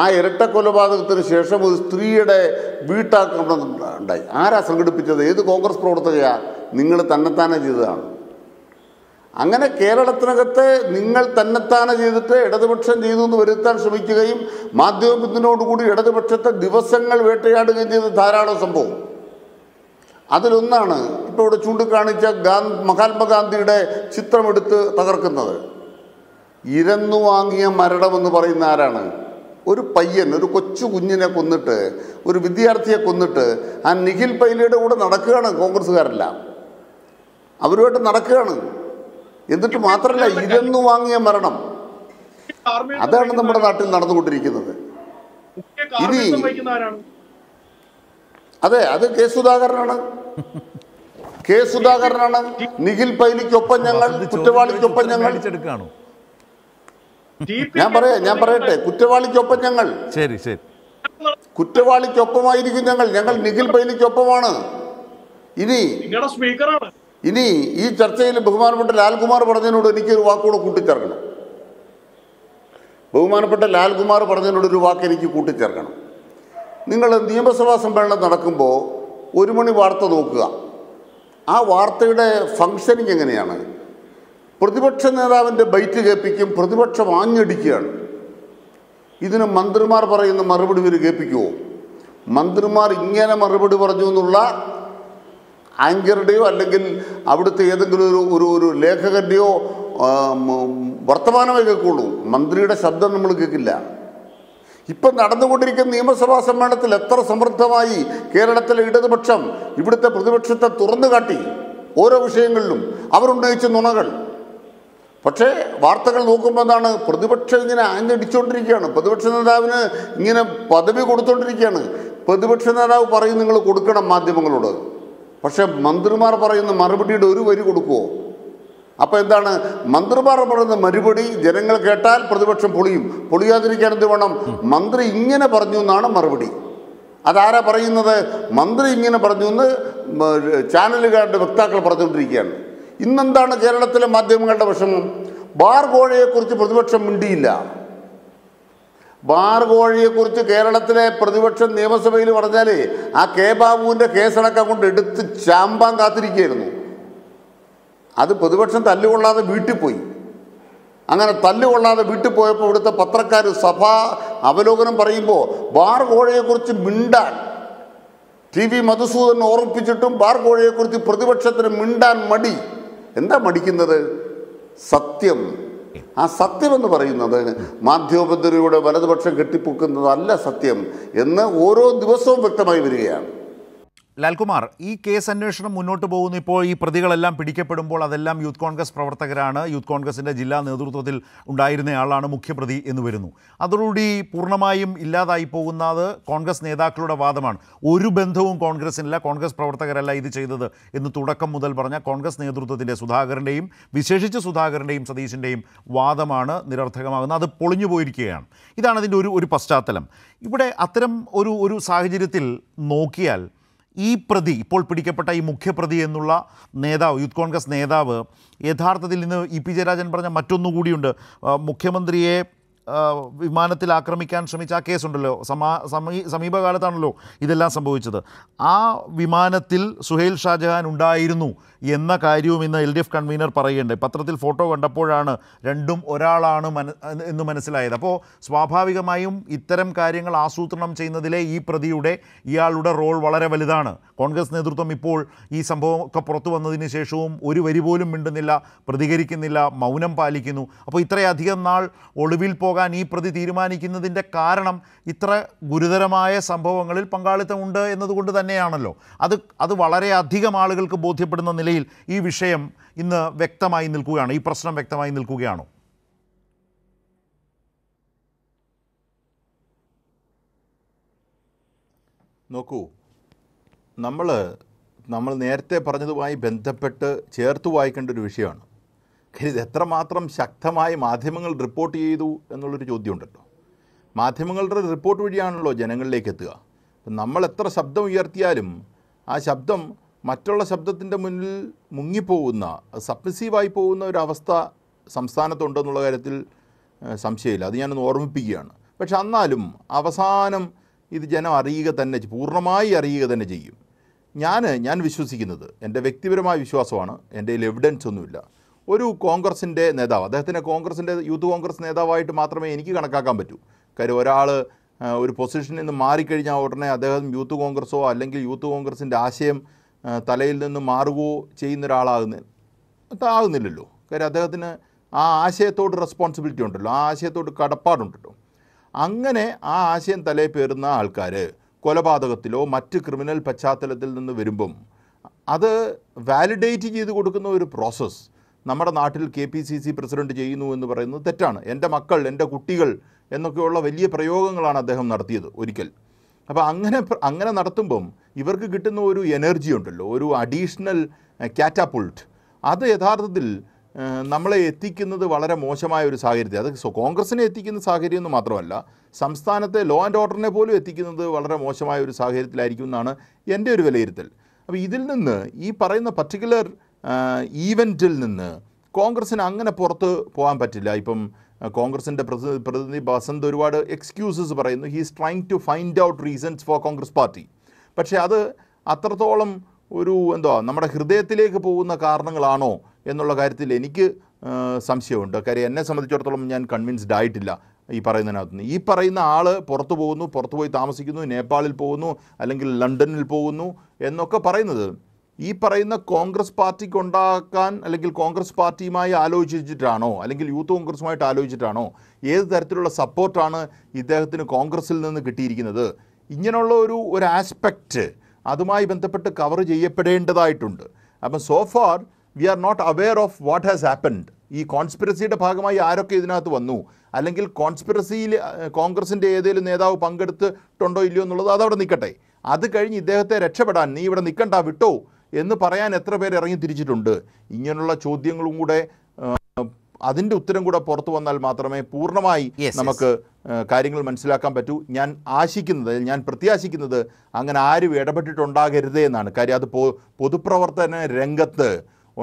ആ ഇരട്ടക്കൊലപാതകത്തിന് ശേഷം ഒരു സ്ത്രീയുടെ വീട്ടാക്രമണം ഉണ്ടായി ആരാ സംഘടിപ്പിച്ചത് ഏത് കോൺഗ്രസ് പ്രവർത്തകയാ നിങ്ങൾ തന്നെത്താനെ ചെയ്തതാണ് അങ്ങനെ കേരളത്തിനകത്ത് നിങ്ങൾ തന്നെത്താനെ ചെയ്തിട്ട് ഇടതുപക്ഷം ചെയ്തു എന്ന് വരുത്താൻ ശ്രമിക്കുകയും മാധ്യമത്തിനോടുകൂടി ഇടതുപക്ഷത്തെ ദിവസങ്ങൾ വേട്ടയാടുകയും ചെയ്ത ധാരാളം സംഭവം അതിലൊന്നാണ് ഇപ്പോൾ ഇവിടെ ചൂണ്ടിക്കാണിച്ച ഗാന്ധി മഹാത്മാഗാന്ധിയുടെ ചിത്രമെടുത്ത് തകർക്കുന്നത് ഇരന്നു വാങ്ങിയ മരണമെന്ന് പറയുന്ന ആരാണ് ഒരു പയ്യൻ ഒരു കൊച്ചു കുഞ്ഞിനെ കൊന്നിട്ട് ഒരു വിദ്യാർത്ഥിയെ കൊന്നിട്ട് ആ നിഖിൽ പൈലയുടെ കൂടെ നടക്കുകയാണ് കോൺഗ്രസ്സുകാരെല്ലാം അവരുമായിട്ട് നടക്കുകയാണ് എന്നിട്ട് മാത്രമല്ല ഇരന്നു വാങ്ങിയ മരണം അതാണ് നമ്മുടെ നാട്ടിൽ നടന്നുകൊണ്ടിരിക്കുന്നത് ഇനി അതെ അത് കെ സുധാകരനാണ് കെ സുധാകരനാണ് നിഖിൽ പൈലിക്കൊപ്പം ഞങ്ങൾ കുറ്റവാളിക്കൊപ്പം ഞങ്ങൾ ഞാൻ പറയാ ഞാൻ പറയട്ടെ കുറ്റവാളിക്കൊപ്പം ഞങ്ങൾ ശരി ശരി കുറ്റവാളിക്കൊപ്പമായിരിക്കും ഞങ്ങൾ ഞങ്ങൾ നിഖിൽ പൈലിക്കൊപ്പമാണ് ഇനി സ്പീക്കറാണ് ഇനി ഈ ചർച്ചയിൽ ബഹുമാനപ്പെട്ട ലാൽകുമാർ പറഞ്ഞതിനോട് എനിക്കൊരു വാക്കുകൂടെ കൂട്ടിച്ചേർക്കണം ബഹുമാനപ്പെട്ട ലാൽകുമാർ പറഞ്ഞതിനോടൊരു വാക്ക് എനിക്ക് കൂട്ടിച്ചേർക്കണം നിങ്ങൾ നിയമസഭാ സമ്മേളനം നടക്കുമ്പോൾ ഒരു മണി വാർത്ത നോക്കുക ആ വാർത്തയുടെ ഫങ്ഷനിങ് എങ്ങനെയാണ് പ്രതിപക്ഷ നേതാവിൻ്റെ ബൈറ്റ് കേൾപ്പിക്കും പ്രതിപക്ഷം ആഞ്ഞടിക്കുകയാണ് ഇതിന് മന്ത്രിമാർ പറയുന്ന മറുപടി ഇവർ കേൾപ്പിക്കുമോ മന്ത്രിമാർ ഇങ്ങനെ മറുപടി പറഞ്ഞു എന്നുള്ള ആങ്കറുടെയോ അല്ലെങ്കിൽ അവിടുത്തെ ഏതെങ്കിലും ഒരു ഒരു ഒരു ലേഖകൻ്റെയോ വർത്തമാനമേ കേൾക്കുള്ളൂ മന്ത്രിയുടെ ശബ്ദം നമ്മൾ കേൾക്കില്ല ഇപ്പം നടന്നുകൊണ്ടിരിക്കുന്ന നിയമസഭാ സമ്മേളനത്തിൽ എത്ര സമൃദ്ധമായി കേരളത്തിലെ ഇടതുപക്ഷം ഇവിടുത്തെ പ്രതിപക്ഷത്തെ തുറന്നു കാട്ടി ഓരോ വിഷയങ്ങളിലും അവരുണ്ടയിച്ച നുണകൾ പക്ഷേ വാർത്തകൾ നോക്കുമ്പോൾ എന്താണ് പ്രതിപക്ഷം ഇങ്ങനെ ആഞ്ഞടിച്ചുകൊണ്ടിരിക്കുകയാണ് പ്രതിപക്ഷ നേതാവിന് ഇങ്ങനെ പദവി കൊടുത്തുകൊണ്ടിരിക്കുകയാണ് പ്രതിപക്ഷ നേതാവ് പറയും നിങ്ങൾ കൊടുക്കണം മാധ്യമങ്ങളോട് പക്ഷേ മന്ത്രിമാർ പറയുന്ന മറുപടിയുടെ ഒരു വരി കൊടുക്കുമോ അപ്പോൾ എന്താണ് മന്ത്രിമാർ പറയുന്ന മറുപടി ജനങ്ങൾ കേട്ടാൽ പ്രതിപക്ഷം പൊളിയും പൊളിയാതിരിക്കാൻ എന്ത് വേണം മന്ത്രി ഇങ്ങനെ പറഞ്ഞു എന്നാണ് മറുപടി അതാരാ പറയുന്നത് മന്ത്രി ഇങ്ങനെ പറഞ്ഞു എന്ന് ചാനലുകാരുടെ വക്താക്കൾ പറഞ്ഞുകൊണ്ടിരിക്കുകയാണ് ഇന്നെന്താണ് കേരളത്തിലെ മാധ്യമങ്ങളുടെ വിഷമം ബാർ കോഴയെക്കുറിച്ച് പ്രതിപക്ഷം മിണ്ടിയില്ല ബാർ കോഴിയെക്കുറിച്ച് കേരളത്തിലെ പ്രതിപക്ഷം നിയമസഭയിൽ പറഞ്ഞാൽ ആ കെ ബാബുവിൻ്റെ കേസടക്കം കൊണ്ട് എടുത്ത് ചാമ്പാൻ കാത്തിരിക്കുകയായിരുന്നു അത് പ്രതിപക്ഷം തല്ലുകൊള്ളാതെ വീട്ടിൽ പോയി അങ്ങനെ തല്ലുകൊള്ളാതെ വീട്ടിൽ പോയപ്പോൾ ഇവിടുത്തെ പത്രക്കാർ സഭാ അവലോകനം പറയുമ്പോൾ ബാർ കോഴയെക്കുറിച്ച് മിണ്ടാൻ ടി വി മധുസൂദൻ ഓർമ്മിപ്പിച്ചിട്ടും ബാർ കോഴയെക്കുറിച്ച് പ്രതിപക്ഷത്തിന് മിണ്ടാൻ മടി എന്താ മടിക്കുന്നത് സത്യം ആ സത്യമെന്ന് പറയുന്നത് മാധ്യമപദ്ധതിയുടെ വലതുപക്ഷം കെട്ടിപ്പൊക്കുന്നതല്ല സത്യം എന്ന് ഓരോ ദിവസവും വ്യക്തമായി വരികയാണ് ലാൽകുമാർ ഈ കേസ് അന്വേഷണം മുന്നോട്ട് പോകുന്നു ഇപ്പോൾ ഈ പ്രതികളെല്ലാം പിടിക്കപ്പെടുമ്പോൾ അതെല്ലാം യൂത്ത് കോൺഗ്രസ് പ്രവർത്തകരാണ് യൂത്ത് കോൺഗ്രസിൻ്റെ ജില്ലാ നേതൃത്വത്തിൽ ഉണ്ടായിരുന്നയാളാണ് മുഖ്യപ്രതി എന്ന് വരുന്നു അതോടുകൂടി പൂർണ്ണമായും ഇല്ലാതായി പോകുന്നത് കോൺഗ്രസ് നേതാക്കളുടെ വാദമാണ് ഒരു ബന്ധവും കോൺഗ്രസിനല്ല കോൺഗ്രസ് പ്രവർത്തകരല്ല ഇത് ചെയ്തത് എന്ന് തുടക്കം മുതൽ പറഞ്ഞ കോൺഗ്രസ് നേതൃത്വത്തിൻ്റെ സുധാകരൻ്റെയും വിശേഷിച്ച് സുധാകരൻ്റെയും സതീശിൻ്റെയും വാദമാണ് നിരർത്ഥകമാകുന്നത് അത് പൊളിഞ്ഞു പോയിരിക്കുകയാണ് ഇതാണ് അതിൻ്റെ ഒരു ഒരു പശ്ചാത്തലം ഇവിടെ അത്തരം ഒരു ഒരു സാഹചര്യത്തിൽ നോക്കിയാൽ ഈ പ്രതി ഇപ്പോൾ പിടിക്കപ്പെട്ട ഈ മുഖ്യപ്രതി എന്നുള്ള നേതാവ് യൂത്ത് കോൺഗ്രസ് നേതാവ് യഥാർത്ഥത്തിൽ ഇന്ന് ഇ പി ജയരാജൻ പറഞ്ഞ മറ്റൊന്നുകൂടിയുണ്ട് മുഖ്യമന്ത്രിയെ വിമാനത്തിൽ ആക്രമിക്കാൻ ശ്രമിച്ച ആ കേസുണ്ടല്ലോ സമാ സമീ സമീപകാലത്താണല്ലോ ഇതെല്ലാം സംഭവിച്ചത് ആ വിമാനത്തിൽ സുഹൈൽ ഷാജഹാൻ ഉണ്ടായിരുന്നു എന്ന കാര്യവും ഇന്ന് എൽ ഡി എഫ് കൺവീനർ പറയുകയുണ്ട് പത്രത്തിൽ ഫോട്ടോ കണ്ടപ്പോഴാണ് രണ്ടും ഒരാളാണ് മന എന്ന് മനസ്സിലായത് അപ്പോൾ സ്വാഭാവികമായും ഇത്തരം കാര്യങ്ങൾ ആസൂത്രണം ചെയ്യുന്നതിലെ ഈ പ്രതിയുടെ ഇയാളുടെ റോൾ വളരെ വലുതാണ് കോൺഗ്രസ് നേതൃത്വം ഇപ്പോൾ ഈ സംഭവമൊക്കെ പുറത്തു വന്നതിന് ശേഷവും ഒരു വരി പോലും മിണ്ടുന്നില്ല പ്രതികരിക്കുന്നില്ല മൗനം പാലിക്കുന്നു അപ്പോൾ ഇത്രയധികം നാൾ ഒളിവിൽ പോ പോകാൻ ഈ പ്രതി തീരുമാനിക്കുന്നതിൻ്റെ കാരണം ഇത്ര ഗുരുതരമായ സംഭവങ്ങളിൽ പങ്കാളിത്തമുണ്ട് എന്നതുകൊണ്ട് തന്നെയാണല്ലോ അത് അത് വളരെയധികം ആളുകൾക്ക് ബോധ്യപ്പെടുന്ന നിലയിൽ ഈ വിഷയം ഇന്ന് വ്യക്തമായി നിൽക്കുകയാണ് ഈ പ്രശ്നം വ്യക്തമായി നിൽക്കുകയാണോ നോക്കൂ നമ്മൾ നമ്മൾ നേരത്തെ പറഞ്ഞതുമായി ബന്ധപ്പെട്ട് ചേർത്ത് വായിക്കേണ്ട ഒരു വിഷയമാണ് കരുത് എത്രമാത്രം ശക്തമായി മാധ്യമങ്ങൾ റിപ്പോർട്ട് ചെയ്തു എന്നുള്ളൊരു ചോദ്യമുണ്ടല്ലോ മാധ്യമങ്ങളുടെ റിപ്പോർട്ട് വഴിയാണല്ലോ ജനങ്ങളിലേക്ക് എത്തുക നമ്മൾ എത്ര ശബ്ദം ഉയർത്തിയാലും ആ ശബ്ദം മറ്റുള്ള ശബ്ദത്തിൻ്റെ മുന്നിൽ മുങ്ങിപ്പോകുന്ന സബ്മിസീവായി പോകുന്ന ഒരവസ്ഥ സംസ്ഥാനത്തുണ്ടെന്നുള്ള കാര്യത്തിൽ സംശയമില്ല അത് ഞാനൊന്ന് ഓർമ്മിപ്പിക്കുകയാണ് പക്ഷെ എന്നാലും അവസാനം ഇത് ജനം അറിയുക തന്നെ പൂർണ്ണമായി അറിയുക തന്നെ ചെയ്യും ഞാൻ ഞാൻ വിശ്വസിക്കുന്നത് എൻ്റെ വ്യക്തിപരമായ വിശ്വാസമാണ് എൻ്റെ കയ്യിൽ എവിഡൻസ് ഒന്നുമില്ല ഒരു കോൺഗ്രസിൻ്റെ നേതാവ് അദ്ദേഹത്തിനെ കോൺഗ്രസിൻ്റെ യൂത്ത് കോൺഗ്രസ് നേതാവായിട്ട് മാത്രമേ എനിക്ക് കണക്കാക്കാൻ പറ്റൂ കാര്യം ഒരാൾ ഒരു പൊസിഷനിൽ നിന്ന് മാറിക്കഴിഞ്ഞാൽ ഉടനെ അദ്ദേഹം യൂത്ത് കോൺഗ്രസോ അല്ലെങ്കിൽ യൂത്ത് കോൺഗ്രസിൻ്റെ ആശയം തലയിൽ നിന്ന് മാറുകയോ ചെയ്യുന്ന ഒരാളാകുന്ന ആകുന്നില്ലല്ലോ കാര്യം അദ്ദേഹത്തിന് ആ ആശയത്തോട് റെസ്പോൺസിബിലിറ്റി ഉണ്ടല്ലോ ആ ആശയത്തോട് കടപ്പാടുണ്ടല്ലോ അങ്ങനെ ആ ആശയം തലയിൽ പേരുന്ന ആൾക്കാർ കൊലപാതകത്തിലോ മറ്റ് ക്രിമിനൽ പശ്ചാത്തലത്തിൽ നിന്ന് വരുമ്പം അത് വാലിഡേറ്റ് ചെയ്ത് കൊടുക്കുന്ന ഒരു പ്രോസസ്സ് നമ്മുടെ നാട്ടിൽ K P C C president ചെയ്യുന്നു എന്ന് പറയുന്നത് തെറ്റാണ് എൻ്റെ മക്കൾ എൻ്റെ കുട്ടികൾ എന്നൊക്കെയുള്ള വലിയ പ്രയോഗങ്ങളാണ് അദ്ദേഹം നടത്തിയത് ഒരിക്കൽ അപ്പോൾ അങ്ങനെ അങ്ങനെ നടത്തുമ്പം ഇവർക്ക് കിട്ടുന്ന ഒരു എനർജി ഉണ്ടല്ലോ ഒരു അഡീഷണൽ കാറ്റാപ്പുൾട്ട് അത് യഥാർത്ഥത്തിൽ നമ്മളെ എത്തിക്കുന്നത് വളരെ മോശമായ ഒരു സാഹചര്യത്തിൽ അത് കോൺഗ്രസിനെ എത്തിക്കുന്ന സാഹചര്യം എന്ന് മാത്രമല്ല സംസ്ഥാനത്തെ ലോ ആൻഡ് ഓർഡറിനെ പോലും എത്തിക്കുന്നത് വളരെ മോശമായ ഒരു സാഹചര്യത്തിലായിരിക്കും എന്നാണ് എൻ്റെ ഒരു വിലയിരുത്തൽ അപ്പോൾ ഇതിൽ നിന്ന് ഈ പറയുന്ന പർട്ടിക്കുലർ ഈവൻറ്റിൽ നിന്ന് കോൺഗ്രസ്സിന് അങ്ങനെ പുറത്ത് പോകാൻ പറ്റില്ല ഇപ്പം കോൺഗ്രസിൻ്റെ പ്രതിനിധി ബസന്ത് ഒരുപാട് എക്സ്ക്യൂസസ് പറയുന്നു he is trying to find out reasons for Congress party പക്ഷേ അത് അത്രത്തോളം ഒരു എന്തോ നമ്മുടെ ഹൃദയത്തിലേക്ക് പോകുന്ന കാരണങ്ങളാണോ എന്നുള്ള കാര്യത്തിൽ എനിക്ക് സംശയമുണ്ട് കാര്യം എന്നെ സംബന്ധിച്ചിടത്തോളം ഞാൻ കൺവിൻസ്ഡ് ആയിട്ടില്ല ഈ പറയുന്നതിനകത്ത് ഈ പറയുന്ന ആൾ പുറത്തു പോകുന്നു പുറത്തു പോയി താമസിക്കുന്നു നേപ്പാളിൽ പോകുന്നു അല്ലെങ്കിൽ ലണ്ടനിൽ പോകുന്നു എന്നൊക്കെ പറയുന്നത് ഈ പറയുന്ന കോൺഗ്രസ് പാർട്ടിക്ക് ഉണ്ടാക്കാൻ അല്ലെങ്കിൽ കോൺഗ്രസ് പാർട്ടിയുമായി ആലോചിച്ചിട്ടാണോ അല്ലെങ്കിൽ യൂത്ത് കോൺഗ്രസുമായിട്ട് ആലോചിച്ചിട്ടാണോ ഏത് തരത്തിലുള്ള സപ്പോർട്ടാണ് ഇദ്ദേഹത്തിന് കോൺഗ്രസിൽ നിന്ന് കിട്ടിയിരിക്കുന്നത് ഇങ്ങനെയുള്ള ഒരു ഒരു ആസ്പെക്റ്റ് അതുമായി ബന്ധപ്പെട്ട് കവർ ചെയ്യപ്പെടേണ്ടതായിട്ടുണ്ട് അപ്പം far we are not aware of what has happened ഈ കോൺസ്പിറസിയുടെ ഭാഗമായി ആരൊക്കെ ഇതിനകത്ത് വന്നു അല്ലെങ്കിൽ കോൺസ്പിറസിയിൽ കോൺഗ്രസിൻ്റെ ഏതെങ്കിലും നേതാവ് പങ്കെടുത്തിട്ടുണ്ടോ ഇല്ലയോ എന്നുള്ളത് അതവിടെ നിൽക്കട്ടെ അത് കഴിഞ്ഞ് ഇദ്ദേഹത്തെ രക്ഷപ്പെടാൻ നീ ഇവിടെ നിൽക്കണ്ട വിട്ടോ എന്ന് പറയാൻ എത്ര പേര് ഇറങ്ങി തിരിച്ചിട്ടുണ്ട് ഇങ്ങനെയുള്ള ചോദ്യങ്ങളും കൂടെ അതിൻ്റെ ഉത്തരം കൂടെ പുറത്തു വന്നാൽ മാത്രമേ പൂർണ്ണമായി നമുക്ക് കാര്യങ്ങൾ മനസ്സിലാക്കാൻ പറ്റൂ ഞാൻ ആശിക്കുന്നത് ഞാൻ പ്രത്യാശിക്കുന്നത് അങ്ങനെ ആരും ഇടപെട്ടിട്ടുണ്ടാകരുതേ എന്നാണ് കാര്യം അത് പൊതുപ്രവർത്തന രംഗത്ത്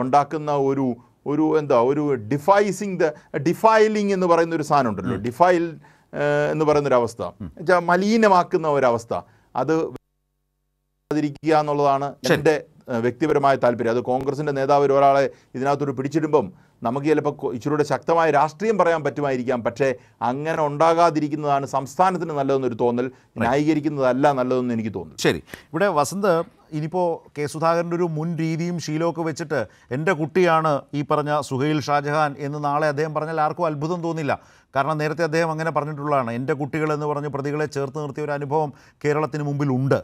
ഉണ്ടാക്കുന്ന ഒരു ഒരു എന്താ ഒരു ഡിഫൈസിങ് ദ ഡിഫൈലിംഗ് എന്ന് പറയുന്ന ഒരു സാധനം ഉണ്ടല്ലോ ഡിഫൈൽ എന്ന് പറയുന്ന ഒരു അവസ്ഥ മലിനമാക്കുന്ന ഒരവസ്ഥ അത് എന്നുള്ളതാണ് എൻ്റെ വ്യക്തിപരമായ താല്പര്യം അത് കോൺഗ്രസിൻ്റെ നേതാവ് ഒരാളെ ഇതിനകത്തോട് പിടിച്ചിടുമ്പം നമുക്ക് ചിലപ്പോൾ ഇച്ചിരൂടെ ശക്തമായ രാഷ്ട്രീയം പറയാൻ പറ്റുമായിരിക്കാം പക്ഷേ അങ്ങനെ ഉണ്ടാകാതിരിക്കുന്നതാണ് സംസ്ഥാനത്തിന് നല്ലതെന്നൊരു തോന്നൽ ന്യായീകരിക്കുന്നതല്ല നല്ലതെന്ന് എനിക്ക് തോന്നുന്നു ശരി ഇവിടെ വസന്ത് ഇനിയിപ്പോൾ കെ സുധാകരൻ്റെ ഒരു മുൻ രീതിയും ശീലമൊക്കെ വെച്ചിട്ട് എൻ്റെ കുട്ടിയാണ് ഈ പറഞ്ഞ സുഹൈൽ ഷാജഹാൻ എന്ന് നാളെ അദ്ദേഹം പറഞ്ഞാൽ ആർക്കും അത്ഭുതം തോന്നില്ല കാരണം നേരത്തെ അദ്ദേഹം അങ്ങനെ പറഞ്ഞിട്ടുള്ളതാണ് എൻ്റെ കുട്ടികളെന്ന് പറഞ്ഞ് പ്രതികളെ ചേർത്ത് നിർത്തിയ ഒരു അനുഭവം കേരളത്തിന് മുമ്പിലുണ്ട്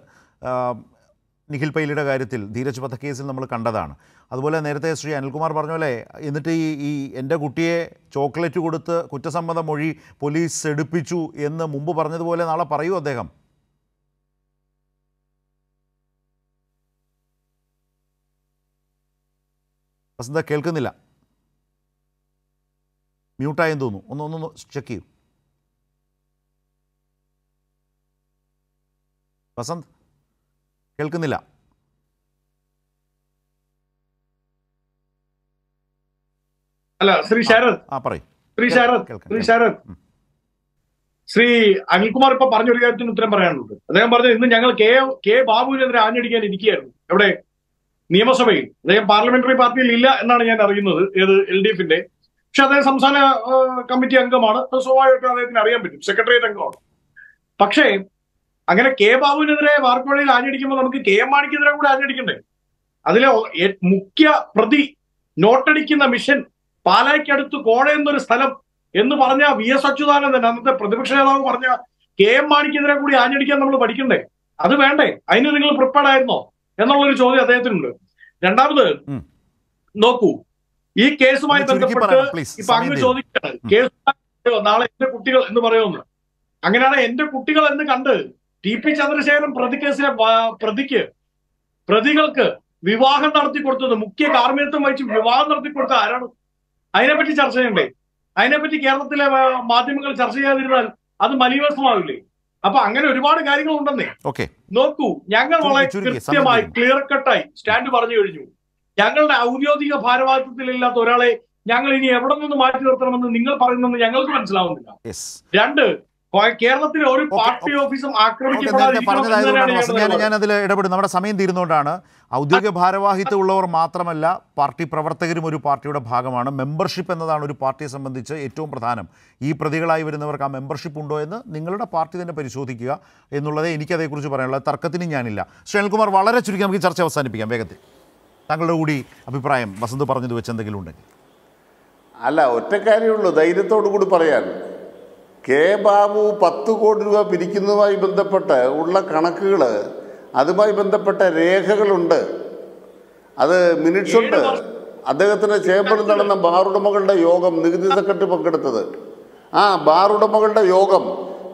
നിഖിൽ പൈലിയുടെ കാര്യത്തിൽ ധീരജ് വധക്കേസിൽ നമ്മൾ കണ്ടതാണ് അതുപോലെ നേരത്തെ ശ്രീ അനിൽകുമാർ പറഞ്ഞ പോലെ എന്നിട്ട് ഈ ഈ എൻ്റെ കുട്ടിയെ ചോക്ലേറ്റ് കൊടുത്ത് കുറ്റസമ്മത മൊഴി പോലീസ് എടുപ്പിച്ചു എന്ന് മുമ്പ് പറഞ്ഞതുപോലെ നാളെ പറയൂ അദ്ദേഹം വസന്ത കേൾക്കുന്നില്ല മ്യൂട്ടായെന്ന് തോന്നുന്നു ഒന്ന് ഒന്ന് ചെക്ക് ചെയ്യൂ വസന്ത് കേൾക്കുന്നില്ല ഹലോ ശ്രീ ശരത് ആ പറയും ശ്രീ ശരത് ശ്രീ ശരത് ശ്രീ അനിൽകുമാർ ഇപ്പൊ പറഞ്ഞൊരു കാര്യത്തിന് ഉത്തരം പറയാനുള്ളത് അദ്ദേഹം പറഞ്ഞത് ഇന്ന് ഞങ്ങൾ കെ കെ ബാബുവിനെതിരെ ആഞ്ഞടിക്കാൻ ഇരിക്കുകയായിരുന്നു എവിടെ നിയമസഭയിൽ അദ്ദേഹം പാർലമെന്ററി പാർട്ടിയിൽ ഇല്ല എന്നാണ് ഞാൻ അറിയുന്നത് ഏത് എൽ ഡി എഫിന്റെ പക്ഷെ അദ്ദേഹം സംസ്ഥാന കമ്മിറ്റി അംഗമാണ് സ്വാഭാവികമായിട്ടും അദ്ദേഹത്തിന് അറിയാൻ പറ്റും സെക്രട്ടേറിയറ്റ് അംഗമാണ് പക്ഷേ അങ്ങനെ കെ ബാബുവിനെതിരെ വാർപ്പുഴയിൽ ആഞ്ഞടിക്കുമ്പോൾ നമുക്ക് കെ എം മാണിക്കെതിരെ കൂടെ ആഞ്ഞടിക്കണ്ടേ അതിലെ മുഖ്യ പ്രതി നോട്ടടിക്കുന്ന മിഷൻ പാലായ്ക്കടുത്ത് കോഴയെന്നൊരു സ്ഥലം എന്ന് പറഞ്ഞ വി എസ് അച്യുതാനന്ദൻ അന്നത്തെ പ്രതിപക്ഷ നേതാവ് പറഞ്ഞ കെ എം മാണിക്കെതിരെ കൂടി ആഞ്ഞടിക്കാൻ നമ്മൾ പഠിക്കണ്ടേ അത് വേണ്ടേ അതിന് നിങ്ങൾ പ്രിപ്പയർഡ് ആയിരുന്നോ എന്നുള്ളൊരു ചോദ്യം അദ്ദേഹത്തിനുണ്ട് രണ്ടാമത് നോക്കൂ ഈ കേസുമായി ബന്ധപ്പെട്ട് ഇപ്പൊ അങ്ങ് ചോദിക്കുകയാണ് കേസ് നാളെ എന്റെ കുട്ടികൾ എന്ന് പറയുമെന്ന് അങ്ങനെയാണ് എന്റെ കുട്ടികൾ എന്ന് കണ്ട് ടി പി ചന്ദ്രശേഖരൻ പ്രതിക്കേസിലെ പ്രതിക്ക് പ്രതികൾക്ക് വിവാഹം നടത്തി കൊടുത്തത് മുഖ്യ കാർമ്മികത്വം വഹിച്ച് വിവാഹം നടത്തി കൊടുത്ത ആരാണ് അതിനെപ്പറ്റി ചർച്ച ചെയ്യണ്ടേ അതിനെപ്പറ്റി കേരളത്തിലെ മാധ്യമങ്ങൾ ചർച്ച ചെയ്യാതിരുന്നാൽ അത് മലീവസമാവില്ലേ അപ്പൊ അങ്ങനെ ഒരുപാട് കാര്യങ്ങൾ ഉണ്ടെന്നേ നോക്കൂ ഞങ്ങൾ വളരെ കൃത്യമായി ക്ലിയർ കട്ടായി സ്റ്റാൻഡ് പറഞ്ഞു കഴിഞ്ഞു ഞങ്ങളുടെ ഔദ്യോഗിക ഭാരവാഹിത്വത്തിലില്ലാത്ത ഒരാളെ ഞങ്ങൾ ഇനി എവിടെ നിന്ന് മാറ്റി നിർത്തണമെന്ന് നിങ്ങൾ പറയുന്നെന്ന് ഞങ്ങൾക്ക് മനസ്സിലാവുന്നില്ല രണ്ട് കേരളത്തിലെ ഒരു പാർട്ടി ഓഫീസും ആക്രമിക്കപ്പെടാതെ ഞാൻ അതിൽ ഇടപെടും നമ്മുടെ സമയം തീരുന്നതുകൊണ്ടാണ് ഔദ്യോഗിക ഭാരവാഹിത്വം ഉള്ളവർ മാത്രമല്ല പാർട്ടി പ്രവർത്തകരും ഒരു പാർട്ടിയുടെ ഭാഗമാണ് മെമ്പർഷിപ്പ് എന്നതാണ് ഒരു പാർട്ടിയെ സംബന്ധിച്ച് ഏറ്റവും പ്രധാനം ഈ പ്രതികളായി വരുന്നവർക്ക് ആ മെമ്പർഷിപ്പ് ഉണ്ടോ എന്ന് നിങ്ങളുടെ പാർട്ടി തന്നെ പരിശോധിക്കുക എന്നുള്ളതേ എനിക്കതേക്കുറിച്ച് പറയാനുള്ള തർക്കത്തിന് ഞാനില്ല സുനിൽകുമാർ വളരെ ചുരുക്കി നമുക്ക് ചർച്ച അവസാനിപ്പിക്കാം വേഗത്തിൽ താങ്കളുടെ കൂടി അഭിപ്രായം വസന്ത് പറഞ്ഞത് വെച്ച് എന്തെങ്കിലും ഉണ്ടെങ്കിൽ അല്ല ഉള്ളൂ ധൈര്യത്തോടു കൂടി പറയാൻ കെ ബാബു പത്ത് കോടി രൂപ പിരിക്കുന്നതുമായി ബന്ധപ്പെട്ട് ഉള്ള കണക്കുകൾ അതുമായി ബന്ധപ്പെട്ട രേഖകളുണ്ട് അത് മിനിറ്റ്സ് ഉണ്ട് അദ്ദേഹത്തിന്റെ ചേംബറിൽ നടന്ന ബാറുടമകളുടെ യോഗം നികുതി സെക്രട്ടറി പങ്കെടുത്തത് ആ ബാറുടമകളുടെ യോഗം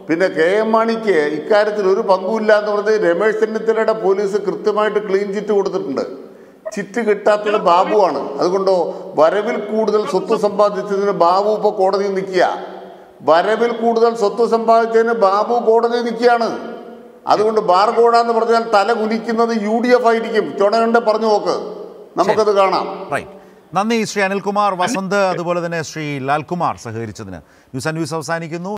പിന്നെ കെ എം മാണിക്ക് ഇക്കാര്യത്തിൽ ഒരു പങ്കുമില്ല എന്ന് പറഞ്ഞത് രമേശ് ചെന്നിത്തലയുടെ പോലീസ് കൃത്യമായിട്ട് ക്ലീൻ ചിറ്റ് കൊടുത്തിട്ടുണ്ട് ചിറ്റ് കിട്ടാത്തത് ബാബുവാണ് അതുകൊണ്ടോ വരവിൽ കൂടുതൽ സ്വത്ത് സമ്പാദിച്ചതിന് ബാബു ഇപ്പോൾ കോടതിയിൽ നിൽക്കുക വരവിൽ കൂടുതൽ സ്വത്ത് സമ്പാദിച്ചതിന് ബാബു കോടതി നിൽക്കുകയാണ് അതുകൊണ്ട് ബാർ കോടാന്ന് പറഞ്ഞാൽ തല കുനിക്കുന്നത് യു ഡി എഫ് ആയിരിക്കും ചുണയുണ്ട് പറഞ്ഞു നോക്ക് നമുക്കത് കാണാം നന്ദി ശ്രീ അനിൽകുമാർ വസന്ത് അതുപോലെ തന്നെ ശ്രീ ലാൽകുമാർ സഹകരിച്ചതിന് ന്യൂസ് ആൻഡ് ന്യൂസ് അവസാനിക്കുന്നു